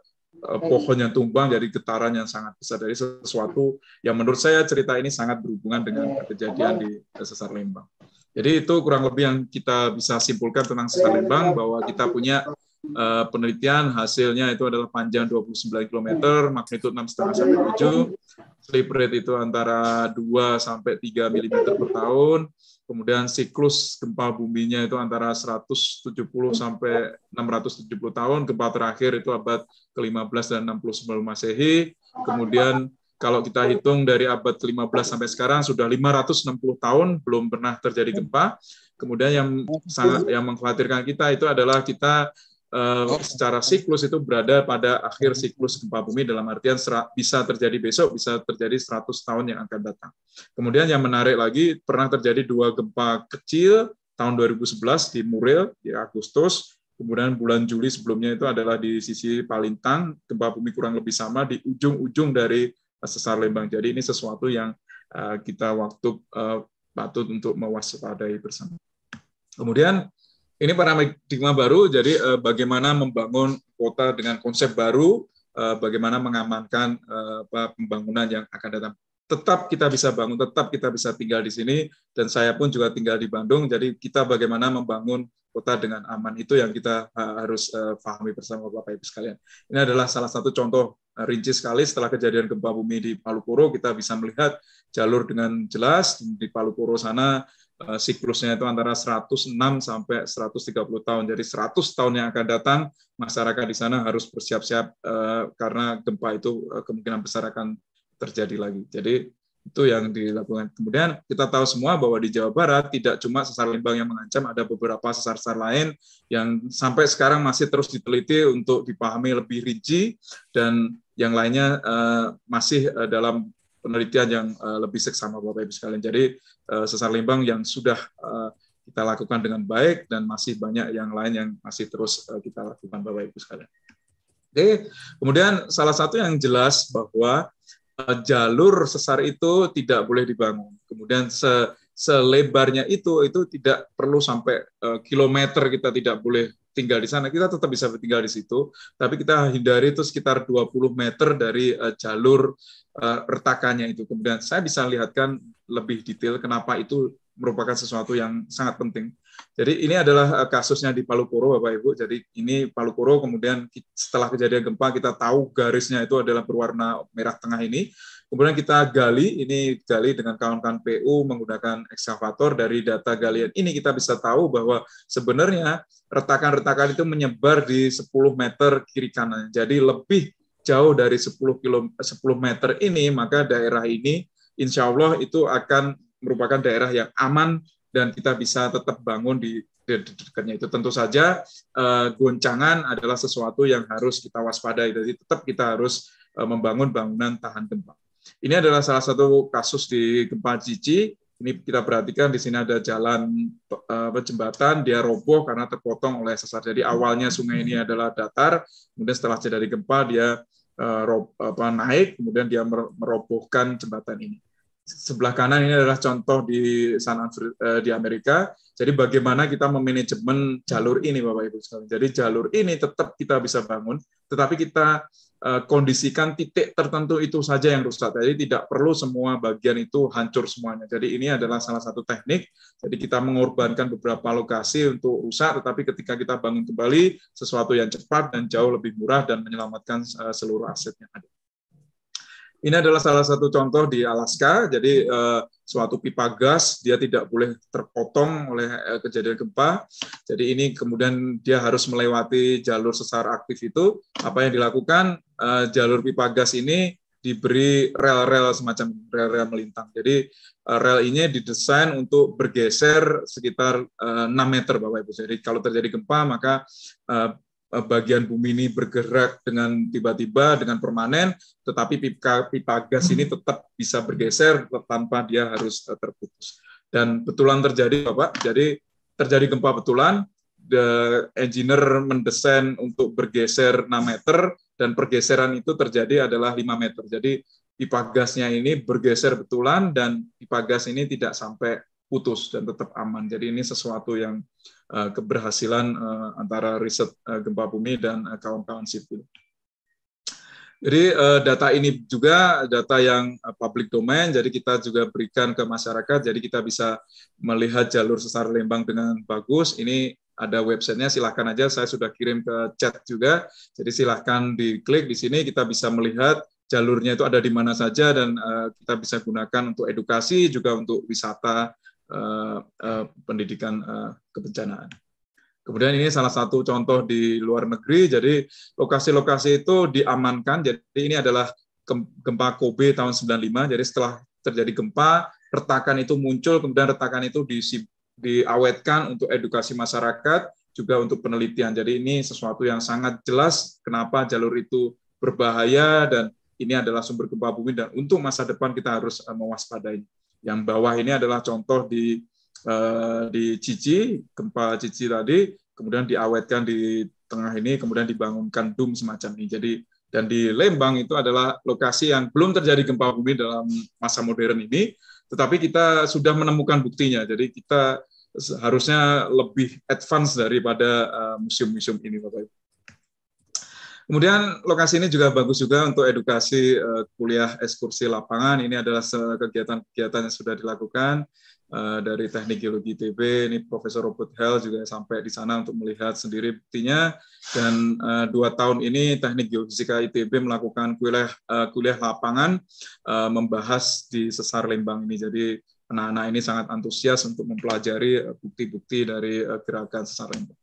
eh, pohon yang tumbang jadi getaran yang sangat besar dari sesuatu yang menurut saya cerita ini sangat berhubungan dengan iya. kejadian di sesar Lembang. Jadi itu kurang lebih yang kita bisa simpulkan tentang sesar iya, Lembang iya. bahwa kita punya Eh, penelitian hasilnya itu adalah panjang 29 km, magnitude 6,5 sampai 7, sleep rate itu antara 2 sampai 3 mm per tahun, kemudian siklus gempa buminya itu antara 170 sampai 670 tahun, gempa terakhir itu abad ke-15 dan 60 sebelum Masehi, kemudian kalau kita hitung dari abad ke-15 sampai sekarang sudah 560 tahun belum pernah terjadi gempa. Kemudian yang sangat yang mengkhawatirkan kita itu adalah kita Ehm, oh. secara siklus itu berada pada akhir siklus gempa bumi dalam artian bisa terjadi besok, bisa terjadi 100 tahun yang akan datang. Kemudian yang menarik lagi, pernah terjadi dua gempa kecil tahun 2011 di Muril, di Agustus, kemudian bulan Juli sebelumnya itu adalah di sisi Palintang, gempa bumi kurang lebih sama di ujung-ujung dari eh, sesar Lembang. Jadi ini sesuatu yang eh, kita waktu eh, patut untuk mewaspadai bersama. Kemudian ini paradigma baru, jadi uh, bagaimana membangun kota dengan konsep baru, uh, bagaimana mengamankan uh, pembangunan yang akan datang. Tetap kita bisa bangun, tetap kita bisa tinggal di sini, dan saya pun juga tinggal di Bandung, jadi kita bagaimana membangun kota dengan aman itu yang kita uh, harus uh, pahami bersama Bapak Ibu sekalian. Ini adalah salah satu contoh rinci sekali setelah kejadian gempa bumi di Palu Koro kita bisa melihat jalur dengan jelas di Palu Koro sana Eh, siklusnya itu antara 106 sampai 130 tahun. Jadi 100 tahun yang akan datang masyarakat di sana harus bersiap-siap eh, karena gempa itu eh, kemungkinan besar akan terjadi lagi. Jadi itu yang dilakukan. Kemudian kita tahu semua bahwa di Jawa Barat tidak cuma sesar Lembang yang mengancam, ada beberapa sesar-sesar lain yang sampai sekarang masih terus diteliti untuk dipahami lebih rinci dan yang lainnya masih dalam penelitian yang uh, lebih seksama Bapak Ibu sekalian. Jadi uh, sesar Lembang yang sudah uh, kita lakukan dengan baik dan masih banyak yang lain yang masih terus uh, kita lakukan Bapak Ibu sekalian. Oke, kemudian salah satu yang jelas bahwa uh, jalur sesar itu tidak boleh dibangun. Kemudian se selebarnya itu itu tidak perlu sampai uh, kilometer kita tidak boleh tinggal di sana, kita tetap bisa tinggal di situ, tapi kita hindari itu sekitar 20 meter dari uh, jalur uh, eh, retakannya itu. Kemudian saya bisa lihatkan lebih detail kenapa itu merupakan sesuatu yang sangat penting. Jadi ini adalah eh, kasusnya di Palu Palukoro Bapak Ibu. Jadi ini Palu Palukoro kemudian setelah kejadian gempa kita tahu garisnya itu adalah berwarna merah tengah ini Kemudian kita gali, ini gali dengan kawan-kawan PU menggunakan ekskavator dari data galian ini kita bisa tahu bahwa sebenarnya retakan-retakan itu menyebar di 10 meter kiri kanan. Jadi lebih jauh dari 10 km, 10 meter ini maka daerah ini insya Allah itu akan merupakan daerah yang aman dan kita bisa tetap bangun di dekatnya itu tentu saja uh, goncangan adalah sesuatu yang harus kita waspadai jadi tetap kita harus uh, membangun bangunan tahan gempa. Ini adalah salah satu kasus di gempa Cici. Ini kita perhatikan di sini ada jalan apa, eh, jembatan, dia roboh karena terpotong oleh sesar. Jadi awalnya sungai ini adalah datar, kemudian setelah terjadi gempa dia uh, rob, apa, naik, kemudian dia merobohkan jembatan ini. Sebelah kanan ini adalah contoh di San Afri, uh, di Amerika. Jadi bagaimana kita memanajemen jalur ini, Bapak Ibu sekalian. Jadi jalur ini tetap kita bisa bangun, tetapi kita Eh, kondisikan titik tertentu itu saja yang rusak. Jadi tidak perlu semua bagian itu hancur semuanya. Jadi ini adalah salah satu teknik. Jadi kita mengorbankan beberapa lokasi untuk rusak, tetapi ketika kita bangun kembali sesuatu yang cepat dan jauh lebih murah dan menyelamatkan eh, seluruh aset yang ada. Ini adalah salah satu contoh di Alaska. Jadi eh, suatu pipa gas dia tidak boleh terpotong oleh eh, kejadian gempa. Jadi ini kemudian dia harus melewati jalur sesar aktif itu. Apa yang dilakukan eh, jalur pipa gas ini diberi rel-rel semacam rel-rel melintang. Jadi eh, rel ini didesain untuk bergeser sekitar 6 meter Bapak Ibu. Jadi kalau terjadi gempa maka Eh, bagian bumi ini bergerak dengan tiba-tiba dengan permanen, tetapi pipa, pipa gas ini tetap bisa bergeser tanpa dia harus eh, terputus. Dan betulan terjadi, Bapak. Jadi terjadi gempa betulan, the engineer mendesain untuk bergeser 6 meter dan pergeseran itu terjadi adalah 5 meter. Jadi pipa gasnya ini bergeser betulan dan pipa gas ini tidak sampai putus dan tetap aman. Jadi ini sesuatu yang Eh, keberhasilan eh, antara riset eh, gempa bumi dan kawan-kawan sipil. Jadi data ini juga data yang public domain, jadi kita juga berikan ke masyarakat, jadi kita bisa melihat jalur sesar Lembang dengan bagus. Ini ada websitenya, silahkan aja, saya sudah kirim ke chat juga, jadi silahkan diklik di sini, kita bisa melihat jalurnya itu ada di mana saja dan kita bisa gunakan untuk edukasi, juga untuk wisata Eh, eh, pendidikan eh, kebencanaan. Kemudian ini salah satu contoh di luar negeri, jadi lokasi-lokasi itu diamankan, jadi ini adalah gempa Kobe tahun 95, jadi setelah terjadi gempa, retakan itu muncul, kemudian retakan itu diawetkan untuk edukasi masyarakat, juga untuk penelitian. Jadi ini sesuatu yang sangat jelas kenapa jalur itu berbahaya dan ini adalah sumber gempa bumi dan untuk masa depan kita harus mewaspadainya. Yang bawah ini adalah contoh di eh, di Cici, gempa Cici tadi, kemudian diawetkan di tengah ini, kemudian dibangunkan dum semacam ini. Jadi dan di Lembang itu adalah lokasi yang belum terjadi gempa bumi dalam masa modern ini, tetapi kita sudah menemukan buktinya. Jadi kita harusnya lebih advance daripada eh, museum-museum ini, Bapak Ibu. Kemudian lokasi ini juga bagus juga untuk edukasi uh, kuliah ekskursi lapangan. Ini adalah kegiatan-kegiatan yang sudah dilakukan uh, dari Teknik Geologi ITB. Ini Profesor Robert Hell juga sampai di sana untuk melihat sendiri buktinya. Dan uh, dua tahun ini Teknik Geofisika ITB melakukan kuliah uh, kuliah lapangan uh, membahas di sesar Lembang ini. Jadi anak-anak ini sangat antusias untuk mempelajari bukti-bukti dari uh, gerakan sesar Lembang.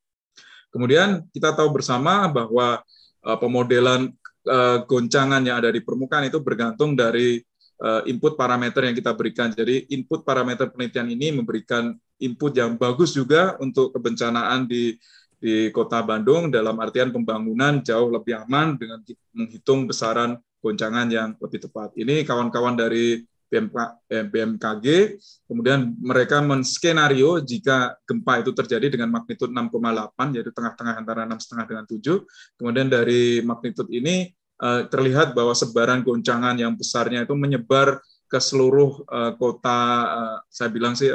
Kemudian kita tahu bersama bahwa uh, pemodelan uh, goncangan yang ada di permukaan itu bergantung dari uh, input parameter yang kita berikan. Jadi input parameter penelitian ini memberikan input yang bagus juga untuk kebencanaan di di Kota Bandung dalam artian pembangunan jauh lebih aman dengan menghitung besaran goncangan yang lebih tepat. Ini kawan-kawan dari BMKG, eh, kemudian mereka menskenario jika gempa itu terjadi dengan magnitud 6,8, yaitu tengah-tengah antara 6,5 dengan 7. Kemudian dari magnitud ini eh, terlihat bahwa sebaran goncangan yang besarnya itu menyebar ke seluruh eh, kota saya bilang sih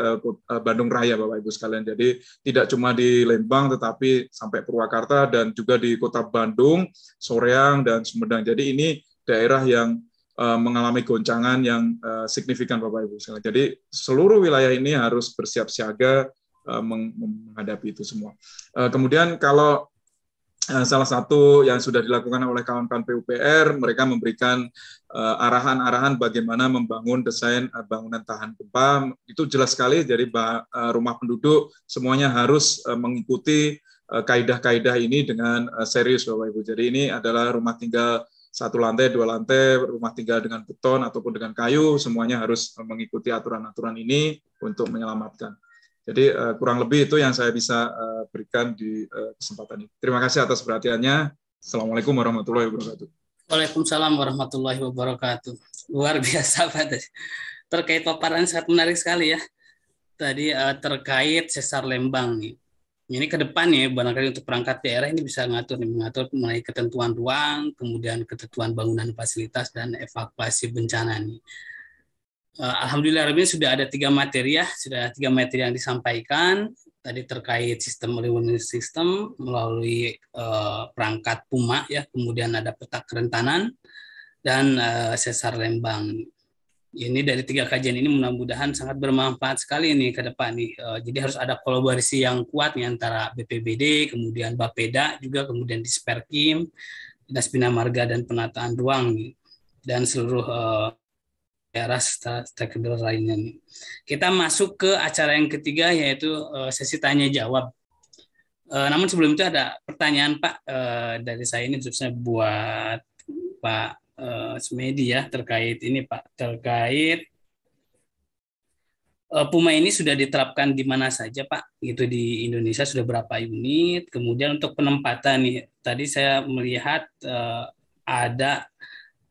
Bandung Raya Bapak Ibu sekalian. Jadi tidak cuma di Lembang tetapi sampai Purwakarta dan juga di kota Bandung, Soreang dan Sumedang. Jadi ini daerah yang Eh, mengalami goncangan yang eh, signifikan Bapak Ibu sekalian. Jadi seluruh wilayah ini harus bersiap siaga eh, menghadapi itu semua. Kemudian kalau salah satu yang sudah dilakukan oleh kawan-kawan PUPR, mereka memberikan arahan-arahan bagaimana membangun desain bangunan tahan gempa. Itu jelas sekali, jadi rumah penduduk semuanya harus mengikuti kaidah-kaidah ini dengan serius Bapak Ibu. Jadi ini adalah rumah tinggal satu lantai, dua lantai, rumah tinggal dengan beton ataupun dengan kayu, semuanya harus eh, mengikuti aturan-aturan ini untuk menyelamatkan. Jadi eh, kurang lebih itu yang saya bisa eh, berikan di kesempatan ini. Terima kasih atas perhatiannya. Assalamualaikum warahmatullahi wabarakatuh. Waalaikumsalam warahmatullahi wabarakatuh. Luar biasa Pak. Terkait paparan sangat menarik sekali ya. Tadi terkait sesar Lembang nih ini ke depan ya barangkali untuk perangkat daerah ini bisa mengatur mengatur mengenai ketentuan ruang kemudian ketentuan bangunan fasilitas dan evakuasi bencana nih eh, alhamdulillah Rabbi, sudah ada tiga materi ya sudah tiga materi yang disampaikan tadi terkait sistem warning system melalui uh, perangkat Puma ya kemudian ada peta kerentanan dan uh, sesar Lembang ini dari tiga kajian ini mudah-mudahan sangat bermanfaat sekali nih ke depan nih. Eh, jadi harus ada kolaborasi yang kuat nih antara BPBD, kemudian Bapeda juga, kemudian Disperkim, Dinas Bina Marga dan Penataan Ruang nih. dan seluruh eh, daerah stakeholder lainnya nih. Kita masuk ke acara yang ketiga yaitu eh, sesi tanya jawab. namun sebelum itu ada pertanyaan Pak dari saya ini khususnya buat Pak uh, ya terkait ini Pak terkait eh, Puma ini sudah diterapkan di mana saja Pak Itu di Indonesia sudah berapa unit kemudian untuk penempatan nih tadi saya melihat eh, ada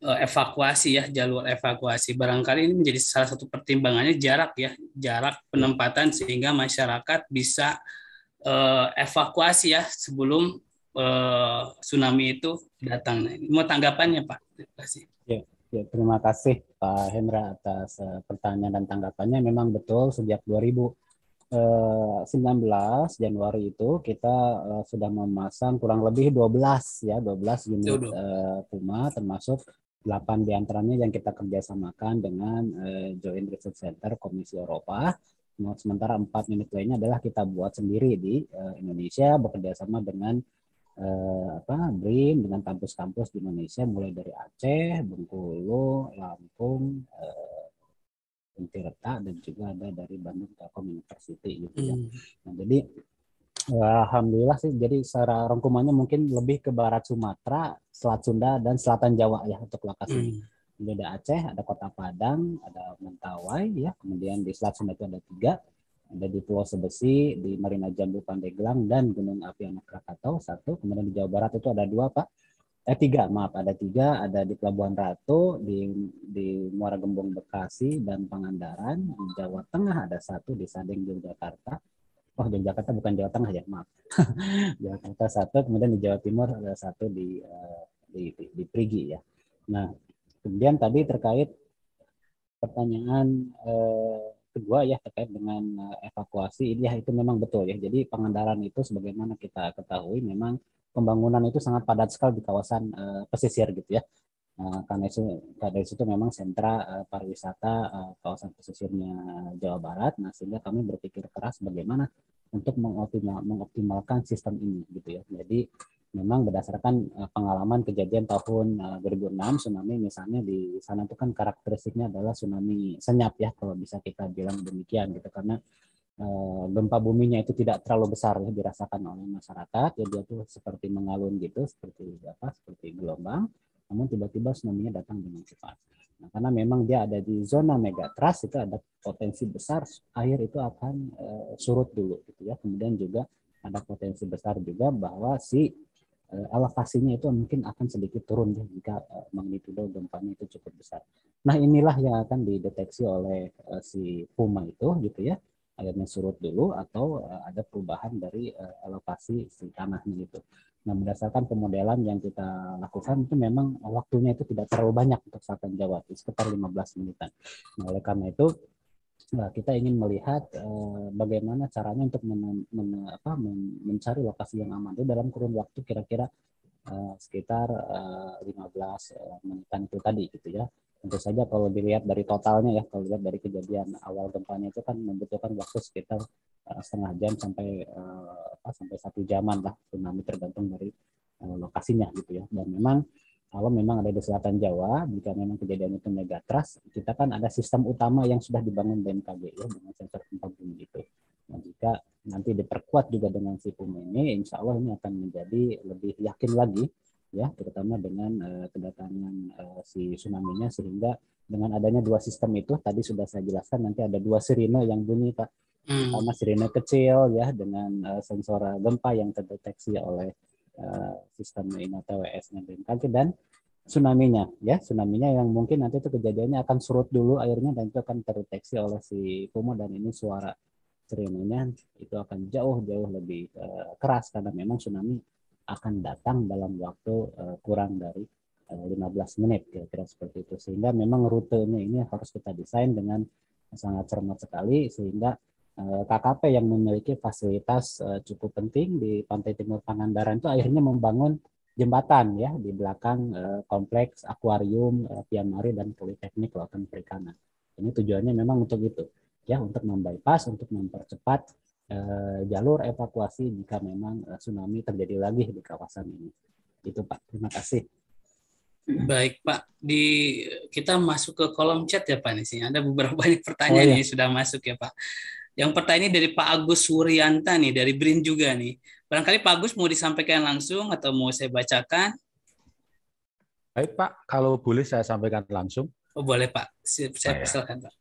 evakuasi ya jalur evakuasi barangkali ini menjadi salah satu pertimbangannya jarak ya jarak penempatan sehingga masyarakat bisa evakuasi ya sebelum Eh, tsunami itu datang. ini Mau tanggapannya Pak? Terima kasih. Ya, ya terima kasih Pak Hendra atas uh, pertanyaan dan tanggapannya. Memang betul sejak 2019 eh, Januari itu kita sudah memasang kurang lebih 12 ya 12 unit uh, Puma termasuk 8 diantaranya yang kita kerjasamakan dengan uh, Joint Research Center Komisi Eropa nah, sementara empat unit lainnya adalah kita buat sendiri di uh, Indonesia bekerjasama dengan eh, apa BRIM dengan kampus-kampus di Indonesia mulai dari Aceh, Bengkulu, Lampung, eh, dan juga ada dari Bandung Telkom University gitu ya. Hmm. Nah, jadi eh, Alhamdulillah sih, jadi secara rangkumannya mungkin lebih ke barat Sumatera, Selat Sunda, dan Selatan Jawa ya untuk lokasi. Hmm. ada Aceh, ada Kota Padang, ada Mentawai ya, kemudian di Selat Sunda itu ada tiga, ada di Pulau Sebesi, di Marina Jambu Pandeglang dan Gunung Api Anak Krakatau satu. Kemudian di Jawa Barat itu ada dua pak, eh tiga maaf ada tiga, ada di Pelabuhan Ratu, di di Muara Gembong Bekasi dan Pangandaran. Di Jawa Tengah ada satu di Sading, Yogyakarta. Oh Yogyakarta bukan Jawa Tengah ya maaf. Jakarta satu, kemudian di Jawa Timur ada satu di eh, di, di, di Prigi ya. Nah kemudian tadi terkait pertanyaan eh, kedua ya terkait dengan eh, evakuasi ya itu memang betul ya. Jadi Pangandaran itu sebagaimana kita ketahui memang pembangunan itu sangat padat sekali di kawasan uh, pesisir gitu ya. Uh, karena itu karena itu memang sentra uh, pariwisata uh, kawasan pesisirnya Jawa Barat. Nah sehingga kami berpikir keras bagaimana untuk mengoptimalkan sistem ini gitu ya. Jadi memang berdasarkan eh, pengalaman kejadian tahun 2006 eh, tsunami misalnya di sana itu kan karakteristiknya adalah tsunami senyap ya kalau bisa kita bilang demikian gitu karena eh, gempa buminya itu tidak terlalu besar ya dirasakan oleh masyarakat ya dia tuh seperti mengalun gitu seperti apa seperti gelombang namun tiba-tiba tsunami-nya datang dengan cepat. Nah, karena memang dia ada di zona megatrust itu ada potensi besar air itu akan uh, surut dulu gitu ya. Kemudian juga ada potensi besar juga bahwa si Eh, alokasinya itu mungkin akan sedikit turun ya jika eh, magnitudo gempanya itu cukup besar. Nah inilah yang akan dideteksi oleh eh, si Puma itu gitu ya airnya surut dulu atau ada perubahan dari alokasi si tanahnya itu. Nah berdasarkan pemodelan yang kita lakukan itu memang waktunya itu tidak terlalu banyak untuk saat Jawa, itu sekitar 15 menitan. Nah oleh karena itu Nah, kita ingin melihat uh, bagaimana caranya untuk men, men, apa, men, mencari lokasi yang aman itu dalam kurun waktu kira-kira uh, sekitar uh, 15 uh, menitan itu tadi gitu ya. Tentu saja kalau dilihat dari totalnya ya, kalau dilihat dari kejadian awal gempanya itu kan membutuhkan waktu sekitar uh, setengah jam sampai uh, apa, sampai satu jaman lah tsunami tergantung dari uh, lokasinya gitu ya. Dan memang kalau memang ada di selatan Jawa, jika memang kejadian itu megatras, kita kan ada sistem utama yang sudah dibangun BMKG ya, dengan sensor gempa bumi itu. Nah, jika nanti diperkuat juga dengan si PUM ini, insya Allah ini akan menjadi lebih yakin lagi, ya, terutama dengan uh, kedatangan uh, si tsunami-nya, sehingga dengan adanya dua sistem itu, tadi sudah saya jelaskan, nanti ada dua sirine yang bunyi, Pak. sama hmm. sirine kecil, ya, dengan uh, sensor gempa yang terdeteksi oleh sistem eh, sistem ini tws nya BMKG dan tsunami-nya, ya tsunami-nya yang mungkin nanti itu kejadiannya akan surut dulu airnya dan itu akan terdeteksi oleh si puma dan ini suara tsunami-nya itu akan jauh jauh lebih uh, keras karena memang tsunami akan datang dalam waktu uh, kurang dari uh, 15 menit kira-kira seperti itu sehingga memang rutenya ini harus kita desain dengan sangat cermat sekali sehingga Eh, KKP yang memiliki fasilitas eh, cukup penting di Pantai Timur Pangandaran itu akhirnya membangun jembatan ya di belakang eh, kompleks akuarium Piamari dan Politeknik Kelautan Perikanan. Ini tujuannya memang untuk itu ya untuk membypass untuk mempercepat jalur evakuasi jika memang tsunami terjadi lagi di kawasan ini. Itu Pak. Terima kasih. Baik Pak, di kita masuk ke kolom chat ya Pak sini Ada beberapa banyak pertanyaan oh, iya. yang sudah masuk ya Pak. Yang pertanyaan ini dari Pak Agus Wuryanta nih, dari BRIN juga nih. Barangkali Pak Agus mau disampaikan langsung atau mau saya bacakan? Baik Pak, kalau boleh saya sampaikan langsung. Oh boleh Pak, saya oh, ya. persilakan Pak.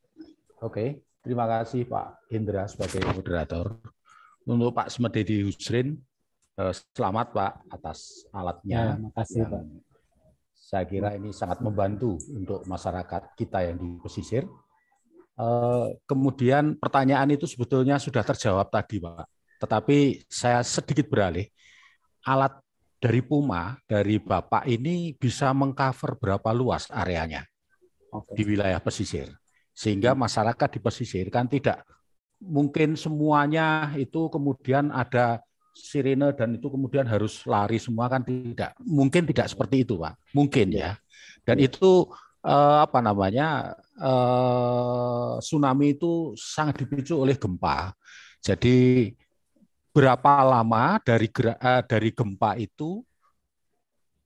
Oke, terima kasih Pak Indra sebagai moderator. Untuk Pak Smededi Husrin, eh, selamat Pak atas alatnya. Terima ya, kasih Pak. Saya kira ini sangat membantu untuk masyarakat kita yang di pesisir Eh, kemudian pertanyaan itu sebetulnya sudah terjawab tadi, Pak. Tetapi saya sedikit beralih. Alat dari Puma, dari Bapak ini bisa mengcover berapa luas areanya okay. di wilayah pesisir. Sehingga hmm. masyarakat di pesisir kan tidak mungkin semuanya itu kemudian ada sirene dan itu kemudian harus lari semua kan tidak. Mungkin tidak seperti itu, Pak. Mungkin iya. ya. Dan iya. itu uh, apa namanya eh, tsunami itu sangat dipicu oleh gempa. Jadi berapa lama dari gerak, eh, dari gempa itu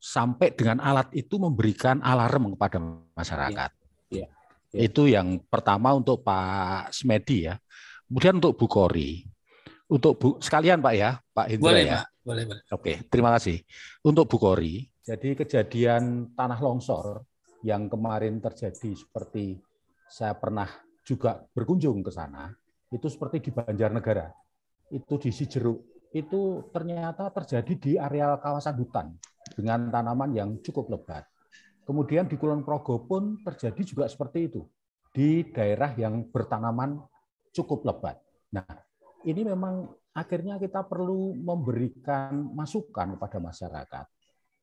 sampai dengan alat itu memberikan alarm kepada masyarakat. Ya, ya, ya. Itu yang pertama untuk Pak Smedi ya. Kemudian untuk Bu Kori. Untuk Bu sekalian Pak ya, Pak Indra boleh, ya. Boleh, boleh. Oke, terima kasih. Untuk Bu Kori, jadi kejadian tanah longsor yang kemarin terjadi seperti saya pernah juga berkunjung ke sana, itu seperti di Banjarnegara, itu di Sijeruk, itu ternyata terjadi di areal kawasan hutan dengan tanaman yang cukup lebat. Kemudian di Kulon Progo pun terjadi juga seperti itu, di daerah yang bertanaman cukup lebat. Nah, ini memang akhirnya kita perlu memberikan masukan kepada masyarakat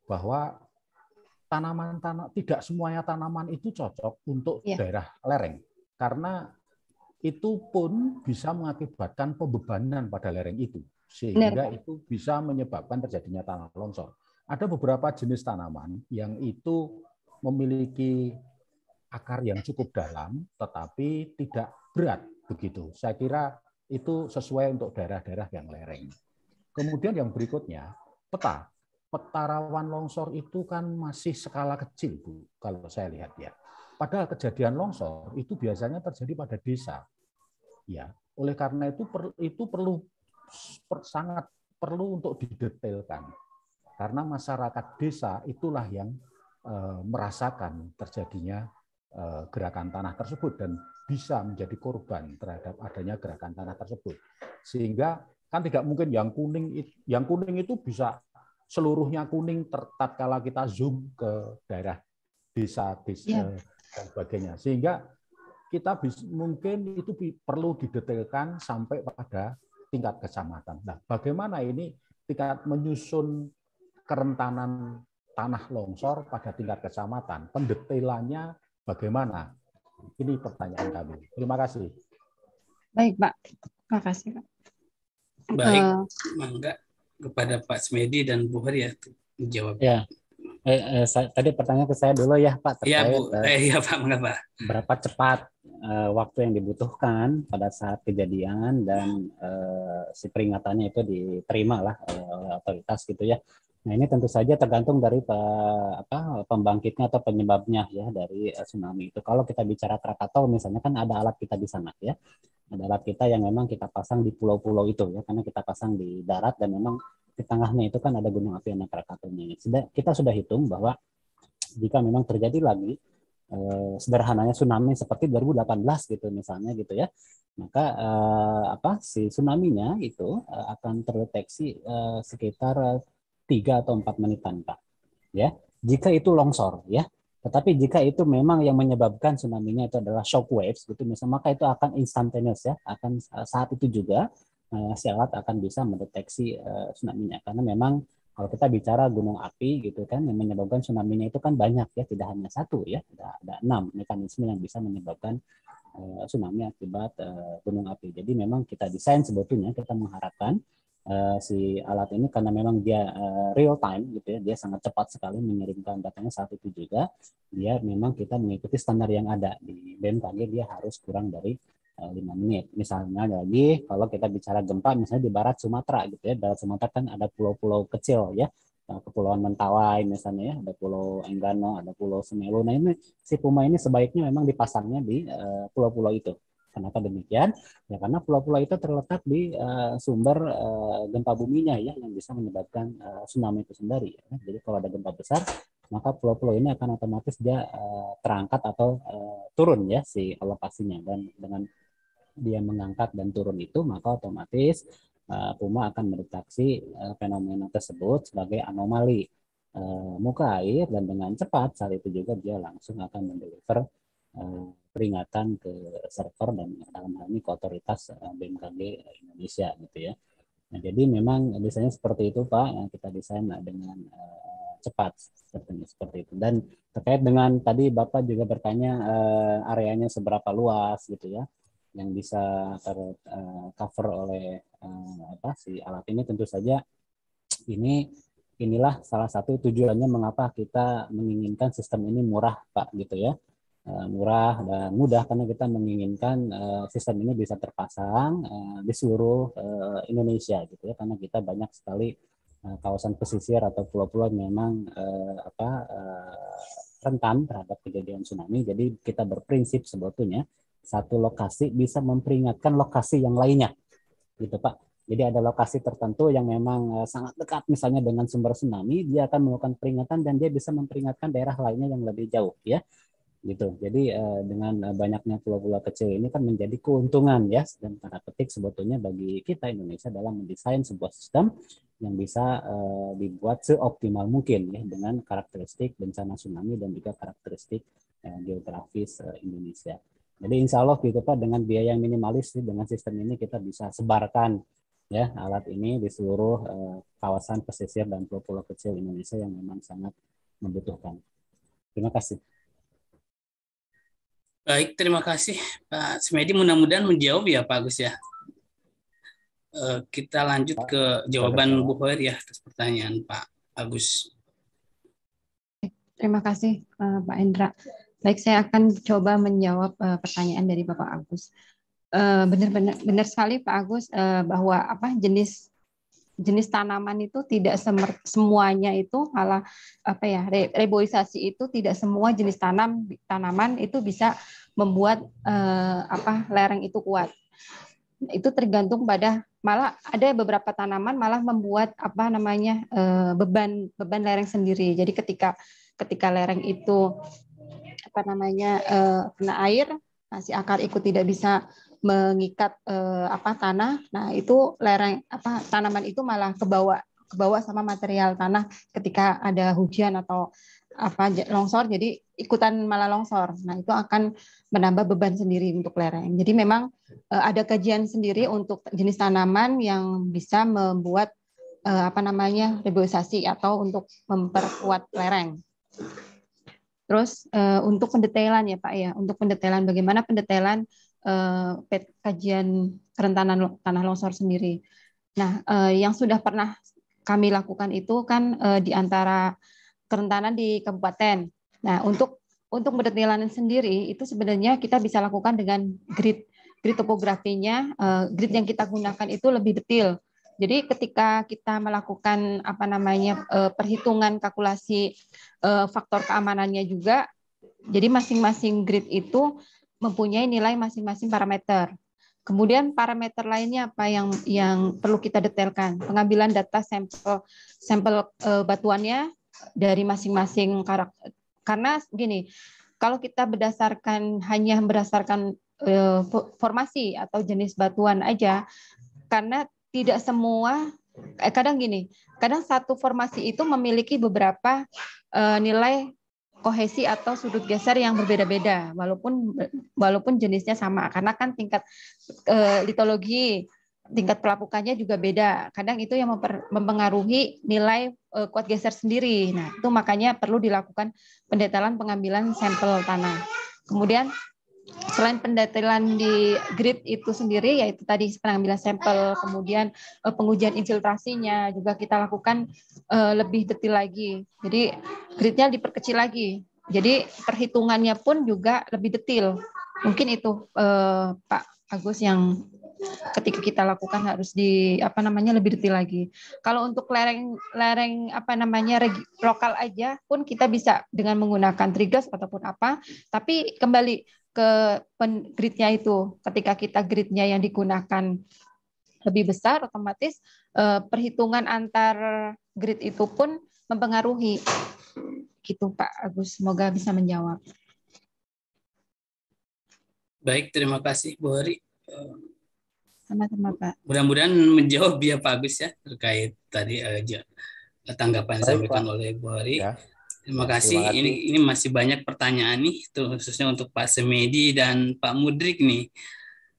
bahwa tanaman tanah tidak semuanya tanaman itu cocok untuk yeah. daerah lereng karena itu pun bisa mengakibatkan pembebanan pada lereng itu sehingga Benar. itu bisa menyebabkan terjadinya tanah longsor. Ada beberapa jenis tanaman yang itu memiliki akar yang cukup dalam tetapi tidak berat begitu. Saya kira itu sesuai untuk daerah-daerah yang lereng. Kemudian yang berikutnya peta peta rawan longsor itu kan masih skala kecil, Bu, kalau saya lihat ya. Padahal kejadian longsor itu biasanya terjadi pada desa. Ya, oleh karena itu per, itu perlu per, sangat perlu untuk didetailkan. Karena masyarakat desa itulah yang e, merasakan terjadinya e, gerakan tanah tersebut dan bisa menjadi korban terhadap adanya gerakan tanah tersebut. Sehingga kan tidak mungkin yang kuning yang kuning itu bisa seluruhnya kuning tatkala kita zoom ke daerah desa desa yeah. dan sebagainya sehingga kita bisa, mungkin itu perlu didetailkan sampai pada tingkat kecamatan. Nah, bagaimana ini tingkat menyusun kerentanan tanah longsor pada tingkat kecamatan? Pendetailannya bagaimana? Ini pertanyaan kami. Terima kasih. Baik, Pak. Terima kasih, Pak. Baik, uh, Mangga kepada Pak Smedi dan Bu Hari ya menjawab. Ya. Eh, eh, saya, tadi pertanyaan ke saya dulu ya Pak iya, terkait. Ya, Bu. Eh, ya, Pak, mengapa? Berapa cepat eh, waktu yang dibutuhkan pada saat kejadian dan eh, si peringatannya itu diterima lah eh, oleh otoritas gitu ya. Nah ini tentu saja tergantung dari pe, apa, pembangkitnya atau penyebabnya ya dari eh, tsunami itu. Kalau kita bicara Krakatau misalnya kan ada alat kita di sana ya adalah kita yang memang kita pasang di pulau-pulau itu ya karena kita pasang di darat dan memang di tengahnya itu kan ada gunung api anak ini. Sudah kita sudah hitung bahwa jika memang terjadi lagi eh, sederhananya tsunami seperti 2018 gitu misalnya gitu ya, maka eh, apa si tsunaminya itu eh, akan terdeteksi eh, sekitar tiga atau empat menitan pak. Ya, jika itu longsor ya, tetapi jika itu memang yang menyebabkan tsunami-nya itu adalah shock waves gitu misalnya maka itu akan instantaneous ya, akan eh, saat itu juga uh, si alat akan bisa mendeteksi uh, tsunami-nya karena memang kalau kita bicara gunung api gitu kan yang menyebabkan tsunami-nya itu kan banyak ya, tidak hanya satu ya, ada, ada enam mekanisme yang bisa menyebabkan uh, tsunami akibat uh, gunung api. Jadi memang kita desain sebetulnya kita mengharapkan Eh, si alat ini karena memang dia uh, real time gitu ya, dia sangat cepat sekali mengirimkan datanya saat itu juga. Dia memang kita mengikuti standar yang ada di BMKG dia harus kurang dari eh, lima uh, menit. Misalnya lagi kalau kita bicara gempa misalnya di barat Sumatera gitu ya, barat Sumatera kan ada pulau-pulau kecil ya, Kepulauan Mentawai misalnya ya, ada Pulau Enggano, ada Pulau Semelu. Nah ini si Puma ini sebaiknya memang dipasangnya di pulau-pulau uh, pulau -pulau itu Kenapa demikian? Ya karena pulau-pulau itu terletak di uh, sumber uh, gempa buminya ya yang bisa menyebabkan uh, tsunami itu sendiri. Ya. Jadi kalau ada gempa besar, maka pulau-pulau ini akan otomatis dia uh, terangkat atau uh, turun ya si lokasinya dan dengan dia mengangkat dan turun itu maka otomatis uh, Puma akan mendeteksi uh, fenomena tersebut sebagai anomali uh, muka air dan dengan cepat saat itu juga dia langsung akan mendeliver Eh, peringatan ke server dan dalam hal ini ke otoritas eh, BMKG Indonesia gitu ya. Nah, jadi memang desainnya seperti itu Pak, yang kita desain eh, dengan cepat seperti itu. Dan terkait dengan tadi Bapak juga bertanya areanya seberapa luas gitu ya yang bisa tercover oleh apa si alat ini tentu saja ini inilah salah satu tujuannya mengapa kita menginginkan sistem ini murah Pak gitu ya Eh, murah dan mudah karena kita menginginkan eh, sistem ini bisa terpasang eh, di seluruh Indonesia gitu ya karena kita banyak sekali kawasan pesisir atau pulau-pulau memang apa rentan terhadap kejadian tsunami jadi kita berprinsip sebetulnya satu lokasi bisa memperingatkan lokasi yang lainnya gitu Pak jadi ada lokasi tertentu yang memang sangat dekat misalnya dengan sumber tsunami, dia akan melakukan peringatan dan dia bisa memperingatkan daerah lainnya yang lebih jauh ya gitu. Jadi uh, dengan eh, banyaknya pulau-pulau kecil ini kan menjadi keuntungan ya dan tanda petik sebetulnya bagi kita Indonesia dalam mendesain sebuah sistem yang bisa uh, dibuat seoptimal mungkin ya dengan karakteristik bencana tsunami dan juga karakteristik uh, geografis uh, Indonesia. Jadi insya Allah gitu Pak dengan biaya yang minimalis dengan sistem ini kita bisa sebarkan ya alat ini di seluruh uh, kawasan pesisir dan pulau-pulau kecil Indonesia yang memang sangat membutuhkan. Terima kasih. Baik, terima kasih Pak Semedi. Mudah-mudahan menjawab ya Pak Agus ya. Eh, kita lanjut ke jawaban Bu Hoer ya atas pertanyaan Pak Agus. Terima kasih eh, Pak Endra. Baik, saya akan coba menjawab eh, pertanyaan dari Bapak Agus. Benar-benar benar sekali Pak Agus bahwa apa jenis jenis tanaman itu tidak semer, semuanya itu malah apa ya re, reboisasi itu tidak semua jenis tanam tanaman itu bisa membuat eh, apa lereng itu kuat itu tergantung pada malah ada beberapa tanaman malah membuat apa namanya eh, beban beban lereng sendiri jadi ketika ketika lereng itu apa namanya eh, kena air si akar ikut tidak bisa mengikat eh, apa tanah. Nah, itu lereng apa tanaman itu malah kebawa kebawa sama material tanah ketika ada hujan atau apa longsor jadi ikutan malah longsor. Nah, itu akan menambah beban sendiri untuk lereng. Jadi memang eh, ada kajian sendiri untuk jenis tanaman yang bisa membuat eh, apa namanya reboisasi atau untuk memperkuat lereng. Terus uh, untuk pendetailan ya Pak ya, untuk pendetailan bagaimana pendetailan uh, kajian kerentanan tanah longsor sendiri. Nah, uh, yang sudah pernah kami lakukan itu kan uh, di antara kerentanan di kabupaten. Nah, untuk untuk berdetilan sendiri itu sebenarnya kita bisa lakukan dengan grid grid topografinya, uh, grid yang kita gunakan itu lebih detail. Jadi ketika kita melakukan apa namanya perhitungan kalkulasi faktor keamanannya juga, jadi masing-masing grid itu mempunyai nilai masing-masing parameter. Kemudian parameter lainnya apa yang yang perlu kita detailkan? Pengambilan data sampel sampel e, batuannya dari masing-masing karakter. Karena gini, kalau kita berdasarkan hanya berdasarkan e, formasi atau jenis batuan aja, karena tidak semua eh, kadang gini, kadang satu formasi itu memiliki beberapa e, nilai kohesi atau sudut geser yang berbeda-beda walaupun walaupun jenisnya sama karena kan tingkat e, litologi tingkat pelapukannya juga beda. Kadang itu yang memper, mempengaruhi nilai e, kuat geser sendiri. Nah, itu makanya perlu dilakukan pendetalan pengambilan sampel tanah. Kemudian Selain pendetailan di grid itu sendiri, yaitu tadi pengambilan sampel, kemudian eh, pengujian infiltrasinya juga kita lakukan eh, lebih detil lagi. Jadi gridnya diperkecil lagi. Jadi perhitungannya pun juga lebih detil. Mungkin itu eh, Pak Agus yang ketika kita lakukan harus di apa namanya lebih detil lagi. Kalau untuk lereng lereng apa namanya regi, lokal aja pun kita bisa dengan menggunakan trigas ataupun apa, tapi kembali ke gridnya itu. Ketika kita gridnya yang digunakan lebih besar, otomatis uh, perhitungan antar grid itu pun mempengaruhi. Gitu Pak Agus, semoga bisa menjawab. Baik, terima kasih Bu Hari. Sama-sama Pak. Mudah-mudahan menjawab ya Pak Agus ya terkait tadi aja eh, tanggapan yang disampaikan oleh Bu Hari. Ya. Terima kasih. Terima kasih. Ini ini masih banyak pertanyaan nih, tuh khususnya untuk Pak Semedi dan Pak Mudrik nih.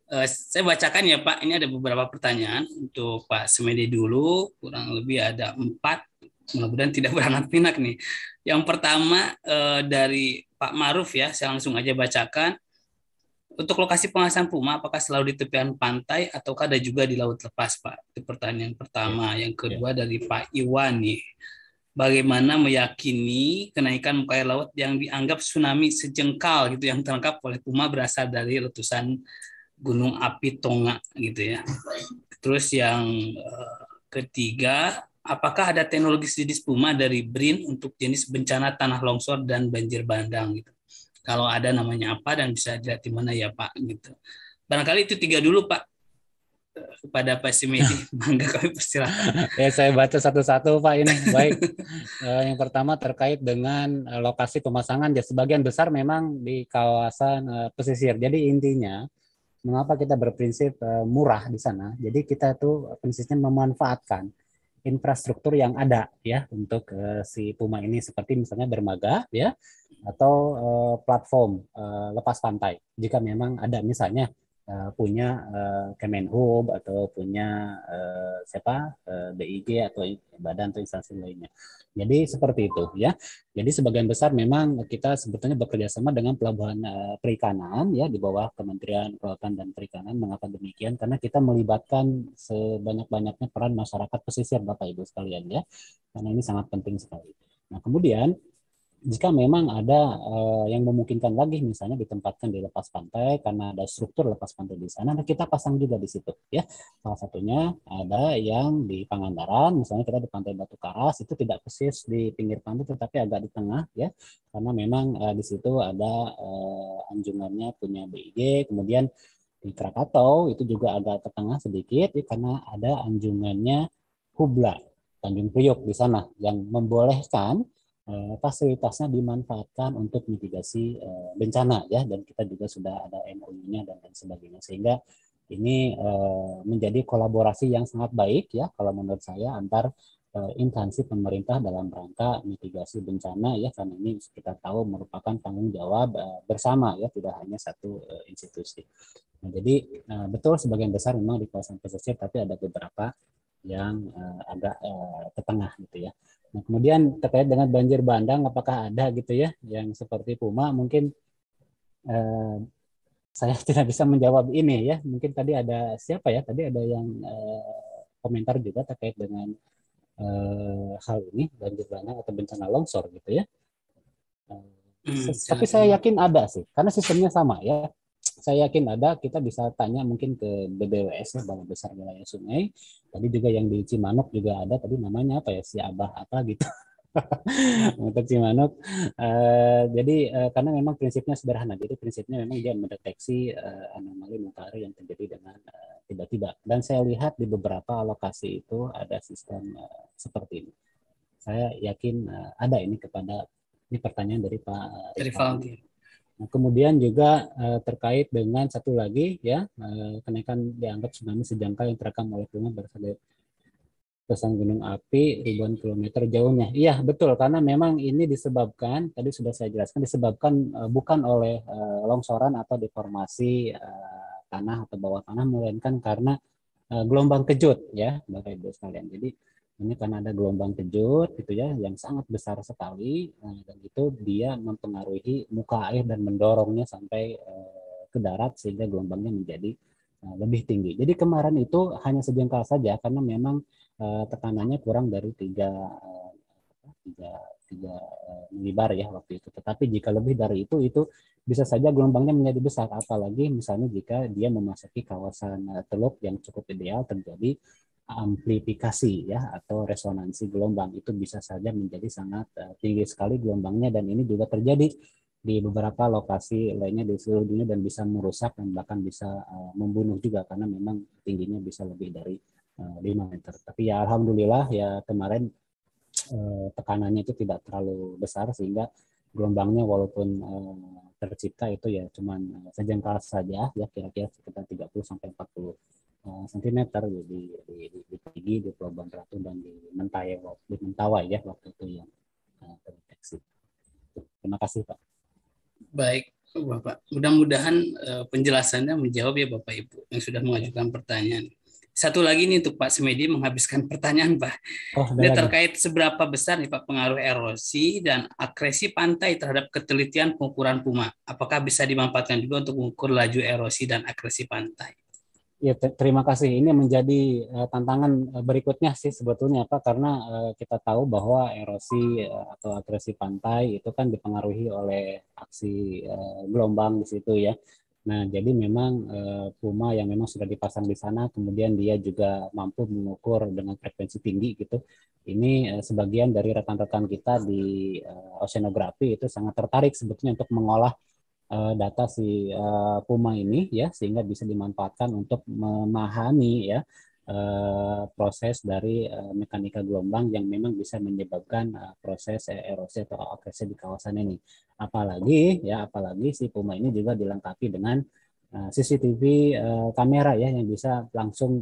Uh, saya bacakan ya Pak. Ini ada beberapa pertanyaan untuk Pak Semedi dulu. Kurang lebih ada empat. Mudah-mudahan tidak beranak pinak nih. Yang pertama uh, dari Pak Maruf ya. Saya langsung aja bacakan. Untuk lokasi pengasahan Puma, apakah selalu di tepian pantai ataukah ada juga di laut lepas, Pak? Itu pertanyaan pertama. Ya. Yang ya. kedua dari Pak Iwan nih bagaimana meyakini kenaikan muka air laut yang dianggap tsunami sejengkal gitu yang terangkap oleh Puma berasal dari letusan Gunung Api Tonga gitu ya. Terus yang eh, ketiga, apakah ada teknologi jenis Puma dari BRIN untuk jenis bencana tanah longsor dan banjir bandang gitu. Kalau ada namanya apa dan bisa dilihat di mana ya Pak gitu. Barangkali itu tiga dulu Pak kepada Pak ini Mangga kami persilahkan ya saya baca satu-satu Pak ini. Baik. uh, yang pertama terkait dengan uh, lokasi pemasangan ya sebagian besar memang di kawasan uh, pesisir. Jadi intinya mengapa kita berprinsip uh, murah di sana? Jadi kita tuh prinsipnya memanfaatkan infrastruktur yang ada ya untuk uh, si Puma ini seperti misalnya dermaga ya atau uh, platform uh, lepas pantai jika memang ada misalnya Eh, punya uh, eh, Kemenhub atau punya uh, siapa uh, BIG atau badan atau instansi lainnya. Jadi seperti itu ya. Jadi sebagian besar memang kita sebetulnya bekerja sama dengan pelabuhan uh, perikanan ya di bawah Kementerian Kelautan dan Perikanan. Mengapa demikian? Karena kita melibatkan sebanyak-banyaknya peran masyarakat pesisir Bapak Ibu sekalian ya. Karena ini sangat penting sekali. Nah, kemudian jika memang ada uh, yang memungkinkan lagi misalnya ditempatkan di lepas pantai karena ada struktur lepas pantai di sana nah, kita pasang juga di situ ya salah satunya ada yang di Pangandaran misalnya kita di pantai Batu Karas itu tidak persis di pinggir pantai tetapi agak di tengah ya karena memang uh, di situ ada uh, anjungannya punya BIG kemudian di Krakatau itu juga agak ke tengah sedikit ya, karena ada anjungannya Hubla Tanjung Priok di sana yang membolehkan Eh, fasilitasnya dimanfaatkan untuk mitigasi eh, bencana ya dan kita juga sudah ada MOU-nya dan lain sebagainya sehingga ini eh, menjadi kolaborasi yang sangat baik ya kalau menurut saya antar instansi pemerintah dalam rangka mitigasi bencana ya karena ini kita tahu merupakan tanggung jawab bersama ya tidak hanya satu institusi. Nah, jadi betul sebagian besar memang di kawasan pesisir tapi ada beberapa yang agak ke tengah gitu ya. Nah, kemudian terkait dengan banjir bandang, apakah ada gitu ya yang seperti Puma? Mungkin eh, saya tidak bisa menjawab ini ya. Mungkin tadi ada siapa ya? Tadi ada yang eh, komentar juga terkait dengan eh, hal ini banjir bandang atau bencana longsor gitu ya. Eh, hmm, tapi saya yakin ada sih, karena sistemnya sama ya saya yakin ada, kita bisa tanya mungkin ke BBWS ya, Balai Besar Wilayah Sungai. Tadi juga yang di Cimanuk juga ada, tadi namanya apa ya, si Abah apa gitu. Untuk Cimanuk, uh, jadi uh, karena memang prinsipnya sederhana, jadi prinsipnya memang dia mendeteksi uh, anomali mutare yang terjadi dengan tiba-tiba. Dan saya lihat di beberapa lokasi itu ada sistem seperti ini. Saya yakin ada ini kepada ini pertanyaan dari Pak Rivaldi. Nah, kemudian juga eh, terkait dengan satu lagi ya eh, kenaikan dianggap tsunami sejangka yang terekam oleh gunung berdasarkan pesan gunung api ribuan kilometer jauhnya. Iya betul karena memang ini disebabkan tadi sudah saya jelaskan disebabkan eh, bukan oleh eh, longsoran atau deformasi eh, tanah atau bawah tanah melainkan karena eh, gelombang kejut ya Bapak Ibu sekalian. Jadi ini karena ada gelombang kejut gitu ya yang sangat besar sekali nah, dan itu dia mempengaruhi muka air dan mendorongnya sampai eh, ke darat sehingga gelombangnya menjadi eh, lebih tinggi. Jadi kemarin itu hanya sejengkal saja karena memang eh, tekanannya kurang dari tiga eh, tiga tiga eh, milibar ya waktu itu. Tetapi jika lebih dari itu itu bisa saja gelombangnya menjadi besar apalagi misalnya jika dia memasuki kawasan eh, teluk yang cukup ideal terjadi amplifikasi ya atau resonansi gelombang itu bisa saja menjadi sangat eh, tinggi sekali gelombangnya dan ini juga terjadi di beberapa lokasi lainnya di seluruh dunia dan bisa merusak dan bahkan bisa eh, membunuh juga karena memang tingginya bisa lebih dari eh, lima 5 meter. Tapi ya alhamdulillah ya kemarin tekanannya itu tidak terlalu besar sehingga gelombangnya walaupun tercipta itu ya cuman sejengkal saja ya kira-kira sekitar 30 sampai 40 cm eh, di, di, di, di tinggi di Pelabuhan Ratu dan di Mentawai, di Mentawai ya waktu itu yang uh, terdeteksi. Terima kasih Pak. Baik Bapak, mudah-mudahan uh, penjelasannya menjawab ya Bapak Ibu yang sudah mengajukan pertanyaan. Satu lagi nih untuk Pak Semedi menghabiskan pertanyaan Pak. Oh, Dia terkait seberapa besar nih Pak pengaruh erosi dan akresi pantai terhadap ketelitian pengukuran puma. Apakah bisa dimanfaatkan juga untuk mengukur laju erosi dan akresi pantai? Ya, terima kasih. Ini menjadi uh, tantangan eh, berikutnya sih sebetulnya Pak karena uh, kita tahu bahwa erosi uh, atau agresi pantai itu kan dipengaruhi oleh aksi uh, gelombang di situ ya. Nah, jadi memang uh, puma yang memang sudah dipasang di sana kemudian dia juga mampu mengukur dengan frekuensi tinggi gitu. Ini uh, sebagian dari rekan-rekan kita di uh, oceanografi itu sangat tertarik sebetulnya untuk mengolah Eh, data si uh, Puma ini ya sehingga bisa dimanfaatkan untuk memahami ya uh, proses dari uh, mekanika gelombang yang memang bisa menyebabkan uh, proses erosi atau akresi di kawasan ini. Apalagi ya apalagi si Puma ini juga dilengkapi dengan CCTV eh, kamera ya yang bisa langsung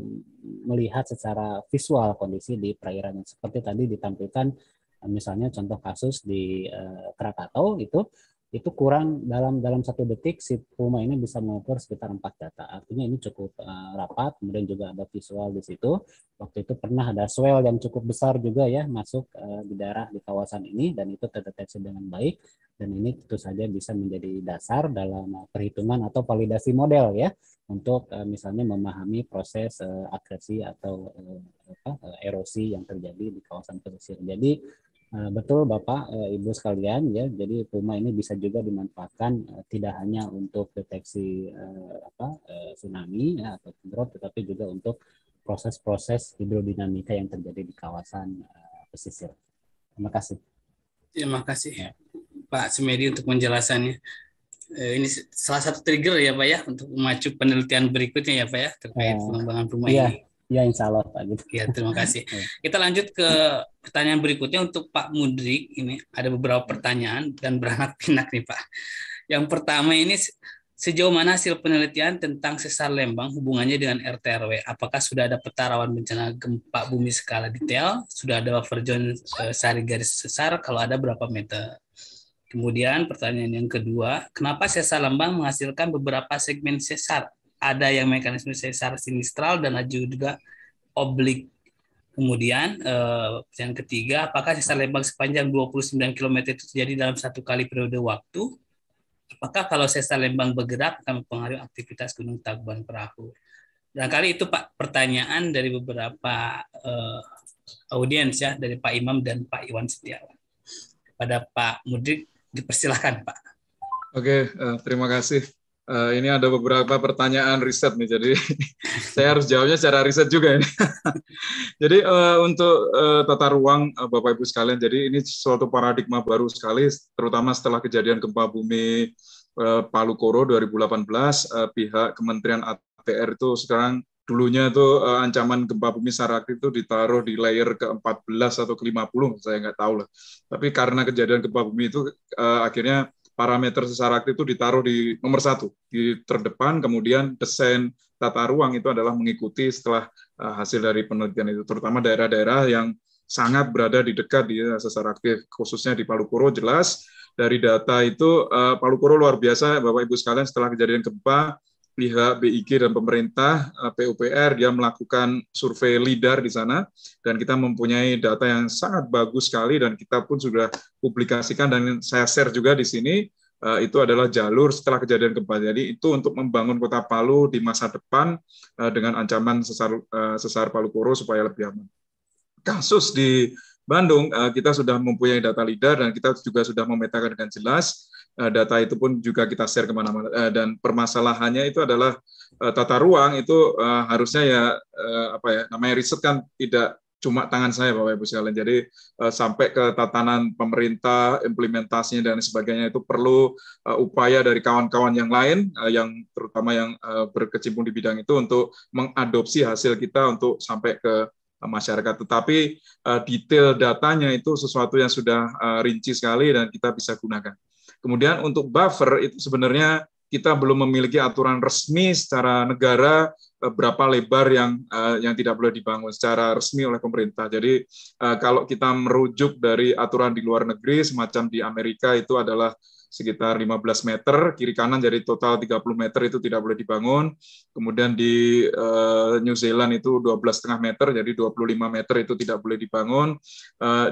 melihat secara visual kondisi di perairan seperti tadi ditampilkan misalnya contoh kasus di eh, Krakatau itu itu kurang dalam dalam satu detik si Puma ini bisa mengukur sekitar empat data. Artinya ini cukup uh, rapat, kemudian juga ada visual di situ. Waktu itu pernah ada swell yang cukup besar juga ya masuk uh, di daerah di kawasan ini dan itu terdeteksi dengan baik dan ini tentu saja bisa menjadi dasar dalam eh, perhitungan atau validasi model ya untuk uh, misalnya memahami proses uh, agresi atau uh, apa, uh, erosi yang terjadi di kawasan pesisir. Jadi Eh, betul Bapak, eh, Ibu sekalian ya. Jadi Puma ini bisa juga dimanfaatkan eh, tidak hanya untuk deteksi apa tsunami ya, atau drop tetapi juga untuk proses-proses hidrodinamika yang terjadi di kawasan pesisir. Terima kasih. Terima kasih ya. Pak Semedi untuk penjelasannya. Ini salah satu trigger ya Pak ya untuk memacu penelitian berikutnya ya Pak ya terkait pengembangan Puma ya. ini. Ya insya Allah Pak. Gitu. Ya terima kasih. Iya. Kita lanjut ke pertanyaan berikutnya untuk Pak Mudrik. Ini ada beberapa pertanyaan dan beranak pinak nih Pak. Yang pertama ini sejauh mana hasil penelitian tentang sesar Lembang hubungannya dengan RTRW? Apakah sudah ada petarawan bencana gempa bumi skala detail? Sudah ada buffer zone sehari garis sesar? Kalau ada berapa meter? Kemudian pertanyaan yang kedua, kenapa sesar Lembang menghasilkan beberapa segmen sesar ada yang mekanisme sesar sinistral dan ada juga oblik. Kemudian eh, yang ketiga, apakah sesar lembang sepanjang 29 km itu terjadi dalam satu kali periode waktu? Apakah kalau sesar lembang bergerak akan mempengaruhi aktivitas Gunung Tangkuban Perahu? kali itu Pak pertanyaan dari beberapa eh, audiens ya dari Pak Imam dan Pak Iwan Setiawan. Pada Pak Mudrik dipersilahkan Pak. Oke, eh, terima kasih uh, ini ada beberapa pertanyaan riset nih, jadi saya harus jawabnya secara riset juga ini. jadi uh, untuk uh, tata ruang uh, Bapak Ibu sekalian, jadi ini suatu paradigma baru sekali, terutama setelah kejadian gempa bumi uh, Palu Koro 2018, uh, pihak Kementerian ATR itu sekarang dulunya itu uh, ancaman gempa bumi Sarak itu ditaruh di layer ke-14 atau ke-50, saya nggak tahu lah. Tapi karena kejadian gempa bumi itu uh, akhirnya parameter sesar aktif itu ditaruh di nomor satu di terdepan kemudian desain tata ruang itu adalah mengikuti setelah eh, hasil dari penelitian itu terutama daerah-daerah yang sangat berada di dekat di ya, sesar aktif khususnya di Palu Koro jelas dari data itu eh, Palu Koro luar biasa Bapak Ibu sekalian setelah kejadian gempa pihak BIG dan pemerintah eh, PUPR dia melakukan survei LIDAR di sana dan kita mempunyai data yang sangat bagus sekali dan kita pun sudah publikasikan dan saya share juga di sini eh, itu adalah jalur setelah kejadian gempa. Jadi itu untuk membangun kota Palu di masa depan eh, dengan ancaman sesar sesar Palu Koro supaya lebih aman. Kasus di Bandung kita sudah mempunyai data LIDAR dan kita juga sudah memetakan dengan jelas Eh, data itu pun juga kita share kemana-mana eh, dan permasalahannya itu adalah eh, tata ruang itu harusnya ya apa ya namanya riset kan tidak cuma tangan saya Bapak Ibu sekalian. Jadi uh, sampai ke tatanan pemerintah, implementasinya dan sebagainya itu perlu uh, upaya dari kawan-kawan yang lain uh, yang terutama yang uh, berkecimpung di bidang itu untuk mengadopsi hasil kita untuk sampai ke masyarakat. Tetapi uh, detail datanya itu sesuatu yang sudah uh, rinci sekali dan kita bisa gunakan. Kemudian untuk buffer itu sebenarnya kita belum memiliki aturan resmi secara negara eh, berapa lebar yang eh, yang tidak boleh dibangun secara resmi oleh pemerintah. Jadi eh, kalau kita merujuk dari aturan di luar negeri semacam di Amerika itu adalah sekitar 15 meter kiri kanan jadi total 30 meter itu tidak boleh dibangun. Kemudian di New Zealand itu 12,5 meter jadi 25 meter itu tidak boleh dibangun.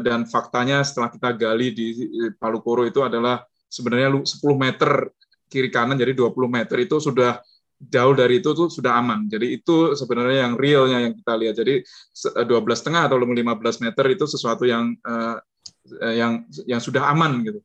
dan faktanya setelah kita gali di Palu Koro itu adalah sebenarnya 10 meter kiri kanan jadi 20 meter itu sudah jauh dari itu tuh sudah aman. Jadi itu sebenarnya yang realnya yang kita lihat. Jadi 12 eh, setengah atau 15 meter itu sesuatu yang uh, yang yang sudah aman gitu.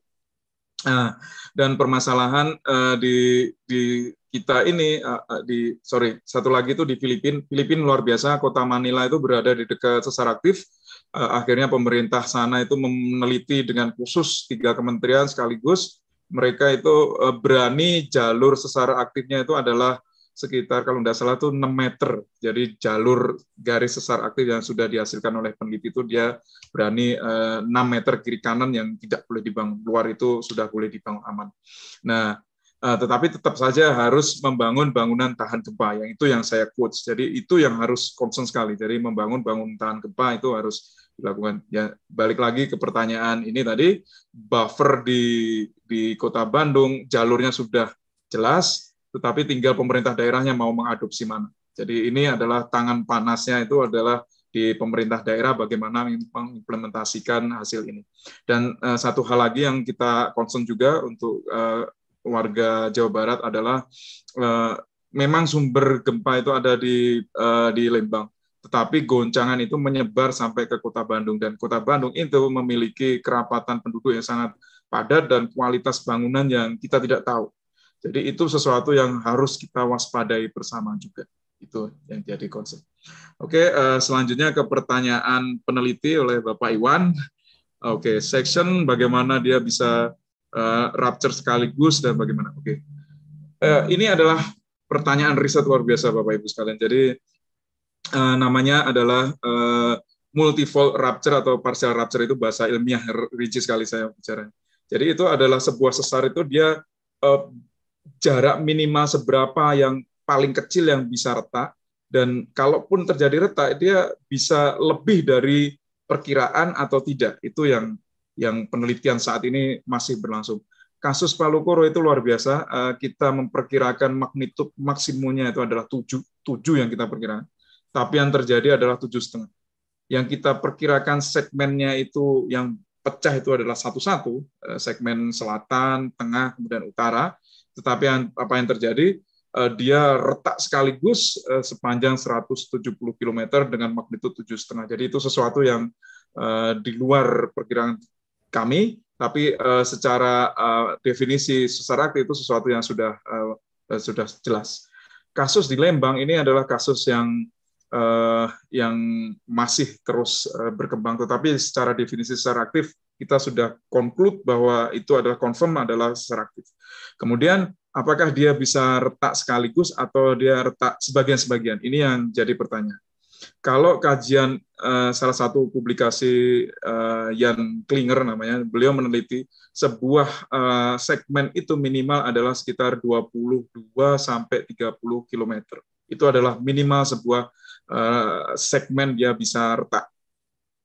Nah, dan permasalahan uh, di di kita ini uh, di sorry satu lagi itu di Filipina Filipina luar biasa kota Manila itu berada di dekat sesar aktif Eh, akhirnya pemerintah sana itu meneliti dengan khusus tiga kementerian sekaligus mereka itu eh, berani jalur sesar aktifnya itu adalah sekitar kalau tidak salah itu 6 meter. Jadi jalur garis sesar aktif yang sudah dihasilkan oleh peneliti itu dia berani uh, eh, 6 meter kiri kanan yang tidak boleh dibangun luar itu sudah boleh dibangun aman. Nah, Eh, tetapi tetap saja harus membangun bangunan tahan gempa, yang itu yang saya quotes. Jadi itu yang harus concern sekali. Jadi membangun bangunan tahan gempa itu harus dilakukan. Ya balik lagi ke pertanyaan ini tadi, buffer di di kota Bandung jalurnya sudah jelas, tetapi tinggal pemerintah daerahnya mau mengadopsi mana. Jadi ini adalah tangan panasnya itu adalah di pemerintah daerah bagaimana mengimplementasikan hasil ini. Dan uh, satu hal lagi yang kita concern juga untuk uh, warga Jawa Barat adalah uh, memang sumber gempa itu ada di uh, di Lembang, tetapi goncangan itu menyebar sampai ke Kota Bandung dan Kota Bandung itu memiliki kerapatan penduduk yang sangat padat dan kualitas bangunan yang kita tidak tahu. Jadi itu sesuatu yang harus kita waspadai bersama juga. Itu yang jadi konsep. Oke, eh, selanjutnya ke pertanyaan peneliti oleh Bapak Iwan. Oke, section bagaimana dia bisa uh, rupture sekaligus dan bagaimana? Oke, okay. uh, eh, ini adalah pertanyaan riset luar biasa Bapak Ibu sekalian. Jadi uh, namanya adalah uh, multifold rapture atau partial rapture itu bahasa ilmiah rigid sekali saya bicara. Jadi itu adalah sebuah sesar itu dia uh, jarak minimal seberapa yang paling kecil yang bisa retak dan kalaupun terjadi retak dia bisa lebih dari perkiraan atau tidak itu yang yang penelitian saat ini masih berlangsung. Kasus Palu Koro itu luar biasa. Eh, kita memperkirakan magnitud maksimumnya itu adalah 7, 7 yang kita perkirakan. Tapi yang terjadi adalah tujuh setengah. Yang kita perkirakan segmennya itu yang pecah itu adalah satu-satu, eh, segmen selatan, tengah, kemudian utara. Tetapi yang, apa yang terjadi, eh, dia retak sekaligus sepanjang 170 km dengan magnitudo setengah. Jadi itu sesuatu yang di luar perkiraan kami, tapi uh, secara uh, definisi secara aktif itu sesuatu yang sudah uh, sudah jelas. Kasus di Lembang ini adalah kasus yang uh, yang masih terus uh, berkembang, tetapi secara definisi secara aktif kita sudah conclude bahwa itu adalah confirm adalah secara aktif. Kemudian apakah dia bisa retak sekaligus atau dia retak sebagian-sebagian? Ini yang jadi pertanyaan. Kalau kajian uh, salah satu publikasi uh, Klinger namanya, beliau meneliti sebuah uh, segmen itu minimal adalah sekitar 22 sampai 30 km. Itu adalah minimal sebuah uh, segmen dia bisa retak.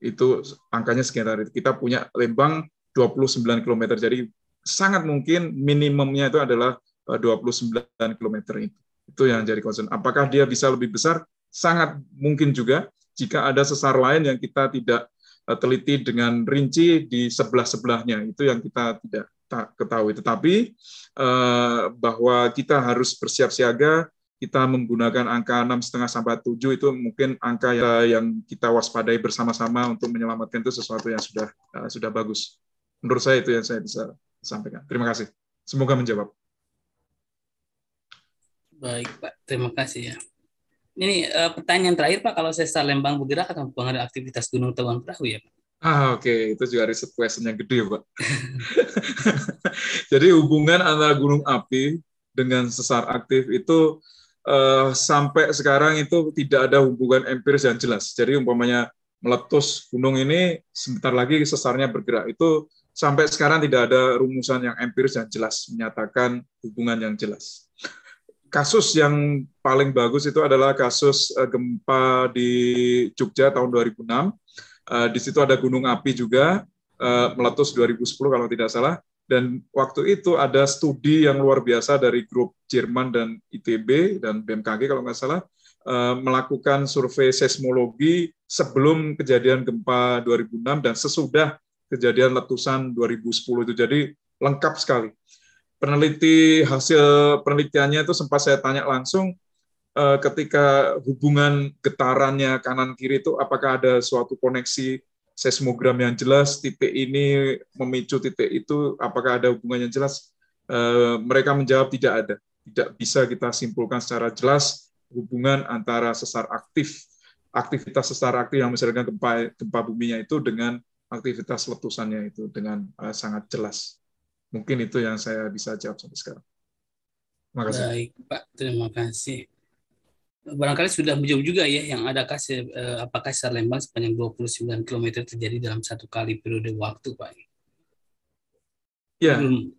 Itu angkanya sekitar itu. Kita punya Lembang 29 km. Jadi sangat mungkin minimumnya itu adalah 29 km itu. Itu yang jadi concern. Apakah dia bisa lebih besar? sangat mungkin juga jika ada sesar lain yang kita tidak eh, teliti dengan rinci di sebelah-sebelahnya itu yang kita tidak ketahui tetapi eh, bahwa kita harus bersiap siaga kita menggunakan angka enam setengah sampai tujuh itu mungkin angka yang eh, kita waspadai bersama-sama untuk menyelamatkan itu sesuatu yang sudah sudah bagus. Menurut saya itu yang saya bisa sampaikan. Terima kasih. Semoga menjawab. Baik Pak, terima kasih ya ini uh, pertanyaan terakhir Pak, kalau sesar Lembang bergerak akan mempengaruhi aktivitas Gunung Tawang Perahu ya Pak? Ah oke, okay. itu juga riset question yang gede Pak. Jadi hubungan antara gunung api dengan sesar aktif itu uh, sampai sekarang itu tidak ada hubungan empiris yang jelas. Jadi umpamanya meletus gunung ini sebentar lagi sesarnya bergerak. Itu sampai sekarang tidak ada rumusan yang empiris yang jelas menyatakan hubungan yang jelas kasus yang paling bagus itu adalah kasus eh, gempa di Jogja tahun 2006. Eh, di situ ada gunung api juga eh, meletus 2010 kalau tidak salah. Dan waktu itu ada studi yang luar biasa dari grup Jerman dan ITB dan BMKG kalau nggak salah melakukan survei seismologi sebelum kejadian gempa 2006 dan sesudah kejadian letusan 2010 itu. Jadi lengkap sekali peneliti hasil penelitiannya itu sempat saya tanya langsung eh, ketika hubungan getarannya kanan kiri itu apakah ada suatu koneksi seismogram yang jelas titik ini memicu titik itu apakah ada hubungan yang jelas eh, mereka menjawab tidak ada tidak bisa kita simpulkan secara jelas hubungan antara sesar aktif aktivitas sesar aktif yang misalkan gempa gempa buminya itu dengan aktivitas letusannya itu dengan uh, sangat jelas. Mungkin itu yang saya bisa jawab sampai sekarang. Terima kasih. Baik, Pak. Terima kasih. Barangkali sudah menjawab juga ya yang ada kasih, eh, apakah Sar Lembang sepanjang 29 km terjadi dalam satu kali periode waktu, Pak? Ya. Hmm.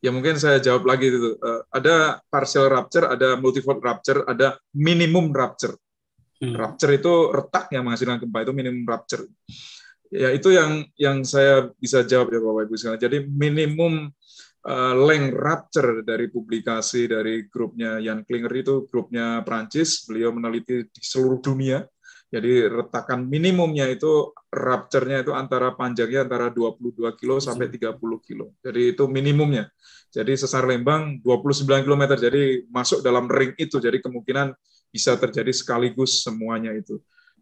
Ya mungkin saya jawab lagi itu. Uh, ada partial rupture, ada multifold rupture, ada minimum rupture. Hmm. Rupture itu retak yang menghasilkan gempa itu minimum rupture. Ya itu yang yang saya bisa jawab ya Bapak Ibu sekalian. Jadi minimum uh, eh, length rapture dari publikasi dari grupnya Jan Klinger itu grupnya Prancis. Beliau meneliti di seluruh dunia. Jadi retakan minimumnya itu rapture-nya itu antara panjangnya antara 22 kilo iya, sampai 30 kilo. Jadi itu minimumnya. Jadi sesar Lembang 29 km. Jadi masuk dalam ring itu. Jadi kemungkinan bisa terjadi sekaligus semuanya itu.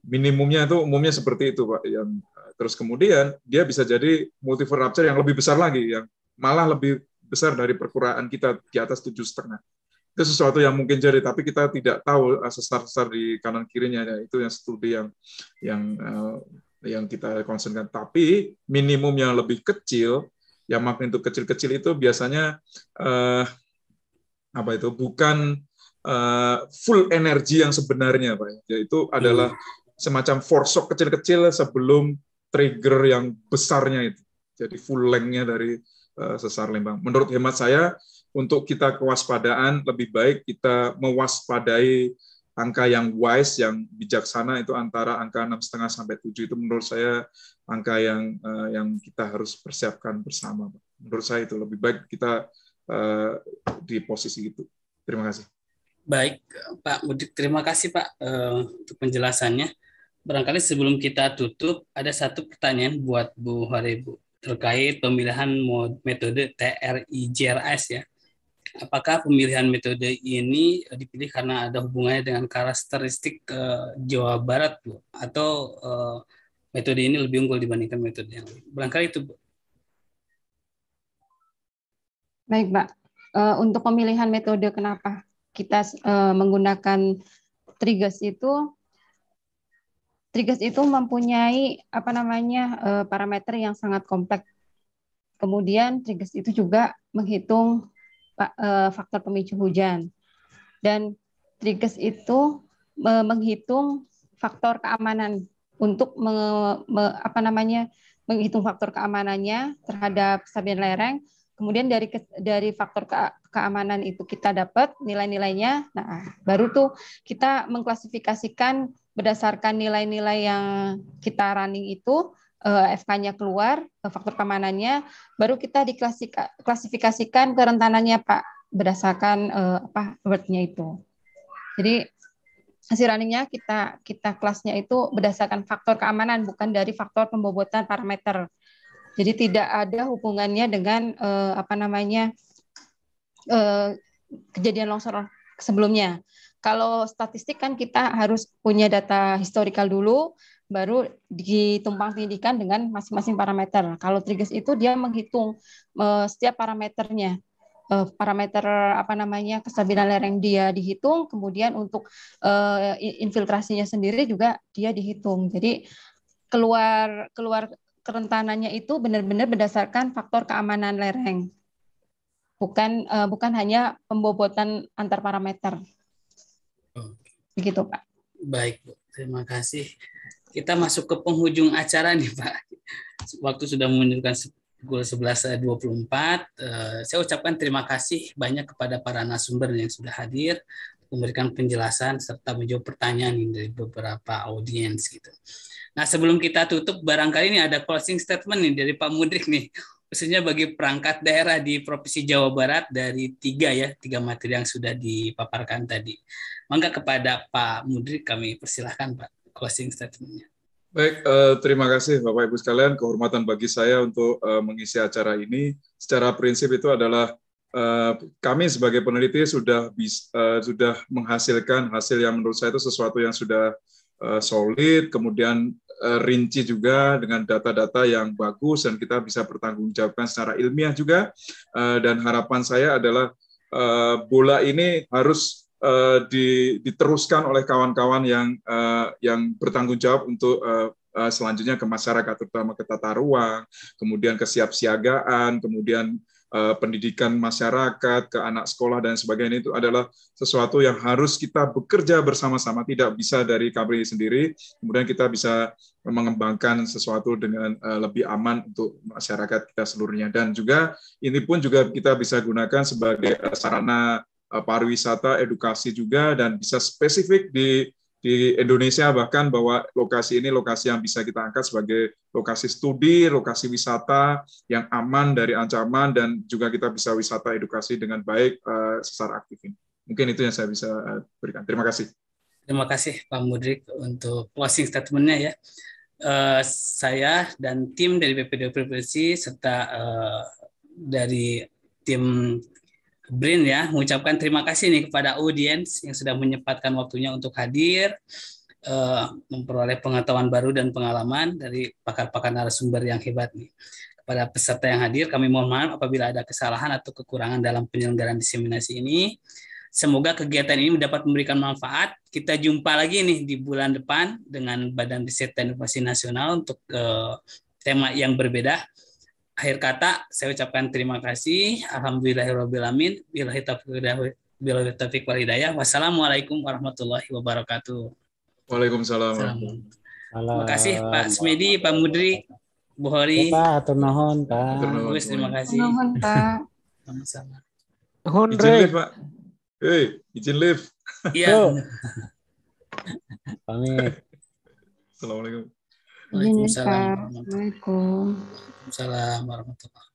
Minimumnya itu umumnya seperti itu, Pak, yang Terus kemudian dia bisa jadi multiverse rupture yang lebih besar lagi, yang malah lebih besar dari perkuraan kita di atas tujuh setengah. Itu sesuatu yang mungkin jadi, tapi kita tidak tahu eh, sesar-sesar di kanan kirinya. Ya, itu yang studi yang yang eh, yang kita concernkan. Tapi minimum yang lebih kecil, yang magnitude kecil-kecil itu biasanya eh, apa itu bukan eh, full energi yang sebenarnya, pak. Ya. Yaitu adalah hmm. semacam force kecil-kecil sebelum trigger yang besarnya itu. Jadi full length-nya dari uh, sesar Lembang. Menurut hemat saya, untuk kita kewaspadaan lebih baik kita mewaspadai angka yang wise, yang bijaksana itu antara angka enam sampai 7 itu menurut saya angka yang uh, yang kita harus persiapkan bersama. Menurut saya itu lebih baik kita uh, di posisi itu. Terima kasih. Baik Pak Mudik, terima kasih Pak uh, untuk penjelasannya barangkali sebelum kita tutup ada satu pertanyaan buat Bu Haribu terkait pemilihan metode TRIJRS ya. Apakah pemilihan metode ini eh, dipilih karena ada hubungannya dengan karakteristik uh, Jawa Barat Bu atau uh, metode ini lebih unggul dibandingkan metode yang lain? Barangkali itu Bu. Baik, Pak. Uh, untuk pemilihan metode kenapa kita menggunakan trigas itu Trigas itu mempunyai apa namanya eh, parameter yang sangat kompleks. Kemudian Trigas itu juga menghitung eh, faktor pemicu hujan dan Trigas itu menghitung faktor keamanan untuk me, me, apa namanya menghitung faktor keamanannya terhadap stabilan lereng. Kemudian dari dari faktor ke, keamanan itu kita dapat nilai-nilainya. Nah, baru tuh kita mengklasifikasikan berdasarkan nilai-nilai yang kita running itu eh, FK-nya keluar, eh, faktor keamanannya, baru kita diklasifikasikan kerentanannya Pak berdasarkan eh, apa wordnya itu. Jadi hasil runningnya kita kita kelasnya itu berdasarkan faktor keamanan bukan dari faktor pembobotan parameter. Jadi tidak ada hubungannya dengan apa namanya kejadian longsor sebelumnya. Kalau statistik kan kita harus punya data historikal dulu, baru ditumpang tindikan dengan masing-masing parameter. Kalau Trigas itu dia menghitung uh, setiap parameternya. Uh, parameter apa namanya kestabilan lereng dia dihitung, kemudian untuk uh, infiltrasinya sendiri juga dia dihitung. Jadi keluar keluar kerentanannya itu benar-benar berdasarkan faktor keamanan lereng bukan uh, bukan hanya pembobotan antar parameter begitu Pak. Baik Bu, terima kasih. Kita masuk ke penghujung acara nih Pak. Waktu sudah menunjukkan pukul 11.24. empat eh, saya ucapkan terima kasih banyak kepada para narasumber yang sudah hadir memberikan penjelasan serta menjawab pertanyaan dari beberapa audiens gitu. Nah sebelum kita tutup barangkali ini ada closing statement nih dari Pak Mudrik nih khususnya bagi perangkat daerah di Provinsi Jawa Barat dari tiga ya tiga materi yang sudah dipaparkan tadi. Mangga kepada Pak Mudrik kami persilahkan Pak closing statementnya. Baik, eh, terima kasih Bapak Ibu sekalian. Kehormatan bagi saya untuk eh, mengisi acara ini. Secara prinsip itu adalah eh, kami sebagai peneliti sudah bis, eh, sudah menghasilkan hasil yang menurut saya itu sesuatu yang sudah eh, solid, kemudian eh, rinci juga dengan data-data yang bagus dan kita bisa bertanggungjawabkan secara ilmiah juga. Eh, dan harapan saya adalah eh, bola ini harus Eh, di, diteruskan oleh kawan-kawan yang uh, yang bertanggung jawab untuk uh, uh, selanjutnya ke masyarakat terutama ke tata ruang, kemudian kesiapsiagaan, kemudian uh, pendidikan masyarakat ke anak sekolah dan sebagainya itu adalah sesuatu yang harus kita bekerja bersama-sama tidak bisa dari kabri sendiri kemudian kita bisa mengembangkan sesuatu dengan uh, lebih aman untuk masyarakat kita seluruhnya dan juga ini pun juga kita bisa gunakan sebagai sarana Eh, pariwisata, edukasi juga, dan bisa spesifik di di Indonesia bahkan bahwa lokasi ini lokasi yang bisa kita angkat sebagai lokasi studi, lokasi wisata yang aman dari ancaman dan juga kita bisa wisata edukasi dengan baik uh, secara aktif ini. Mungkin itu yang saya bisa eh, berikan. Terima kasih. Terima kasih Pak Mudrik untuk closing statementnya ya. Uh, saya dan tim dari BPD Provinsi serta uh, dari tim Brin ya, mengucapkan terima kasih nih kepada audiens yang sudah menyempatkan waktunya untuk hadir, uh, memperoleh pengetahuan baru dan pengalaman dari pakar-pakar narasumber yang hebat nih. Kepada peserta yang hadir, kami mohon maaf apabila ada kesalahan atau kekurangan dalam penyelenggaraan diseminasi ini. Semoga kegiatan ini dapat memberikan manfaat. Kita jumpa lagi nih di bulan depan dengan Badan Riset dan Inovasi Nasional untuk uh, tema yang berbeda akhir kata saya ucapkan terima kasih. Alhamdulillahirobbilalamin. Bila taufiq wal hidayah. Wassalamualaikum warahmatullahi wabarakatuh. Waalaikumsalam. Terima kasih Pak Smedi, Pak Mudri, Buhari, iya, pak atau Pak, Pak. Terus terima kasih. Nuhun, Pak. Sama-sama. Nuhun, Izin lift, Pak. Hei, izin lift. Iya. Pamit. Assalamualaikum. Waalaikumsalam. Waalaikumsalam warahmatullahi wabarakatuh.